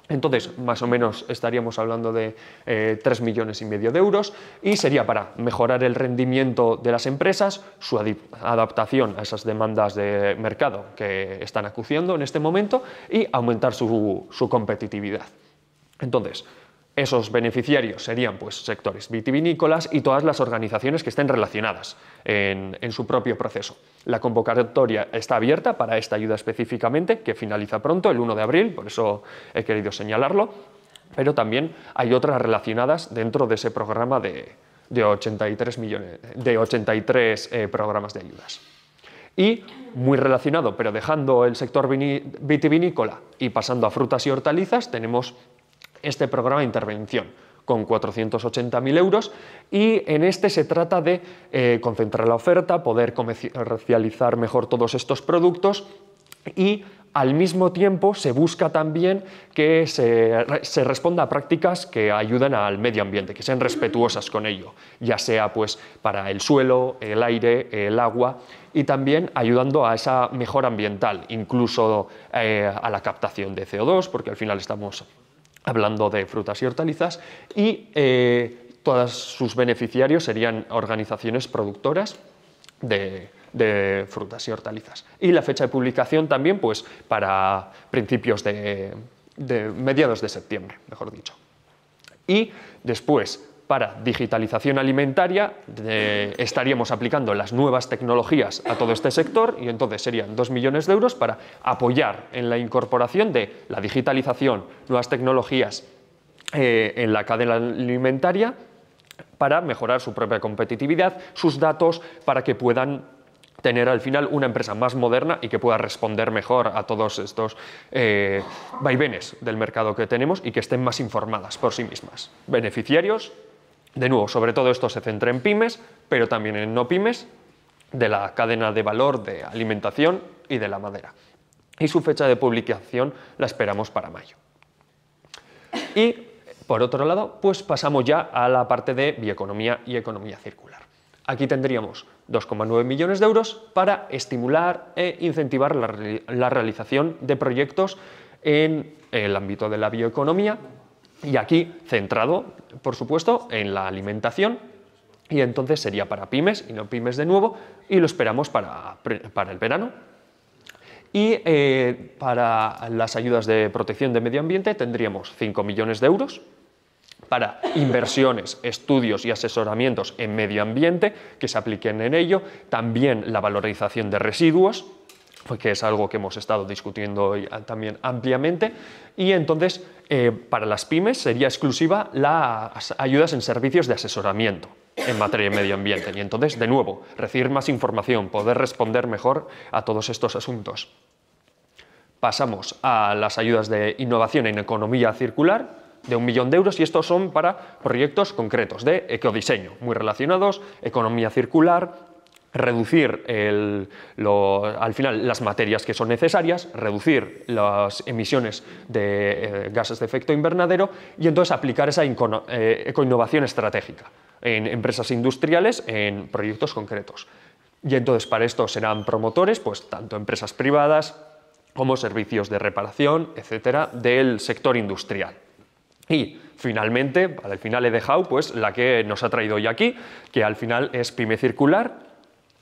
Entonces, más o menos estaríamos hablando de 3 eh, millones y medio de euros y sería para mejorar el rendimiento de las empresas, su adaptación a esas demandas de mercado que están acuciando en este momento y aumentar su, su competitividad. Entonces, esos beneficiarios serían pues, sectores vitivinícolas y todas las organizaciones que estén relacionadas en, su propio proceso. La convocatoria está abierta para esta ayuda específicamente, que finaliza pronto, el 1 de abril, por eso he querido señalarlo, pero también hay otras relacionadas dentro de ese programa de, 83, millones, de eh, programas de ayudas. Y muy relacionado, pero dejando el sector vitivinícola y pasando a frutas y hortalizas, tenemos este programa de intervención con 480.000 euros y en este se trata de eh, concentrar la oferta, poder comercializar mejor todos estos productos y al mismo tiempo se busca también que se, responda a prácticas que ayudan al medio ambiente, que sean respetuosas con ello, ya sea pues para el suelo, el aire, el agua y también ayudando a esa mejora ambiental, incluso eh, a la captación de CO2, porque al final estamos hablando de frutas y hortalizas, y eh, todos sus beneficiarios serían organizaciones productoras de, frutas y hortalizas. Y la fecha de publicación también, pues para principios de, de mediados de septiembre, mejor dicho. Y después, para digitalización alimentaria estaríamos aplicando las nuevas tecnologías a todo este sector y entonces serían 2 millones de euros para apoyar en la incorporación de la digitalización, nuevas tecnologías eh, en la cadena alimentaria para mejorar su propia competitividad, sus datos, para que puedan tener al final una empresa más moderna y que pueda responder mejor a todos estos eh, vaivenes del mercado que tenemos y que estén más informadas por sí mismas. Beneficiarios, de nuevo, sobre todo esto se centra en pymes, pero también en no pymes, de la cadena de valor de alimentación y de la madera. Y su fecha de publicación la esperamos para mayo. Y por otro lado, pues pasamos ya a la parte de bioeconomía y economía circular. Aquí tendríamos 2,9 millones de euros para estimular e incentivar la realización de proyectos en el ámbito de la bioeconomía y aquí centrado, por supuesto, en la alimentación y entonces sería para pymes y no pymes de nuevo y lo esperamos para, el verano. Y eh, para las ayudas de protección de medio ambiente tendríamos 5 millones de euros para inversiones, estudios y asesoramientos en medio ambiente que se apliquen en ello, también la valorización de residuos, pues que es algo que hemos estado discutiendo hoy también ampliamente. Y entonces, eh, para las pymes sería exclusiva las ayudas en servicios de asesoramiento en materia de medio ambiente. Y entonces, de nuevo, recibir más información, poder responder mejor a todos estos asuntos. Pasamos a las ayudas de innovación en economía circular de un millón de euros y estos son para proyectos concretos de ecodiseño, muy relacionados, economía circular, reducir el, al final las materias que son necesarias, reducir las emisiones de eh, gases de efecto invernadero y entonces aplicar esa eh, ecoinnovación estratégica en empresas industriales, en proyectos concretos. Y entonces para esto serán promotores, pues tanto empresas privadas como servicios de reparación, etcétera, del sector industrial. Y finalmente, al final he dejado pues la que nos ha traído hoy aquí, que al final es Pyme Circular,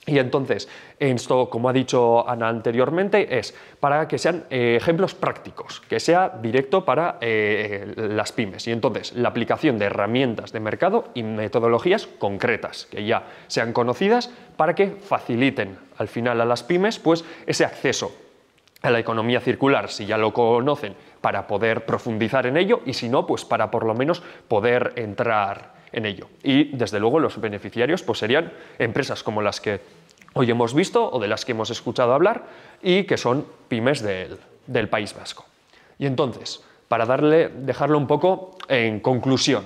y entonces, esto, como ha dicho Ana anteriormente, es para que sean eh, ejemplos prácticos, que sea directo para eh, las pymes. Y entonces, la aplicación de herramientas de mercado y metodologías concretas, que ya sean conocidas, para que faciliten al final a las pymes pues, ese acceso a la economía circular, si ya lo conocen, para poder profundizar en ello y si no, pues para por lo menos poder entrar, en ello. Y desde luego los beneficiarios pues, serían empresas como las que hoy hemos visto o de las que hemos escuchado hablar y que son pymes del, País Vasco. Y entonces, para darle, dejarlo un poco en conclusión,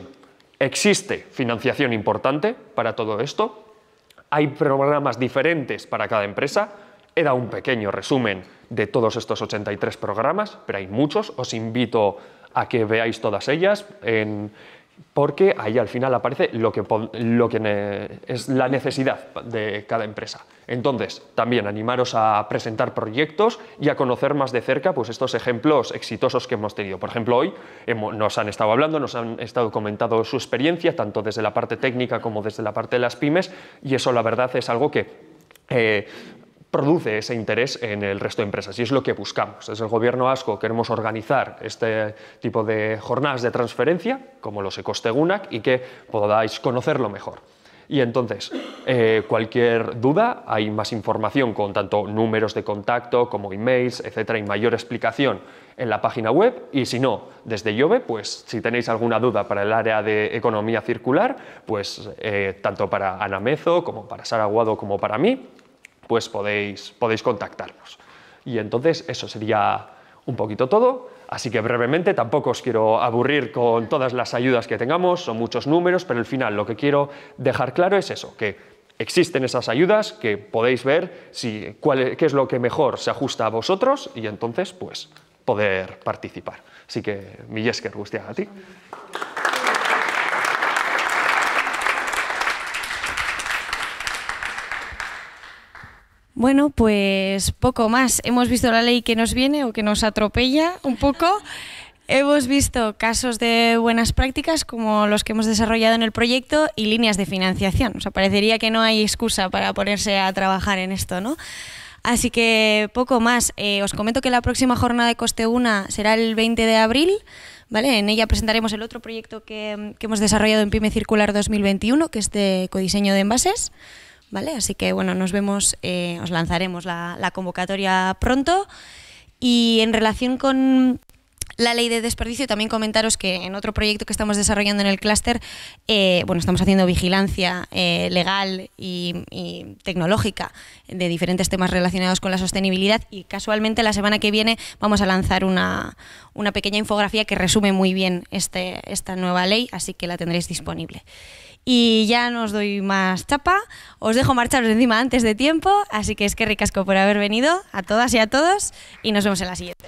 existe financiación importante para todo esto, hay programas diferentes para cada empresa, he dado un pequeño resumen de todos estos 83 programas, pero hay muchos, os invito a que veáis todas ellas en, porque ahí al final aparece lo que, es la necesidad de cada empresa. Entonces, también animaros a presentar proyectos y a conocer más de cerca pues, estos ejemplos exitosos que hemos tenido. Por ejemplo, hoy nos han estado hablando, nos han estado comentando su experiencia, tanto desde la parte técnica como desde la parte de las pymes, y eso la verdad es algo que... Eh, produce ese interés en el resto de empresas y es lo que buscamos. Desde el gobierno ASCO queremos organizar este tipo de jornadas de transferencia, como los Ecostegunac, y que podáis conocerlo mejor. Y entonces, eh, cualquier duda, hay más información con tanto números de contacto como emails, etcétera, y mayor explicación en la página web. Y si no, desde Iove, pues si tenéis alguna duda para el área de economía circular, pues eh, tanto para Ana Mezo, como para Sara aguado como para mí, pues podéis, podéis contactarnos. Y entonces eso sería un poquito todo. Así que brevemente, tampoco os quiero aburrir con todas las ayudas que tengamos, son muchos números, pero al final lo que quiero dejar claro es eso, que existen esas ayudas, que podéis ver si, cuál, qué es lo que mejor se ajusta a vosotros y entonces pues poder participar. Así que mi Jesker, a ti. Bueno, pues poco más. Hemos visto la ley que nos viene o que nos atropella un poco. Hemos visto casos de buenas prácticas como los que hemos desarrollado en el proyecto y líneas de financiación. O sea, parecería que no hay excusa para ponerse a trabajar en esto, ¿no? Así que poco más. Eh, os comento que la próxima jornada de Coste Una será el 20 de abril. ¿Vale? En ella presentaremos el otro proyecto que, que hemos desarrollado en PyME Circular 2021, que es de codiseño de envases. ¿vale? Así que bueno, nos vemos, eh, os lanzaremos la, convocatoria pronto. Y en relación con, la ley de desperdicio. También comentaros que en otro proyecto que estamos desarrollando en el clúster, eh, bueno, estamos haciendo vigilancia eh, legal y, tecnológica de diferentes temas relacionados con la sostenibilidad y casualmente la semana que viene vamos a lanzar una, una pequeña infografía que resume muy bien este, esta nueva ley, así que la tendréis disponible. Y ya no os doy más chapa, os dejo marcharos encima antes de tiempo, así que es que ricasco por haber venido a todas y a todos y nos vemos en la siguiente.